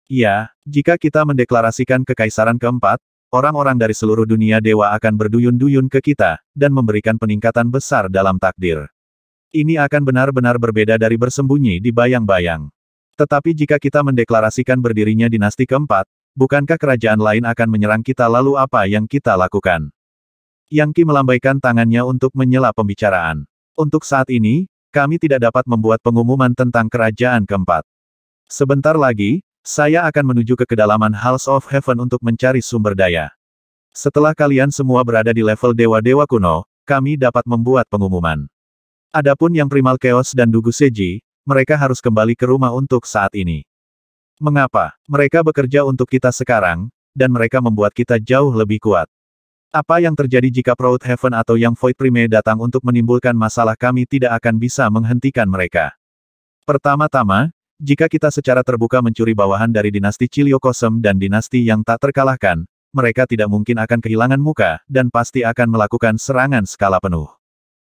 Iya, jika kita mendeklarasikan kekaisaran keempat, orang-orang dari seluruh dunia dewa akan berduyun-duyun ke kita, dan memberikan peningkatan besar dalam takdir. Ini akan benar-benar berbeda dari bersembunyi di bayang-bayang. Tetapi jika kita mendeklarasikan berdirinya dinasti keempat, bukankah kerajaan lain akan menyerang kita lalu apa yang kita lakukan? Yang Ki melambaikan tangannya untuk menyela pembicaraan. Untuk saat ini, kami tidak dapat membuat pengumuman tentang kerajaan keempat. Sebentar lagi, saya akan menuju ke kedalaman House of Heaven untuk mencari sumber daya. Setelah kalian semua berada di level dewa-dewa kuno, kami dapat membuat pengumuman. Adapun yang Primal Chaos dan Dugu Seji, mereka harus kembali ke rumah untuk saat ini. Mengapa? Mereka bekerja untuk kita sekarang, dan mereka membuat kita jauh lebih kuat. Apa yang terjadi jika Proud Heaven atau Yang Void Prime datang untuk menimbulkan masalah kami tidak akan bisa menghentikan mereka. Pertama-tama, jika kita secara terbuka mencuri bawahan dari dinasti Ciliokosem dan dinasti yang tak terkalahkan, mereka tidak mungkin akan kehilangan muka, dan pasti akan melakukan serangan skala penuh.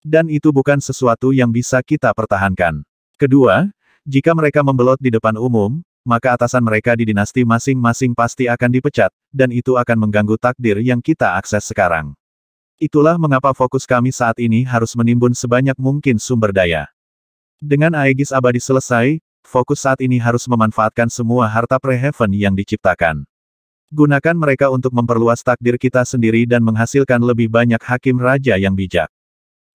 Dan itu bukan sesuatu yang bisa kita pertahankan. Kedua, jika mereka membelot di depan umum, maka atasan mereka di dinasti masing-masing pasti akan dipecat, dan itu akan mengganggu takdir yang kita akses sekarang. Itulah mengapa fokus kami saat ini harus menimbun sebanyak mungkin sumber daya. Dengan Aegis Abadi selesai, fokus saat ini harus memanfaatkan semua harta preheaven yang diciptakan. Gunakan mereka untuk memperluas takdir kita sendiri dan menghasilkan lebih banyak hakim raja yang bijak.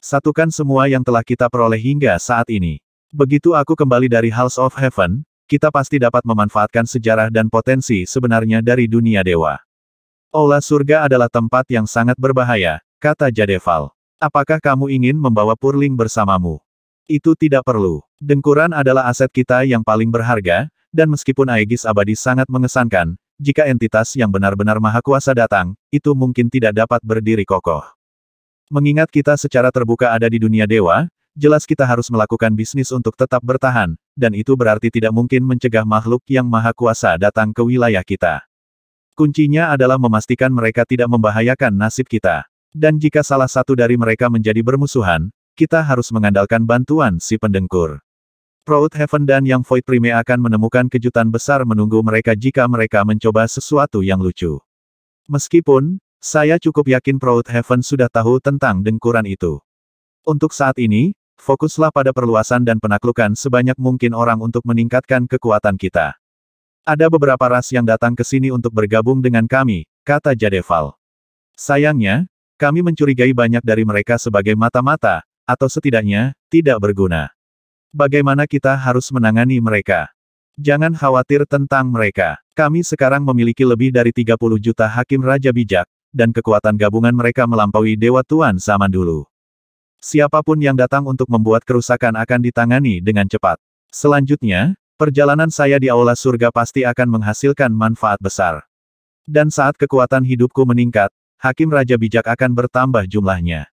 Satukan semua yang telah kita peroleh hingga saat ini. Begitu aku kembali dari House of Heaven, kita pasti dapat memanfaatkan sejarah dan potensi sebenarnya dari dunia dewa. Aula surga adalah tempat yang sangat berbahaya, kata Jadeval. Apakah kamu ingin membawa Purling bersamamu? Itu tidak perlu. Dengkuran adalah aset kita yang paling berharga, dan meskipun Aegis abadi sangat mengesankan, jika entitas yang benar-benar maha kuasa datang, itu mungkin tidak dapat berdiri kokoh. Mengingat kita secara terbuka ada di dunia dewa, jelas kita harus melakukan bisnis untuk tetap bertahan, dan itu berarti tidak mungkin mencegah makhluk yang maha kuasa datang ke wilayah kita. Kuncinya adalah memastikan mereka tidak membahayakan nasib kita. Dan jika salah satu dari mereka menjadi bermusuhan, kita harus mengandalkan bantuan si pendengkur. Proud Heaven dan Yang Void Prime akan menemukan kejutan besar menunggu mereka jika mereka mencoba sesuatu yang lucu. Meskipun, saya cukup yakin Proud Heaven sudah tahu tentang dengkuran itu. Untuk saat ini, fokuslah pada perluasan dan penaklukan sebanyak mungkin orang untuk meningkatkan kekuatan kita. Ada beberapa ras yang datang ke sini untuk bergabung dengan kami, kata Jadeval. Sayangnya, kami mencurigai banyak dari mereka sebagai mata-mata, atau setidaknya, tidak berguna. Bagaimana kita harus menangani mereka? Jangan khawatir tentang mereka. Kami sekarang memiliki lebih dari 30 juta hakim raja bijak, dan kekuatan gabungan mereka melampaui Dewa Tuan zaman dulu. Siapapun yang datang untuk membuat kerusakan akan ditangani dengan cepat. Selanjutnya, perjalanan saya di aula surga pasti akan menghasilkan manfaat besar. Dan saat kekuatan hidupku meningkat, hakim raja bijak akan bertambah jumlahnya.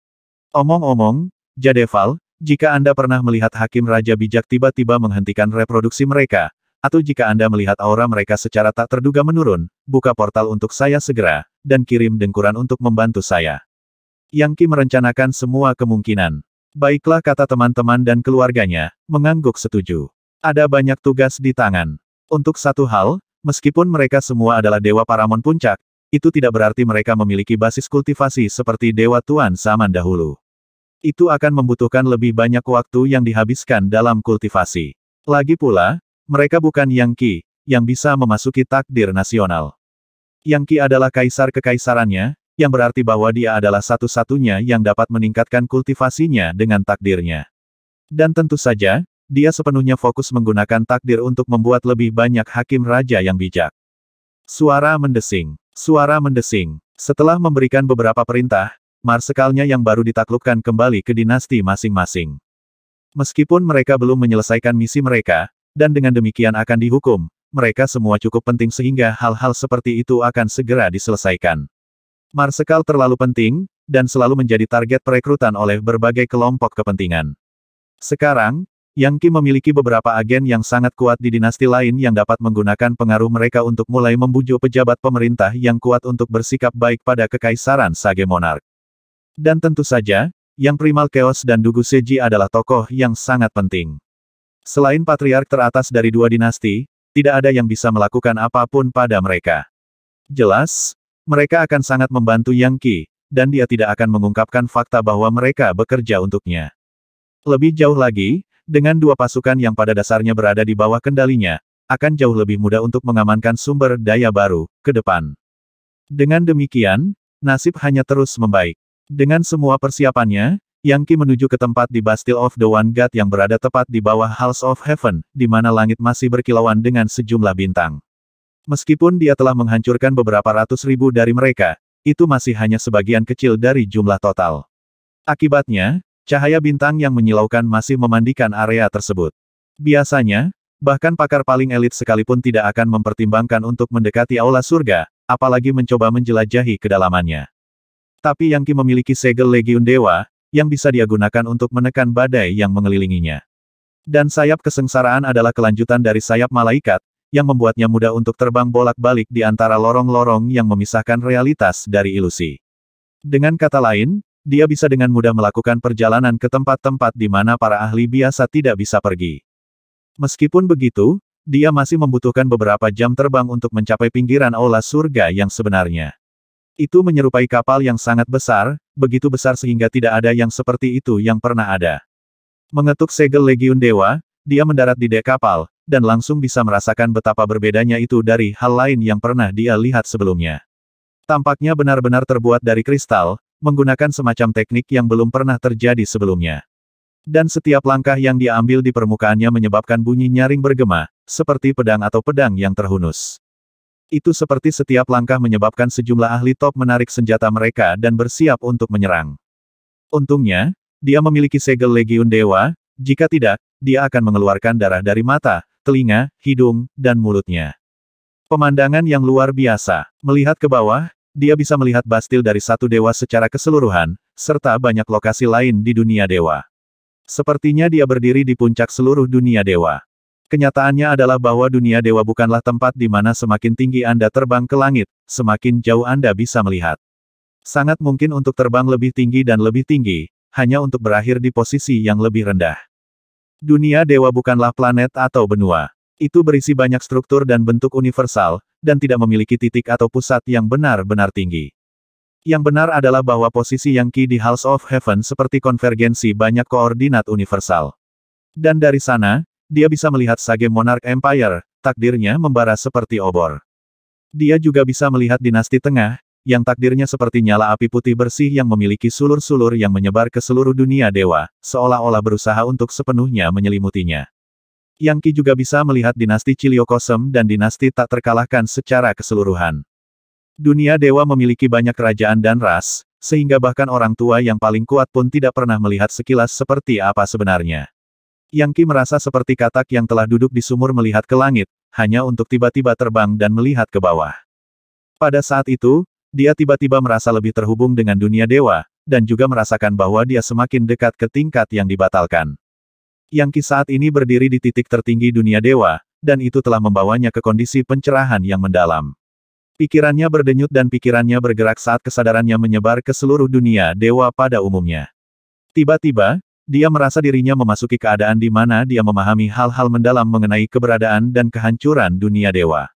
Omong-omong, Jadeval, jika Anda pernah melihat hakim raja bijak tiba-tiba menghentikan reproduksi mereka, atau jika Anda melihat aura mereka secara tak terduga menurun, buka portal untuk saya segera, dan kirim dengkuran untuk membantu saya. Yang Ki merencanakan semua kemungkinan. Baiklah kata teman-teman dan keluarganya, mengangguk setuju. Ada banyak tugas di tangan. Untuk satu hal, meskipun mereka semua adalah Dewa Paramon Puncak, itu tidak berarti mereka memiliki basis kultivasi seperti Dewa Tuan zaman dahulu. Itu akan membutuhkan lebih banyak waktu yang dihabiskan dalam kultivasi. Lagi pula, mereka bukan Yang Qi, yang bisa memasuki takdir nasional. Yang Qi adalah kaisar kekaisarannya, yang berarti bahwa dia adalah satu-satunya yang dapat meningkatkan kultivasinya dengan takdirnya. Dan tentu saja, dia sepenuhnya fokus menggunakan takdir untuk membuat lebih banyak hakim raja yang bijak. Suara mendesing. Suara mendesing. Setelah memberikan beberapa perintah, marsekalnya yang baru ditaklukkan kembali ke dinasti masing-masing. Meskipun mereka belum menyelesaikan misi mereka, dan dengan demikian akan dihukum, mereka semua cukup penting sehingga hal-hal seperti itu akan segera diselesaikan. Marsekal terlalu penting, dan selalu menjadi target perekrutan oleh berbagai kelompok kepentingan. Sekarang, Yang Qi memiliki beberapa agen yang sangat kuat di dinasti lain yang dapat menggunakan pengaruh mereka untuk mulai membujuk pejabat pemerintah yang kuat untuk bersikap baik pada kekaisaran Sage Monarch. Dan tentu saja, Yang Primal Chaos dan Dugu Seji adalah tokoh yang sangat penting. Selain patriark teratas dari dua dinasti, tidak ada yang bisa melakukan apapun pada mereka. Jelas, mereka akan sangat membantu Yang Qi, dan dia tidak akan mengungkapkan fakta bahwa mereka bekerja untuknya. Lebih jauh lagi, dengan dua pasukan yang pada dasarnya berada di bawah kendalinya, akan jauh lebih mudah untuk mengamankan sumber daya baru ke depan. Dengan demikian, nasib hanya terus membaik. Dengan semua persiapannya, yang Qi menuju ke tempat di Bastille of the One God yang berada tepat di bawah House of Heaven, di mana langit masih berkilauan dengan sejumlah bintang. Meskipun dia telah menghancurkan beberapa ratus ribu dari mereka, itu masih hanya sebagian kecil dari jumlah total. Akibatnya, cahaya bintang yang menyilaukan masih memandikan area tersebut. Biasanya, bahkan pakar paling elit sekalipun tidak akan mempertimbangkan untuk mendekati aula surga, apalagi mencoba menjelajahi kedalamannya. Tapi Yang Qi memiliki segel Legiun Dewa, yang bisa dia gunakan untuk menekan badai yang mengelilinginya. Dan sayap kesengsaraan adalah kelanjutan dari sayap malaikat, yang membuatnya mudah untuk terbang bolak-balik di antara lorong-lorong yang memisahkan realitas dari ilusi. Dengan kata lain, dia bisa dengan mudah melakukan perjalanan ke tempat-tempat di mana para ahli biasa tidak bisa pergi. Meskipun begitu, dia masih membutuhkan beberapa jam terbang untuk mencapai pinggiran aula surga yang sebenarnya. Itu menyerupai kapal yang sangat besar, begitu besar sehingga tidak ada yang seperti itu yang pernah ada. Mengetuk segel Legiun Dewa, dia mendarat di dek kapal, dan langsung bisa merasakan betapa berbedanya itu dari hal lain yang pernah dia lihat sebelumnya. Tampaknya benar-benar terbuat dari kristal, menggunakan semacam teknik yang belum pernah terjadi sebelumnya. Dan setiap langkah yang diambil di permukaannya menyebabkan bunyi nyaring bergema, seperti pedang atau pedang yang terhunus. Itu seperti setiap langkah menyebabkan sejumlah ahli top menarik senjata mereka dan bersiap untuk menyerang. Untungnya, dia memiliki segel legiun dewa, jika tidak, dia akan mengeluarkan darah dari mata, telinga, hidung, dan mulutnya. Pemandangan yang luar biasa. Melihat ke bawah, dia bisa melihat Bastil dari satu dewa secara keseluruhan, serta banyak lokasi lain di dunia dewa. Sepertinya dia berdiri di puncak seluruh dunia dewa. Kenyataannya adalah bahwa dunia dewa bukanlah tempat di mana semakin tinggi Anda terbang ke langit, semakin jauh Anda bisa melihat. Sangat mungkin untuk terbang lebih tinggi dan lebih tinggi, hanya untuk berakhir di posisi yang lebih rendah. Dunia dewa bukanlah planet atau benua. Itu berisi banyak struktur dan bentuk universal, dan tidak memiliki titik atau pusat yang benar-benar tinggi. Yang benar adalah bahwa posisi yang key di House of Heaven seperti konvergensi banyak koordinat universal. Dan dari sana, dia bisa melihat Sage Monarch Empire, takdirnya membara seperti obor. Dia juga bisa melihat dinasti tengah, yang takdirnya seperti nyala api putih bersih yang memiliki sulur-sulur yang menyebar ke seluruh dunia dewa, seolah-olah berusaha untuk sepenuhnya menyelimutinya. Yang Ki juga bisa melihat dinasti Ciliokosem dan dinasti tak terkalahkan secara keseluruhan. Dunia dewa memiliki banyak kerajaan dan ras, sehingga bahkan orang tua yang paling kuat pun tidak pernah melihat sekilas seperti apa sebenarnya. Yang Qi merasa seperti katak yang telah duduk di sumur melihat ke langit, hanya untuk tiba-tiba terbang dan melihat ke bawah. Pada saat itu, dia tiba-tiba merasa lebih terhubung dengan dunia dewa, dan juga merasakan bahwa dia semakin dekat ke tingkat yang dibatalkan. Yang Qi saat ini berdiri di titik tertinggi dunia dewa, dan itu telah membawanya ke kondisi pencerahan yang mendalam. Pikirannya berdenyut dan pikirannya bergerak saat kesadarannya menyebar ke seluruh dunia dewa pada umumnya. Tiba-tiba, dia merasa dirinya memasuki keadaan di mana dia memahami hal-hal mendalam mengenai keberadaan dan kehancuran dunia dewa.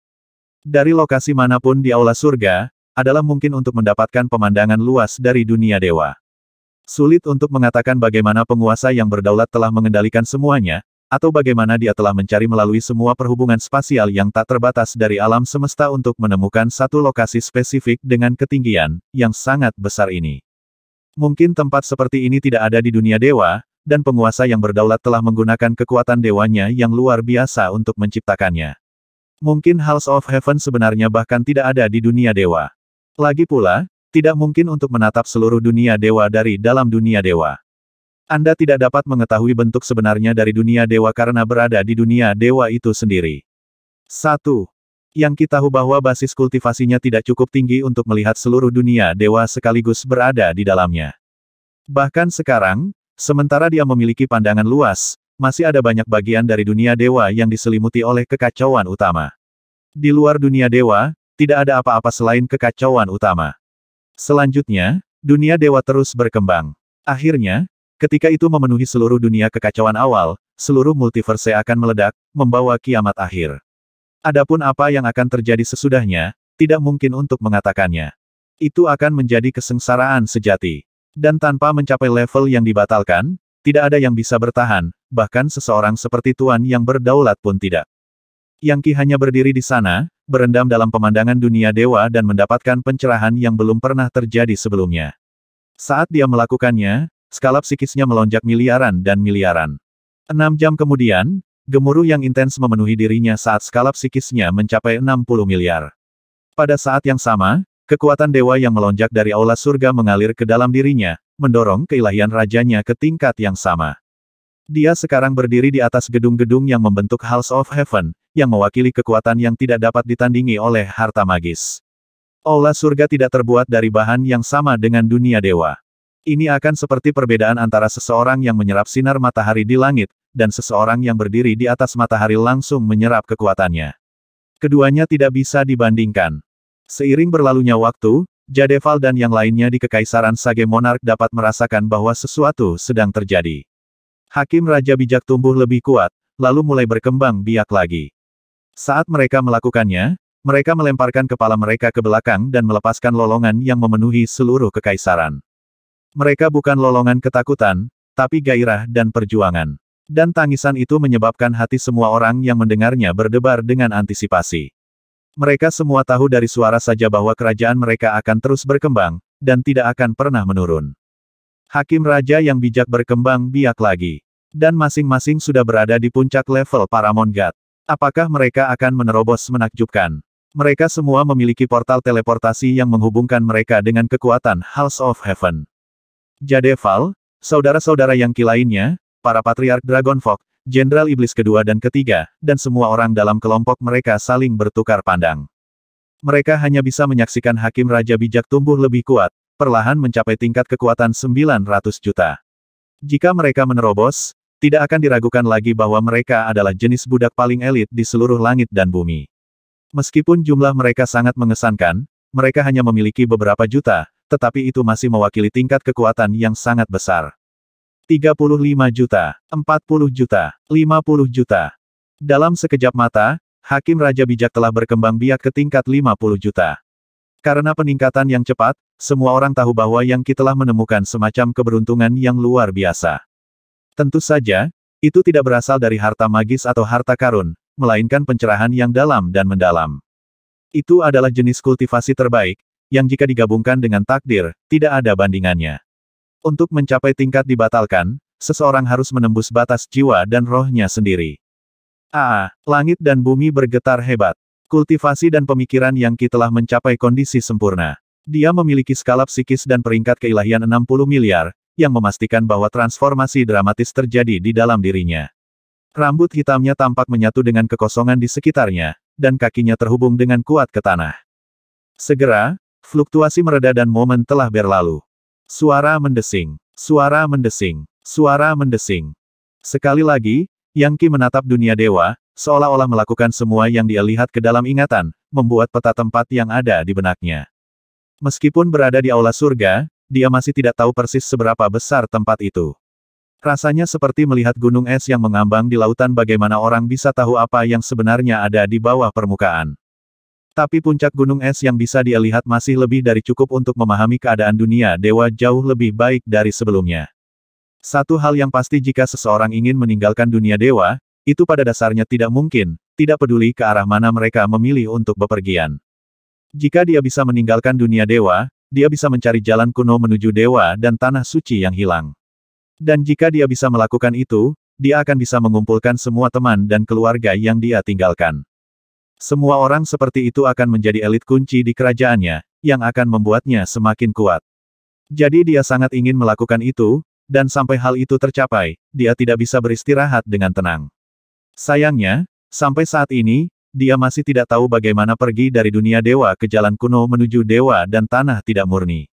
Dari lokasi manapun di aula surga, adalah mungkin untuk mendapatkan pemandangan luas dari dunia dewa. Sulit untuk mengatakan bagaimana penguasa yang berdaulat telah mengendalikan semuanya, atau bagaimana dia telah mencari melalui semua perhubungan spasial yang tak terbatas dari alam semesta untuk menemukan satu lokasi spesifik dengan ketinggian yang sangat besar ini. Mungkin tempat seperti ini tidak ada di dunia dewa, dan penguasa yang berdaulat telah menggunakan kekuatan dewanya yang luar biasa untuk menciptakannya. Mungkin House of Heaven sebenarnya bahkan tidak ada di dunia dewa. Lagi pula, tidak mungkin untuk menatap seluruh dunia dewa dari dalam dunia dewa. Anda tidak dapat mengetahui bentuk sebenarnya dari dunia dewa karena berada di dunia dewa itu sendiri. 1. Yang kita tahu bahwa basis kultivasinya tidak cukup tinggi untuk melihat seluruh dunia dewa sekaligus berada di dalamnya. Bahkan sekarang, sementara dia memiliki pandangan luas, masih ada banyak bagian dari dunia dewa yang diselimuti oleh kekacauan utama. Di luar dunia dewa, tidak ada apa-apa selain kekacauan utama. Selanjutnya, dunia dewa terus berkembang. Akhirnya, ketika itu memenuhi seluruh dunia kekacauan awal, seluruh multiverse akan meledak, membawa kiamat akhir. Adapun apa yang akan terjadi sesudahnya, tidak mungkin untuk mengatakannya. Itu akan menjadi kesengsaraan sejati. Dan tanpa mencapai level yang dibatalkan, tidak ada yang bisa bertahan, bahkan seseorang seperti Tuan yang berdaulat pun tidak. Yang Ki hanya berdiri di sana, berendam dalam pemandangan dunia dewa dan mendapatkan pencerahan yang belum pernah terjadi sebelumnya. Saat dia melakukannya, skala psikisnya melonjak miliaran dan miliaran. Enam jam kemudian, Gemuruh yang intens memenuhi dirinya saat skala psikisnya mencapai 60 miliar. Pada saat yang sama, kekuatan dewa yang melonjak dari aula surga mengalir ke dalam dirinya, mendorong keilahian rajanya ke tingkat yang sama. Dia sekarang berdiri di atas gedung-gedung yang membentuk House of Heaven, yang mewakili kekuatan yang tidak dapat ditandingi oleh harta magis. Aula surga tidak terbuat dari bahan yang sama dengan dunia dewa. Ini akan seperti perbedaan antara seseorang yang menyerap sinar matahari di langit, dan seseorang yang berdiri di atas matahari langsung menyerap kekuatannya. Keduanya tidak bisa dibandingkan. Seiring berlalunya waktu, Jadeval dan yang lainnya di Kekaisaran Sage Monark dapat merasakan bahwa sesuatu sedang terjadi. Hakim Raja Bijak tumbuh lebih kuat, lalu mulai berkembang biak lagi. Saat mereka melakukannya, mereka melemparkan kepala mereka ke belakang dan melepaskan lolongan yang memenuhi seluruh kekaisaran. Mereka bukan lolongan ketakutan, tapi gairah dan perjuangan. Dan tangisan itu menyebabkan hati semua orang yang mendengarnya berdebar dengan antisipasi. Mereka semua tahu dari suara saja bahwa kerajaan mereka akan terus berkembang, dan tidak akan pernah menurun. Hakim Raja yang bijak berkembang biak lagi. Dan masing-masing sudah berada di puncak level para God. Apakah mereka akan menerobos menakjubkan? Mereka semua memiliki portal teleportasi yang menghubungkan mereka dengan kekuatan House of Heaven. Jadeval, saudara-saudara yang kilainya, para patriark Dragon Fog, jenderal iblis kedua dan ketiga, dan semua orang dalam kelompok mereka saling bertukar pandang. Mereka hanya bisa menyaksikan hakim Raja Bijak tumbuh lebih kuat, perlahan mencapai tingkat kekuatan 900 juta. Jika mereka menerobos, tidak akan diragukan lagi bahwa mereka adalah jenis budak paling elit di seluruh langit dan bumi. Meskipun jumlah mereka sangat mengesankan, mereka hanya memiliki beberapa juta, tetapi itu masih mewakili tingkat kekuatan yang sangat besar. 35 juta, 40 juta, 50 juta. Dalam sekejap mata, Hakim Raja Bijak telah berkembang biak ke tingkat 50 juta. Karena peningkatan yang cepat, semua orang tahu bahwa yang kita telah menemukan semacam keberuntungan yang luar biasa. Tentu saja, itu tidak berasal dari harta magis atau harta karun, melainkan pencerahan yang dalam dan mendalam. Itu adalah jenis kultivasi terbaik, yang jika digabungkan dengan takdir, tidak ada bandingannya. Untuk mencapai tingkat dibatalkan, seseorang harus menembus batas jiwa dan rohnya sendiri. A. Langit dan bumi bergetar hebat. Kultivasi dan pemikiran yang Ki telah mencapai kondisi sempurna. Dia memiliki skala psikis dan peringkat keilahian 60 miliar, yang memastikan bahwa transformasi dramatis terjadi di dalam dirinya. Rambut hitamnya tampak menyatu dengan kekosongan di sekitarnya, dan kakinya terhubung dengan kuat ke tanah. Segera, fluktuasi mereda dan momen telah berlalu. Suara mendesing. Suara mendesing. Suara mendesing. Sekali lagi, Yang Qi menatap dunia dewa, seolah-olah melakukan semua yang dia lihat ke dalam ingatan, membuat peta tempat yang ada di benaknya. Meskipun berada di aula surga, dia masih tidak tahu persis seberapa besar tempat itu. Rasanya seperti melihat gunung es yang mengambang di lautan bagaimana orang bisa tahu apa yang sebenarnya ada di bawah permukaan. Tapi puncak gunung es yang bisa dia lihat masih lebih dari cukup untuk memahami keadaan dunia dewa jauh lebih baik dari sebelumnya. Satu hal yang pasti jika seseorang ingin meninggalkan dunia dewa, itu pada dasarnya tidak mungkin, tidak peduli ke arah mana mereka memilih untuk bepergian. Jika dia bisa meninggalkan dunia dewa, dia bisa mencari jalan kuno menuju dewa dan tanah suci yang hilang. Dan jika dia bisa melakukan itu, dia akan bisa mengumpulkan semua teman dan keluarga yang dia tinggalkan. Semua orang seperti itu akan menjadi elit kunci di kerajaannya, yang akan membuatnya semakin kuat. Jadi dia sangat ingin melakukan itu, dan sampai hal itu tercapai, dia tidak bisa beristirahat dengan tenang. Sayangnya, sampai saat ini, dia masih tidak tahu bagaimana pergi dari dunia dewa ke jalan kuno menuju dewa dan tanah tidak murni.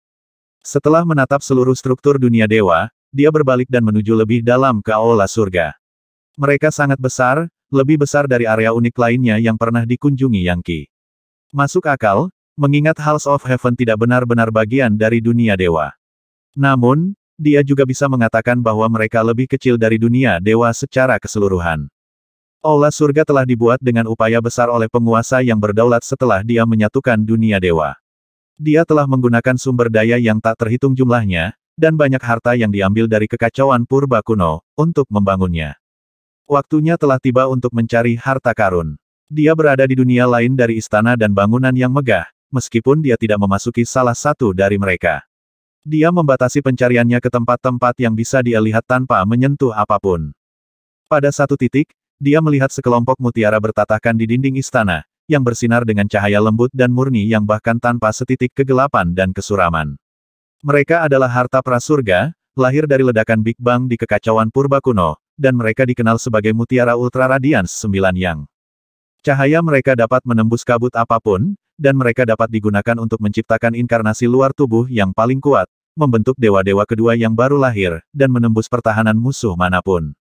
Setelah menatap seluruh struktur dunia dewa, dia berbalik dan menuju lebih dalam ke aula surga. Mereka sangat besar, lebih besar dari area unik lainnya yang pernah dikunjungi Yangki. Masuk akal, mengingat House of Heaven tidak benar-benar bagian dari dunia dewa. Namun, dia juga bisa mengatakan bahwa mereka lebih kecil dari dunia dewa secara keseluruhan. Aula surga telah dibuat dengan upaya besar oleh penguasa yang berdaulat setelah dia menyatukan dunia dewa. Dia telah menggunakan sumber daya yang tak terhitung jumlahnya, dan banyak harta yang diambil dari kekacauan purba kuno, untuk membangunnya. Waktunya telah tiba untuk mencari harta karun. Dia berada di dunia lain dari istana dan bangunan yang megah, meskipun dia tidak memasuki salah satu dari mereka. Dia membatasi pencariannya ke tempat-tempat yang bisa dia lihat tanpa menyentuh apapun. Pada satu titik, dia melihat sekelompok mutiara bertatahkan di dinding istana, yang bersinar dengan cahaya lembut dan murni yang bahkan tanpa setitik kegelapan dan kesuraman. Mereka adalah harta prasurga, lahir dari ledakan Big Bang di kekacauan purba kuno, dan mereka dikenal sebagai mutiara Ultra Radiance 9 Yang. Cahaya mereka dapat menembus kabut apapun, dan mereka dapat digunakan untuk menciptakan inkarnasi luar tubuh yang paling kuat, membentuk dewa-dewa kedua yang baru lahir, dan menembus pertahanan musuh manapun.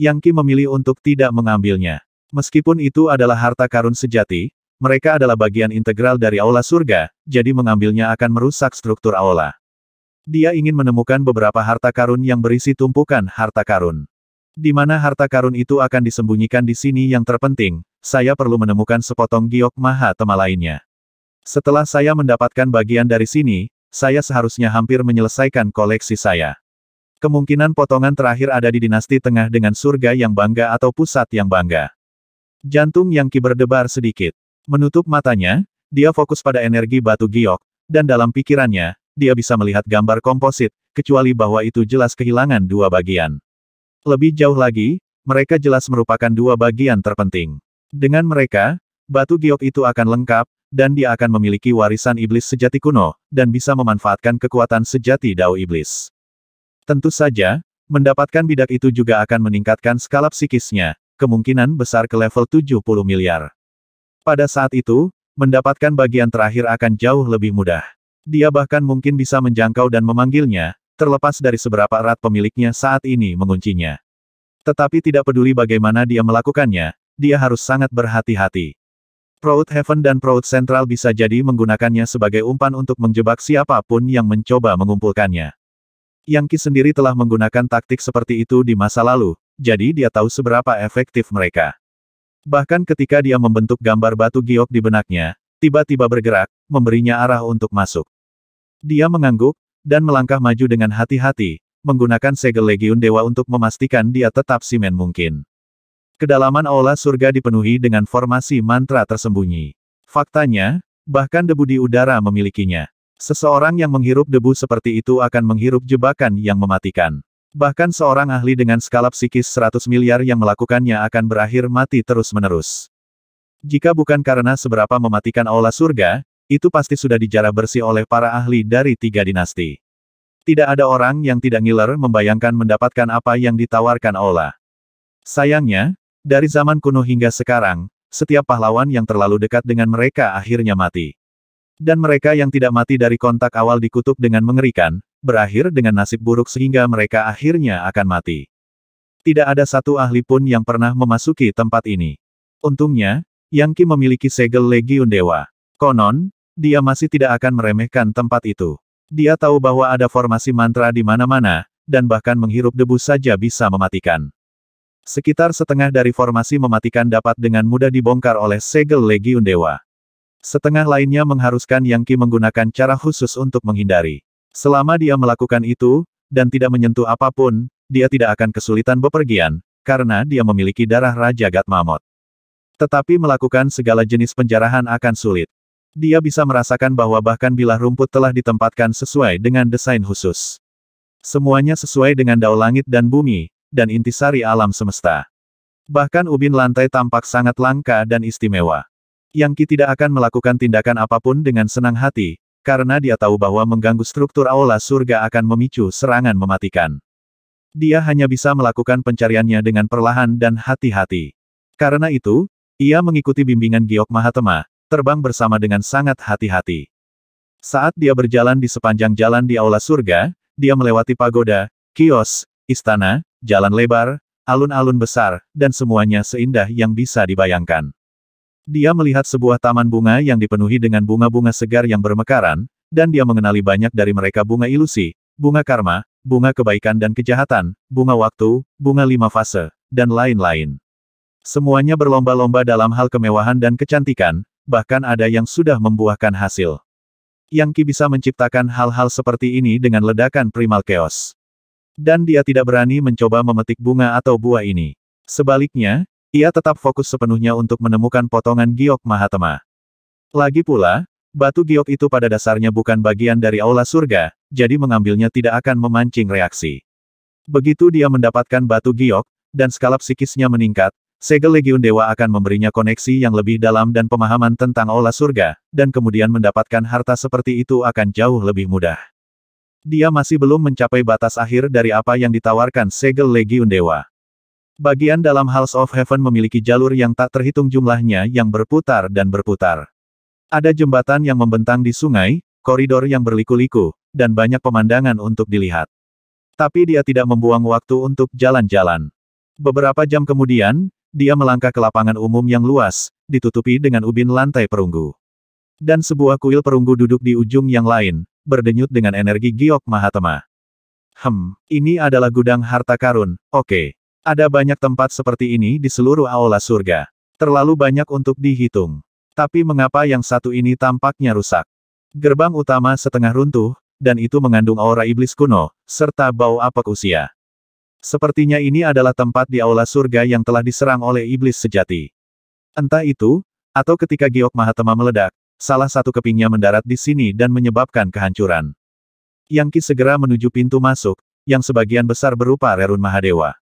Yang Qi memilih untuk tidak mengambilnya. Meskipun itu adalah harta karun sejati, mereka adalah bagian integral dari aula surga, jadi mengambilnya akan merusak struktur aula. Dia ingin menemukan beberapa harta karun yang berisi tumpukan harta karun. Di mana harta karun itu akan disembunyikan di sini yang terpenting, saya perlu menemukan sepotong giok maha tema lainnya. Setelah saya mendapatkan bagian dari sini, saya seharusnya hampir menyelesaikan koleksi saya. Kemungkinan potongan terakhir ada di dinasti tengah dengan surga yang bangga atau pusat yang bangga. Jantung yang debar sedikit. Menutup matanya, dia fokus pada energi batu giok, dan dalam pikirannya, dia bisa melihat gambar komposit, kecuali bahwa itu jelas kehilangan dua bagian. Lebih jauh lagi, mereka jelas merupakan dua bagian terpenting. Dengan mereka, batu giok itu akan lengkap, dan dia akan memiliki warisan iblis sejati kuno, dan bisa memanfaatkan kekuatan sejati dao iblis. Tentu saja, mendapatkan bidak itu juga akan meningkatkan skala psikisnya, kemungkinan besar ke level 70 miliar. Pada saat itu, mendapatkan bagian terakhir akan jauh lebih mudah. Dia bahkan mungkin bisa menjangkau dan memanggilnya, terlepas dari seberapa erat pemiliknya saat ini menguncinya. Tetapi tidak peduli bagaimana dia melakukannya, dia harus sangat berhati-hati. Proud Heaven dan Proud Central bisa jadi menggunakannya sebagai umpan untuk menjebak siapapun yang mencoba mengumpulkannya. Yang Ki sendiri telah menggunakan taktik seperti itu di masa lalu, jadi dia tahu seberapa efektif mereka. Bahkan ketika dia membentuk gambar batu giok di benaknya, tiba-tiba bergerak, memberinya arah untuk masuk. Dia mengangguk, dan melangkah maju dengan hati-hati, menggunakan segel legiun dewa untuk memastikan dia tetap simen mungkin. Kedalaman aula surga dipenuhi dengan formasi mantra tersembunyi. Faktanya, bahkan debu di udara memilikinya. Seseorang yang menghirup debu seperti itu akan menghirup jebakan yang mematikan. Bahkan seorang ahli dengan skala psikis 100 miliar yang melakukannya akan berakhir mati terus-menerus. Jika bukan karena seberapa mematikan aula surga, itu pasti sudah dijarah bersih oleh para ahli dari tiga dinasti. Tidak ada orang yang tidak ngiler membayangkan mendapatkan apa yang ditawarkan Ola. Sayangnya, dari zaman kuno hingga sekarang, setiap pahlawan yang terlalu dekat dengan mereka akhirnya mati. Dan mereka yang tidak mati dari kontak awal dikutuk dengan mengerikan, berakhir dengan nasib buruk sehingga mereka akhirnya akan mati. Tidak ada satu ahli pun yang pernah memasuki tempat ini. Untungnya, Yang Ki memiliki segel Legiun Dewa. Konon, dia masih tidak akan meremehkan tempat itu. Dia tahu bahwa ada formasi mantra di mana-mana, dan bahkan menghirup debu saja bisa mematikan. Sekitar setengah dari formasi mematikan dapat dengan mudah dibongkar oleh segel Legiun Dewa. Setengah lainnya mengharuskan Yang Qi menggunakan cara khusus untuk menghindari. Selama dia melakukan itu, dan tidak menyentuh apapun, dia tidak akan kesulitan bepergian, karena dia memiliki darah Raja Gatmamot. Tetapi melakukan segala jenis penjarahan akan sulit dia bisa merasakan bahwa bahkan bilah rumput telah ditempatkan sesuai dengan desain khusus. Semuanya sesuai dengan dao langit dan bumi, dan intisari alam semesta. Bahkan ubin lantai tampak sangat langka dan istimewa. Yang Ki tidak akan melakukan tindakan apapun dengan senang hati, karena dia tahu bahwa mengganggu struktur aula surga akan memicu serangan mematikan. Dia hanya bisa melakukan pencariannya dengan perlahan dan hati-hati. Karena itu, ia mengikuti bimbingan Giok Mahatma, terbang bersama dengan sangat hati-hati. Saat dia berjalan di sepanjang jalan di aula surga, dia melewati pagoda, kios, istana, jalan lebar, alun-alun besar, dan semuanya seindah yang bisa dibayangkan. Dia melihat sebuah taman bunga yang dipenuhi dengan bunga-bunga segar yang bermekaran, dan dia mengenali banyak dari mereka bunga ilusi, bunga karma, bunga kebaikan dan kejahatan, bunga waktu, bunga lima fase, dan lain-lain. Semuanya berlomba-lomba dalam hal kemewahan dan kecantikan, bahkan ada yang sudah membuahkan hasil. Yang Ki bisa menciptakan hal-hal seperti ini dengan ledakan primal chaos. Dan dia tidak berani mencoba memetik bunga atau buah ini. Sebaliknya, ia tetap fokus sepenuhnya untuk menemukan potongan giok Mahatma. Lagi pula, batu giok itu pada dasarnya bukan bagian dari aula surga, jadi mengambilnya tidak akan memancing reaksi. Begitu dia mendapatkan batu giok, dan skala psikisnya meningkat, Segel Legiun Dewa akan memberinya koneksi yang lebih dalam dan pemahaman tentang olah surga, dan kemudian mendapatkan harta seperti itu akan jauh lebih mudah. Dia masih belum mencapai batas akhir dari apa yang ditawarkan Segel Legiun Dewa. Bagian dalam House of Heaven memiliki jalur yang tak terhitung jumlahnya yang berputar dan berputar. Ada jembatan yang membentang di sungai, koridor yang berliku-liku, dan banyak pemandangan untuk dilihat. Tapi dia tidak membuang waktu untuk jalan-jalan. Beberapa jam kemudian, dia melangkah ke lapangan umum yang luas, ditutupi dengan ubin lantai perunggu. Dan sebuah kuil perunggu duduk di ujung yang lain, berdenyut dengan energi giok Mahatma. Hem, ini adalah gudang harta karun, oke. Okay. Ada banyak tempat seperti ini di seluruh aula surga. Terlalu banyak untuk dihitung. Tapi mengapa yang satu ini tampaknya rusak? Gerbang utama setengah runtuh, dan itu mengandung aura iblis kuno, serta bau apek usia. Sepertinya ini adalah tempat di aula surga yang telah diserang oleh iblis sejati. Entah itu, atau ketika Giok Mahatma meledak, salah satu kepingnya mendarat di sini dan menyebabkan kehancuran. Yang Ki segera menuju pintu masuk, yang sebagian besar berupa Rerun Mahadewa.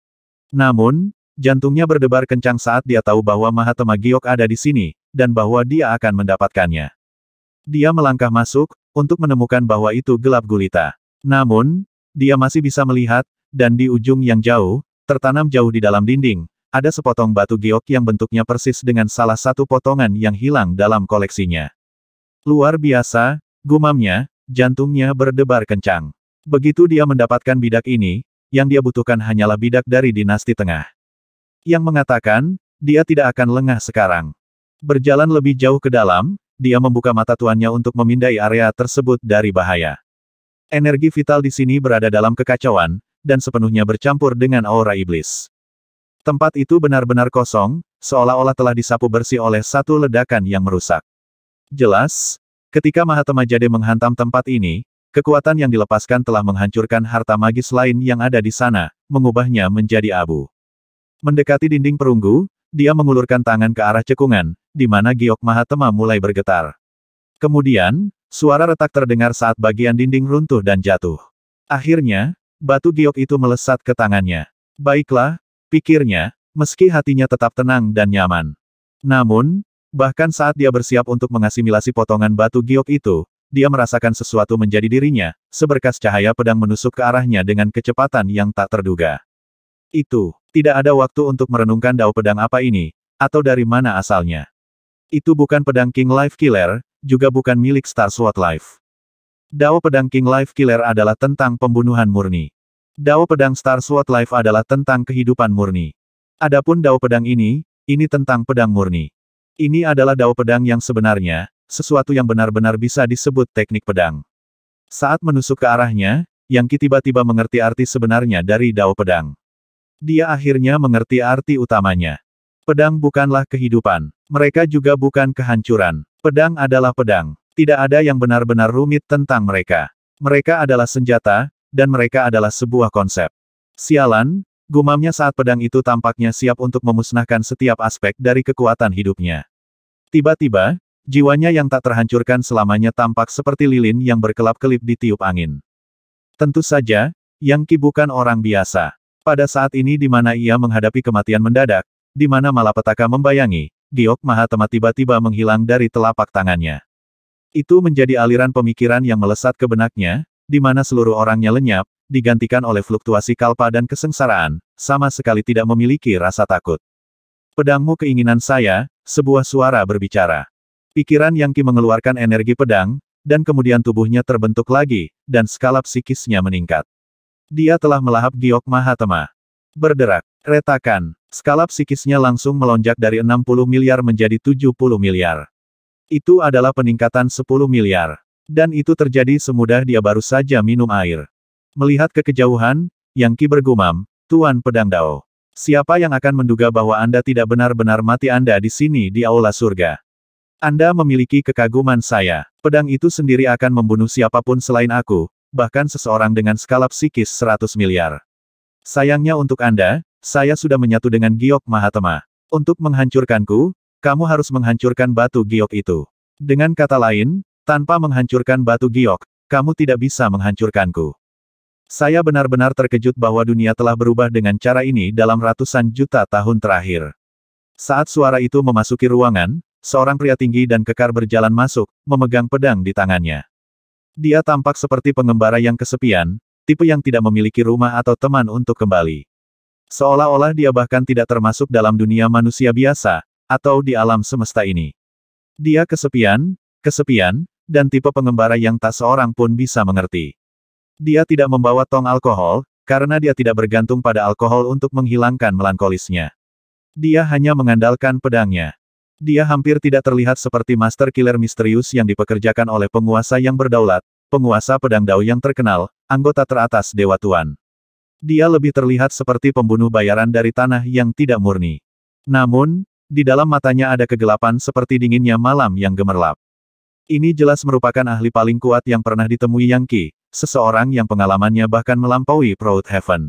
Namun, jantungnya berdebar kencang saat dia tahu bahwa Mahatma Giok ada di sini, dan bahwa dia akan mendapatkannya. Dia melangkah masuk, untuk menemukan bahwa itu gelap gulita. Namun, dia masih bisa melihat, dan di ujung yang jauh, tertanam jauh di dalam dinding, ada sepotong batu giok yang bentuknya persis dengan salah satu potongan yang hilang dalam koleksinya. Luar biasa, gumamnya, jantungnya berdebar kencang. Begitu dia mendapatkan bidak ini, yang dia butuhkan hanyalah bidak dari dinasti tengah. Yang mengatakan, dia tidak akan lengah sekarang. Berjalan lebih jauh ke dalam, dia membuka mata tuannya untuk memindai area tersebut dari bahaya. Energi vital di sini berada dalam kekacauan, dan sepenuhnya bercampur dengan aura iblis. Tempat itu benar-benar kosong, seolah-olah telah disapu bersih oleh satu ledakan yang merusak. Jelas, ketika Mahatma Jade menghantam tempat ini, kekuatan yang dilepaskan telah menghancurkan harta magis lain yang ada di sana, mengubahnya menjadi abu. Mendekati dinding perunggu, dia mengulurkan tangan ke arah cekungan, di mana giok Mahatma mulai bergetar. Kemudian, Suara retak terdengar saat bagian dinding runtuh dan jatuh. Akhirnya, Batu giok itu melesat ke tangannya. Baiklah, pikirnya, meski hatinya tetap tenang dan nyaman. Namun, bahkan saat dia bersiap untuk mengasimilasi potongan batu giok itu, dia merasakan sesuatu menjadi dirinya, seberkas cahaya pedang menusuk ke arahnya dengan kecepatan yang tak terduga. Itu, tidak ada waktu untuk merenungkan dao pedang apa ini, atau dari mana asalnya. Itu bukan pedang King Life Killer, juga bukan milik Star Sword Life. Dao Pedang King Life Killer adalah tentang pembunuhan murni. Dao Pedang Star Sword Life adalah tentang kehidupan murni. Adapun Dao Pedang ini, ini tentang pedang murni. Ini adalah Dao Pedang yang sebenarnya, sesuatu yang benar-benar bisa disebut teknik pedang. Saat menusuk ke arahnya, Yang tiba-tiba mengerti arti sebenarnya dari Dao Pedang. Dia akhirnya mengerti arti utamanya. Pedang bukanlah kehidupan. Mereka juga bukan kehancuran. Pedang adalah pedang. Tidak ada yang benar-benar rumit tentang mereka. Mereka adalah senjata, dan mereka adalah sebuah konsep. Sialan, gumamnya saat pedang itu tampaknya siap untuk memusnahkan setiap aspek dari kekuatan hidupnya. Tiba-tiba, jiwanya yang tak terhancurkan selamanya tampak seperti lilin yang berkelap-kelip di tiup angin. Tentu saja, Yang Ki bukan orang biasa. Pada saat ini di mana ia menghadapi kematian mendadak, di mana malapetaka membayangi, Giok Mahatma tiba-tiba menghilang dari telapak tangannya. Itu menjadi aliran pemikiran yang melesat ke benaknya, di mana seluruh orangnya lenyap, digantikan oleh fluktuasi kalpa dan kesengsaraan, sama sekali tidak memiliki rasa takut. Pedangmu keinginan saya, sebuah suara berbicara. Pikiran Yangki mengeluarkan energi pedang, dan kemudian tubuhnya terbentuk lagi, dan skala psikisnya meningkat. Dia telah melahap Giok Mahatma. Berderak, retakan, skala psikisnya langsung melonjak dari 60 miliar menjadi 70 miliar. Itu adalah peningkatan 10 miliar. Dan itu terjadi semudah dia baru saja minum air. Melihat kekejauhan, Yang Ki bergumam, Tuan Pedang Dao. Siapa yang akan menduga bahwa Anda tidak benar-benar mati Anda di sini di Aula Surga? Anda memiliki kekaguman saya. Pedang itu sendiri akan membunuh siapapun selain aku, bahkan seseorang dengan skala psikis 100 miliar. Sayangnya untuk Anda, saya sudah menyatu dengan Giok Mahatma. Untuk menghancurkanku, kamu harus menghancurkan batu giok itu. Dengan kata lain, tanpa menghancurkan batu giok, kamu tidak bisa menghancurkanku. Saya benar-benar terkejut bahwa dunia telah berubah dengan cara ini dalam ratusan juta tahun terakhir. Saat suara itu memasuki ruangan, seorang pria tinggi dan kekar berjalan masuk, memegang pedang di tangannya. Dia tampak seperti pengembara yang kesepian, tipe yang tidak memiliki rumah atau teman untuk kembali. Seolah-olah dia bahkan tidak termasuk dalam dunia manusia biasa, atau di alam semesta ini. Dia kesepian, kesepian, dan tipe pengembara yang tak seorang pun bisa mengerti. Dia tidak membawa tong alkohol, karena dia tidak bergantung pada alkohol untuk menghilangkan melankolisnya. Dia hanya mengandalkan pedangnya. Dia hampir tidak terlihat seperti Master Killer misterius yang dipekerjakan oleh penguasa yang berdaulat, penguasa pedang dao yang terkenal, anggota teratas Dewa Tuan. Dia lebih terlihat seperti pembunuh bayaran dari tanah yang tidak murni. Namun, di dalam matanya ada kegelapan seperti dinginnya malam yang gemerlap. Ini jelas merupakan ahli paling kuat yang pernah ditemui Yang Qi, seseorang yang pengalamannya bahkan melampaui Proud Heaven.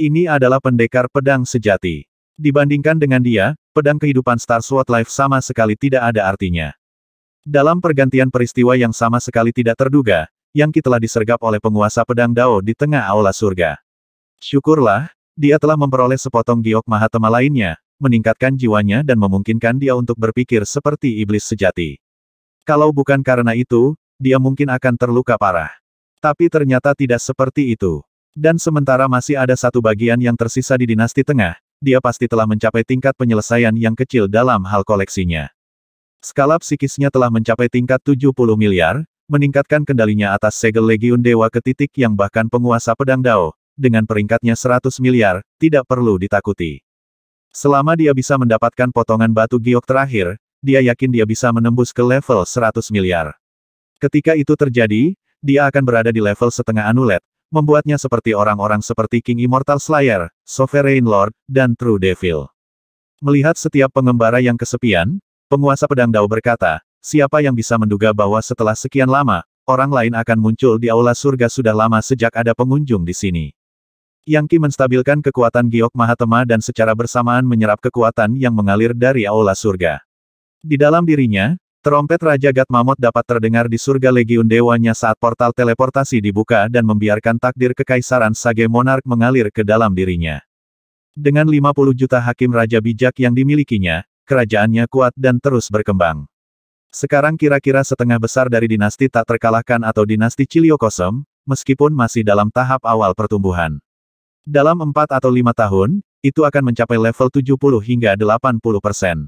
Ini adalah pendekar pedang sejati. Dibandingkan dengan dia, pedang kehidupan Star Sword Life sama sekali tidak ada artinya. Dalam pergantian peristiwa yang sama sekali tidak terduga, Yang Qi telah disergap oleh penguasa pedang Dao di tengah aula surga. Syukurlah, dia telah memperoleh sepotong giok mahatema lainnya, meningkatkan jiwanya dan memungkinkan dia untuk berpikir seperti iblis sejati. Kalau bukan karena itu, dia mungkin akan terluka parah. Tapi ternyata tidak seperti itu. Dan sementara masih ada satu bagian yang tersisa di dinasti tengah, dia pasti telah mencapai tingkat penyelesaian yang kecil dalam hal koleksinya. Skala psikisnya telah mencapai tingkat 70 miliar, meningkatkan kendalinya atas segel legiun dewa ke titik yang bahkan penguasa pedang Dao, dengan peringkatnya 100 miliar, tidak perlu ditakuti. Selama dia bisa mendapatkan potongan batu giok terakhir, dia yakin dia bisa menembus ke level 100 miliar. Ketika itu terjadi, dia akan berada di level setengah anulet, membuatnya seperti orang-orang seperti King Immortal Slayer, Sovereign Lord, dan True Devil. Melihat setiap pengembara yang kesepian, penguasa pedang Dao berkata, siapa yang bisa menduga bahwa setelah sekian lama, orang lain akan muncul di aula surga sudah lama sejak ada pengunjung di sini. Yang Qi menstabilkan kekuatan Giok Mahatema dan secara bersamaan menyerap kekuatan yang mengalir dari aula surga. Di dalam dirinya, terompet Raja Gat Gatmamot dapat terdengar di surga Legiun Dewanya saat portal teleportasi dibuka dan membiarkan takdir kekaisaran Sage Monark mengalir ke dalam dirinya. Dengan 50 juta hakim Raja Bijak yang dimilikinya, kerajaannya kuat dan terus berkembang. Sekarang kira-kira setengah besar dari dinasti tak terkalahkan atau dinasti Ciliokosom, meskipun masih dalam tahap awal pertumbuhan. Dalam 4 atau 5 tahun, itu akan mencapai level 70 hingga 80 persen.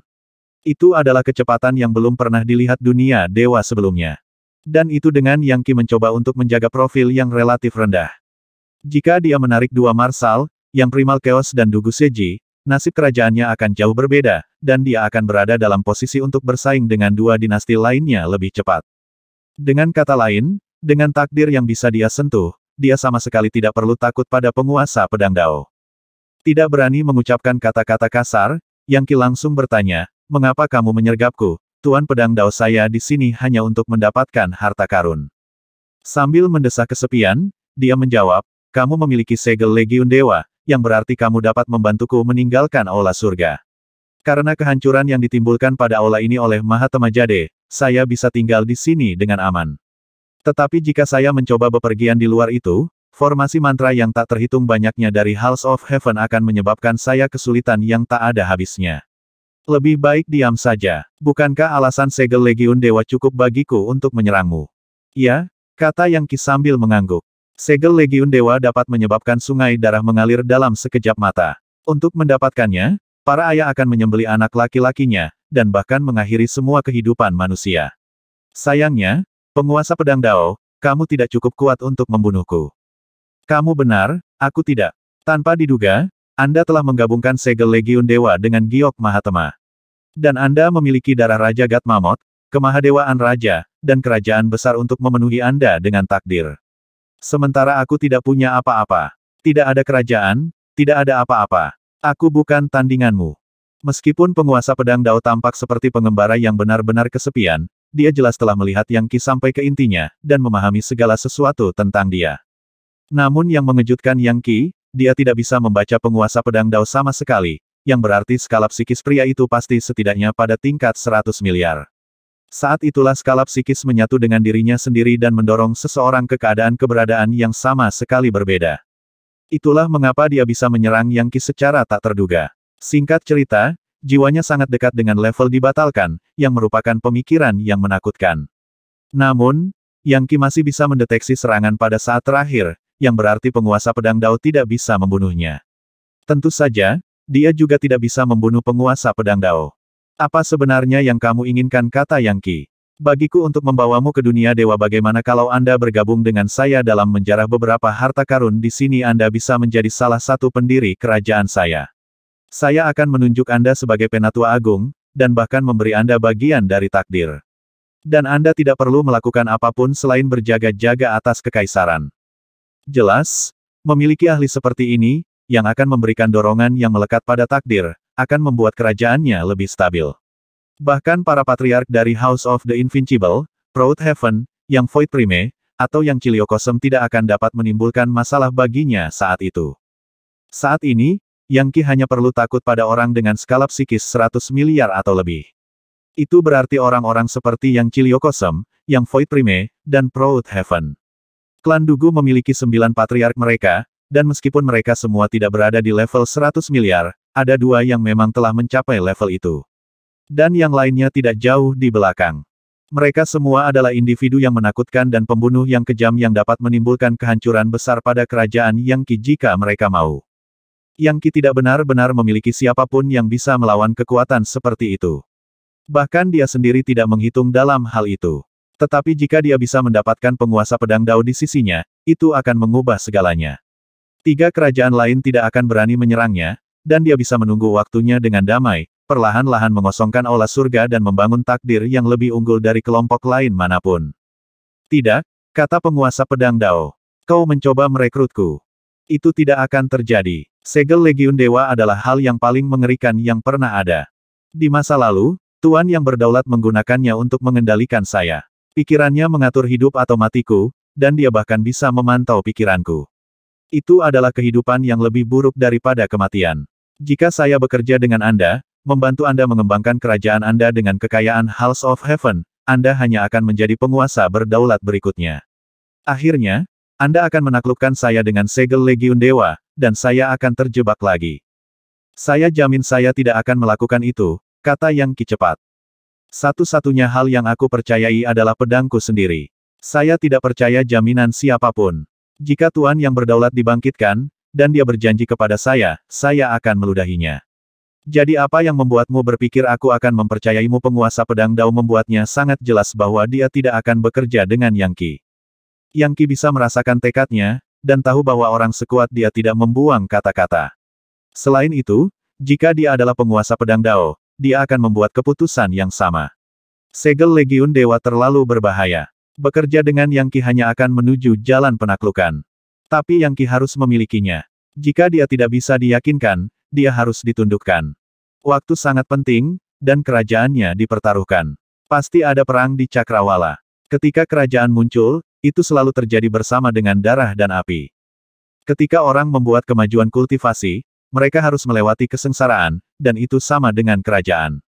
Itu adalah kecepatan yang belum pernah dilihat dunia dewa sebelumnya. Dan itu dengan Yang Qi mencoba untuk menjaga profil yang relatif rendah. Jika dia menarik dua Marsal, yang Primal Chaos dan Dugu Seji, nasib kerajaannya akan jauh berbeda, dan dia akan berada dalam posisi untuk bersaing dengan dua dinasti lainnya lebih cepat. Dengan kata lain, dengan takdir yang bisa dia sentuh, dia sama sekali tidak perlu takut pada penguasa pedang Dao. Tidak berani mengucapkan kata-kata kasar, Yang Qi langsung bertanya, mengapa kamu menyergapku, Tuan Pedang Dao saya di sini hanya untuk mendapatkan harta karun. Sambil mendesah kesepian, dia menjawab, kamu memiliki segel Legiun Dewa, yang berarti kamu dapat membantuku meninggalkan aula surga. Karena kehancuran yang ditimbulkan pada aula ini oleh Mahatma Jade, saya bisa tinggal di sini dengan aman. Tetapi jika saya mencoba bepergian di luar itu, formasi mantra yang tak terhitung banyaknya dari House of Heaven akan menyebabkan saya kesulitan yang tak ada habisnya. Lebih baik diam saja. Bukankah alasan segel Legiun Dewa cukup bagiku untuk menyerangmu? Ya, kata Yang Ki sambil mengangguk. Segel Legiun Dewa dapat menyebabkan sungai darah mengalir dalam sekejap mata. Untuk mendapatkannya, para ayah akan menyembeli anak laki-lakinya, dan bahkan mengakhiri semua kehidupan manusia. Sayangnya, Penguasa pedang Dao, kamu tidak cukup kuat untuk membunuhku. Kamu benar, aku tidak. Tanpa diduga, Anda telah menggabungkan segel Legiun Dewa dengan Giok Mahatma. Dan Anda memiliki darah Raja Gatmamot, kemahadewaan Raja, dan kerajaan besar untuk memenuhi Anda dengan takdir. Sementara aku tidak punya apa-apa. Tidak ada kerajaan, tidak ada apa-apa. Aku bukan tandinganmu. Meskipun penguasa pedang Dao tampak seperti pengembara yang benar-benar kesepian, dia jelas telah melihat Yang Qi sampai ke intinya, dan memahami segala sesuatu tentang dia. Namun yang mengejutkan Yang Qi, dia tidak bisa membaca penguasa pedang Dao sama sekali, yang berarti skala psikis pria itu pasti setidaknya pada tingkat 100 miliar. Saat itulah skala psikis menyatu dengan dirinya sendiri dan mendorong seseorang ke keadaan keberadaan yang sama sekali berbeda. Itulah mengapa dia bisa menyerang Yang Qi secara tak terduga. Singkat cerita, jiwanya sangat dekat dengan level dibatalkan, yang merupakan pemikiran yang menakutkan. Namun, Yang Qi masih bisa mendeteksi serangan pada saat terakhir, yang berarti penguasa pedang Dao tidak bisa membunuhnya. Tentu saja, dia juga tidak bisa membunuh penguasa pedang Dao. Apa sebenarnya yang kamu inginkan kata Yang Qi? Bagiku untuk membawamu ke dunia dewa bagaimana kalau Anda bergabung dengan saya dalam menjarah beberapa harta karun di sini Anda bisa menjadi salah satu pendiri kerajaan saya. Saya akan menunjuk Anda sebagai penatua agung, dan bahkan memberi Anda bagian dari takdir. Dan Anda tidak perlu melakukan apapun selain berjaga-jaga atas kekaisaran. Jelas, memiliki ahli seperti ini, yang akan memberikan dorongan yang melekat pada takdir, akan membuat kerajaannya lebih stabil. Bahkan para patriark dari House of the Invincible, Proud Heaven, yang Void Prime, atau yang Ciliokosem tidak akan dapat menimbulkan masalah baginya saat itu. Saat ini, yang Qi hanya perlu takut pada orang dengan skala psikis 100 miliar atau lebih. Itu berarti orang-orang seperti Yang Ciliokosem, Yang Void Prime, dan Proud Heaven. Klan Dugu memiliki sembilan patriark mereka, dan meskipun mereka semua tidak berada di level 100 miliar, ada dua yang memang telah mencapai level itu. Dan yang lainnya tidak jauh di belakang. Mereka semua adalah individu yang menakutkan dan pembunuh yang kejam yang dapat menimbulkan kehancuran besar pada kerajaan Yang Qi jika mereka mau. Yang Ki tidak benar-benar memiliki siapapun yang bisa melawan kekuatan seperti itu. Bahkan dia sendiri tidak menghitung dalam hal itu. Tetapi jika dia bisa mendapatkan penguasa pedang Dao di sisinya, itu akan mengubah segalanya. Tiga kerajaan lain tidak akan berani menyerangnya, dan dia bisa menunggu waktunya dengan damai, perlahan-lahan mengosongkan aula surga dan membangun takdir yang lebih unggul dari kelompok lain manapun. Tidak, kata penguasa pedang Dao. Kau mencoba merekrutku. Itu tidak akan terjadi. Segel Legiun Dewa adalah hal yang paling mengerikan yang pernah ada. Di masa lalu, Tuan yang berdaulat menggunakannya untuk mengendalikan saya. Pikirannya mengatur hidup atau matiku, dan dia bahkan bisa memantau pikiranku. Itu adalah kehidupan yang lebih buruk daripada kematian. Jika saya bekerja dengan Anda, membantu Anda mengembangkan kerajaan Anda dengan kekayaan House of Heaven, Anda hanya akan menjadi penguasa berdaulat berikutnya. Akhirnya, anda akan menaklukkan saya dengan segel Legiun Dewa, dan saya akan terjebak lagi. Saya jamin saya tidak akan melakukan itu, kata yang Ki cepat. Satu-satunya hal yang aku percayai adalah pedangku sendiri. Saya tidak percaya jaminan siapapun. Jika Tuan yang berdaulat dibangkitkan, dan dia berjanji kepada saya, saya akan meludahinya. Jadi apa yang membuatmu berpikir aku akan mempercayaimu penguasa pedang Dao membuatnya sangat jelas bahwa dia tidak akan bekerja dengan Yang Ki. Yang Qi bisa merasakan tekadnya, dan tahu bahwa orang sekuat dia tidak membuang kata-kata. Selain itu, jika dia adalah penguasa pedang Dao, dia akan membuat keputusan yang sama. Segel Legiun Dewa terlalu berbahaya. Bekerja dengan Yang Qi hanya akan menuju jalan penaklukan. Tapi Yang Qi harus memilikinya. Jika dia tidak bisa diyakinkan, dia harus ditundukkan. Waktu sangat penting, dan kerajaannya dipertaruhkan. Pasti ada perang di Cakrawala. Ketika kerajaan muncul, itu selalu terjadi bersama dengan darah dan api. Ketika orang membuat kemajuan kultivasi, mereka harus melewati kesengsaraan, dan itu sama dengan kerajaan.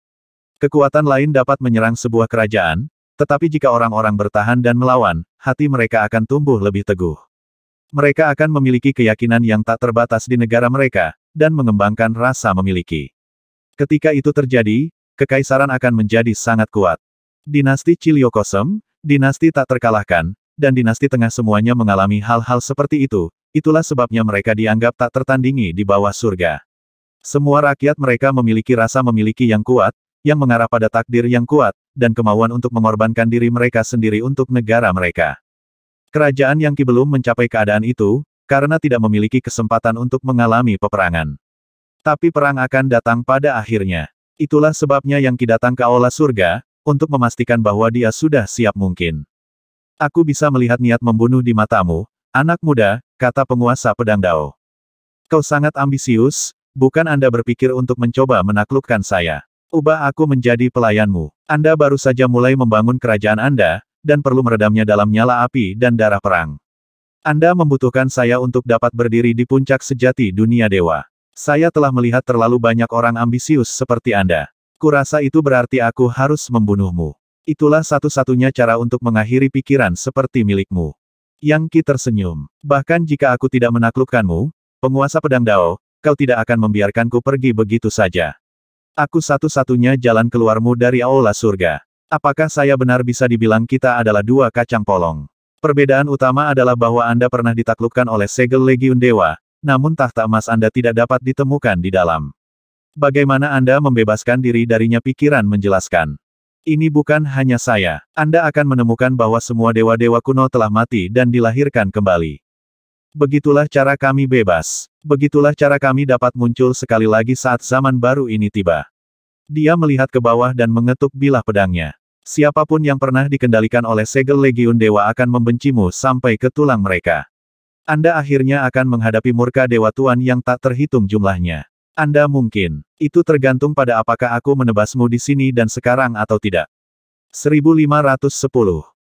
Kekuatan lain dapat menyerang sebuah kerajaan, tetapi jika orang-orang bertahan dan melawan, hati mereka akan tumbuh lebih teguh. Mereka akan memiliki keyakinan yang tak terbatas di negara mereka, dan mengembangkan rasa memiliki. Ketika itu terjadi, kekaisaran akan menjadi sangat kuat. Dinasti Ciliokosem, dinasti tak terkalahkan, dan dinasti tengah semuanya mengalami hal-hal seperti itu, itulah sebabnya mereka dianggap tak tertandingi di bawah surga. Semua rakyat mereka memiliki rasa memiliki yang kuat, yang mengarah pada takdir yang kuat, dan kemauan untuk mengorbankan diri mereka sendiri untuk negara mereka. Kerajaan yang belum mencapai keadaan itu, karena tidak memiliki kesempatan untuk mengalami peperangan. Tapi perang akan datang pada akhirnya. Itulah sebabnya yang datang ke aula surga, untuk memastikan bahwa dia sudah siap mungkin. Aku bisa melihat niat membunuh di matamu, anak muda, kata penguasa pedang Dao. Kau sangat ambisius, bukan Anda berpikir untuk mencoba menaklukkan saya. Ubah aku menjadi pelayanmu. Anda baru saja mulai membangun kerajaan Anda, dan perlu meredamnya dalam nyala api dan darah perang. Anda membutuhkan saya untuk dapat berdiri di puncak sejati dunia dewa. Saya telah melihat terlalu banyak orang ambisius seperti Anda. Kurasa itu berarti aku harus membunuhmu. Itulah satu-satunya cara untuk mengakhiri pikiran seperti milikmu. Yang Qi tersenyum. Bahkan jika aku tidak menaklukkanmu, penguasa pedang Dao, kau tidak akan membiarkanku pergi begitu saja. Aku satu-satunya jalan keluarmu dari aula surga. Apakah saya benar bisa dibilang kita adalah dua kacang polong? Perbedaan utama adalah bahwa Anda pernah ditaklukkan oleh segel Legiun Dewa, namun tahta emas Anda tidak dapat ditemukan di dalam. Bagaimana Anda membebaskan diri darinya pikiran menjelaskan. Ini bukan hanya saya. Anda akan menemukan bahwa semua dewa-dewa kuno telah mati dan dilahirkan kembali. Begitulah cara kami bebas. Begitulah cara kami dapat muncul sekali lagi saat zaman baru ini tiba. Dia melihat ke bawah dan mengetuk bilah pedangnya. Siapapun yang pernah dikendalikan oleh segel legiun dewa akan membencimu sampai ke tulang mereka. Anda akhirnya akan menghadapi murka dewa tuan yang tak terhitung jumlahnya. Anda mungkin. Itu tergantung pada apakah aku menebasmu di sini dan sekarang atau tidak. 1510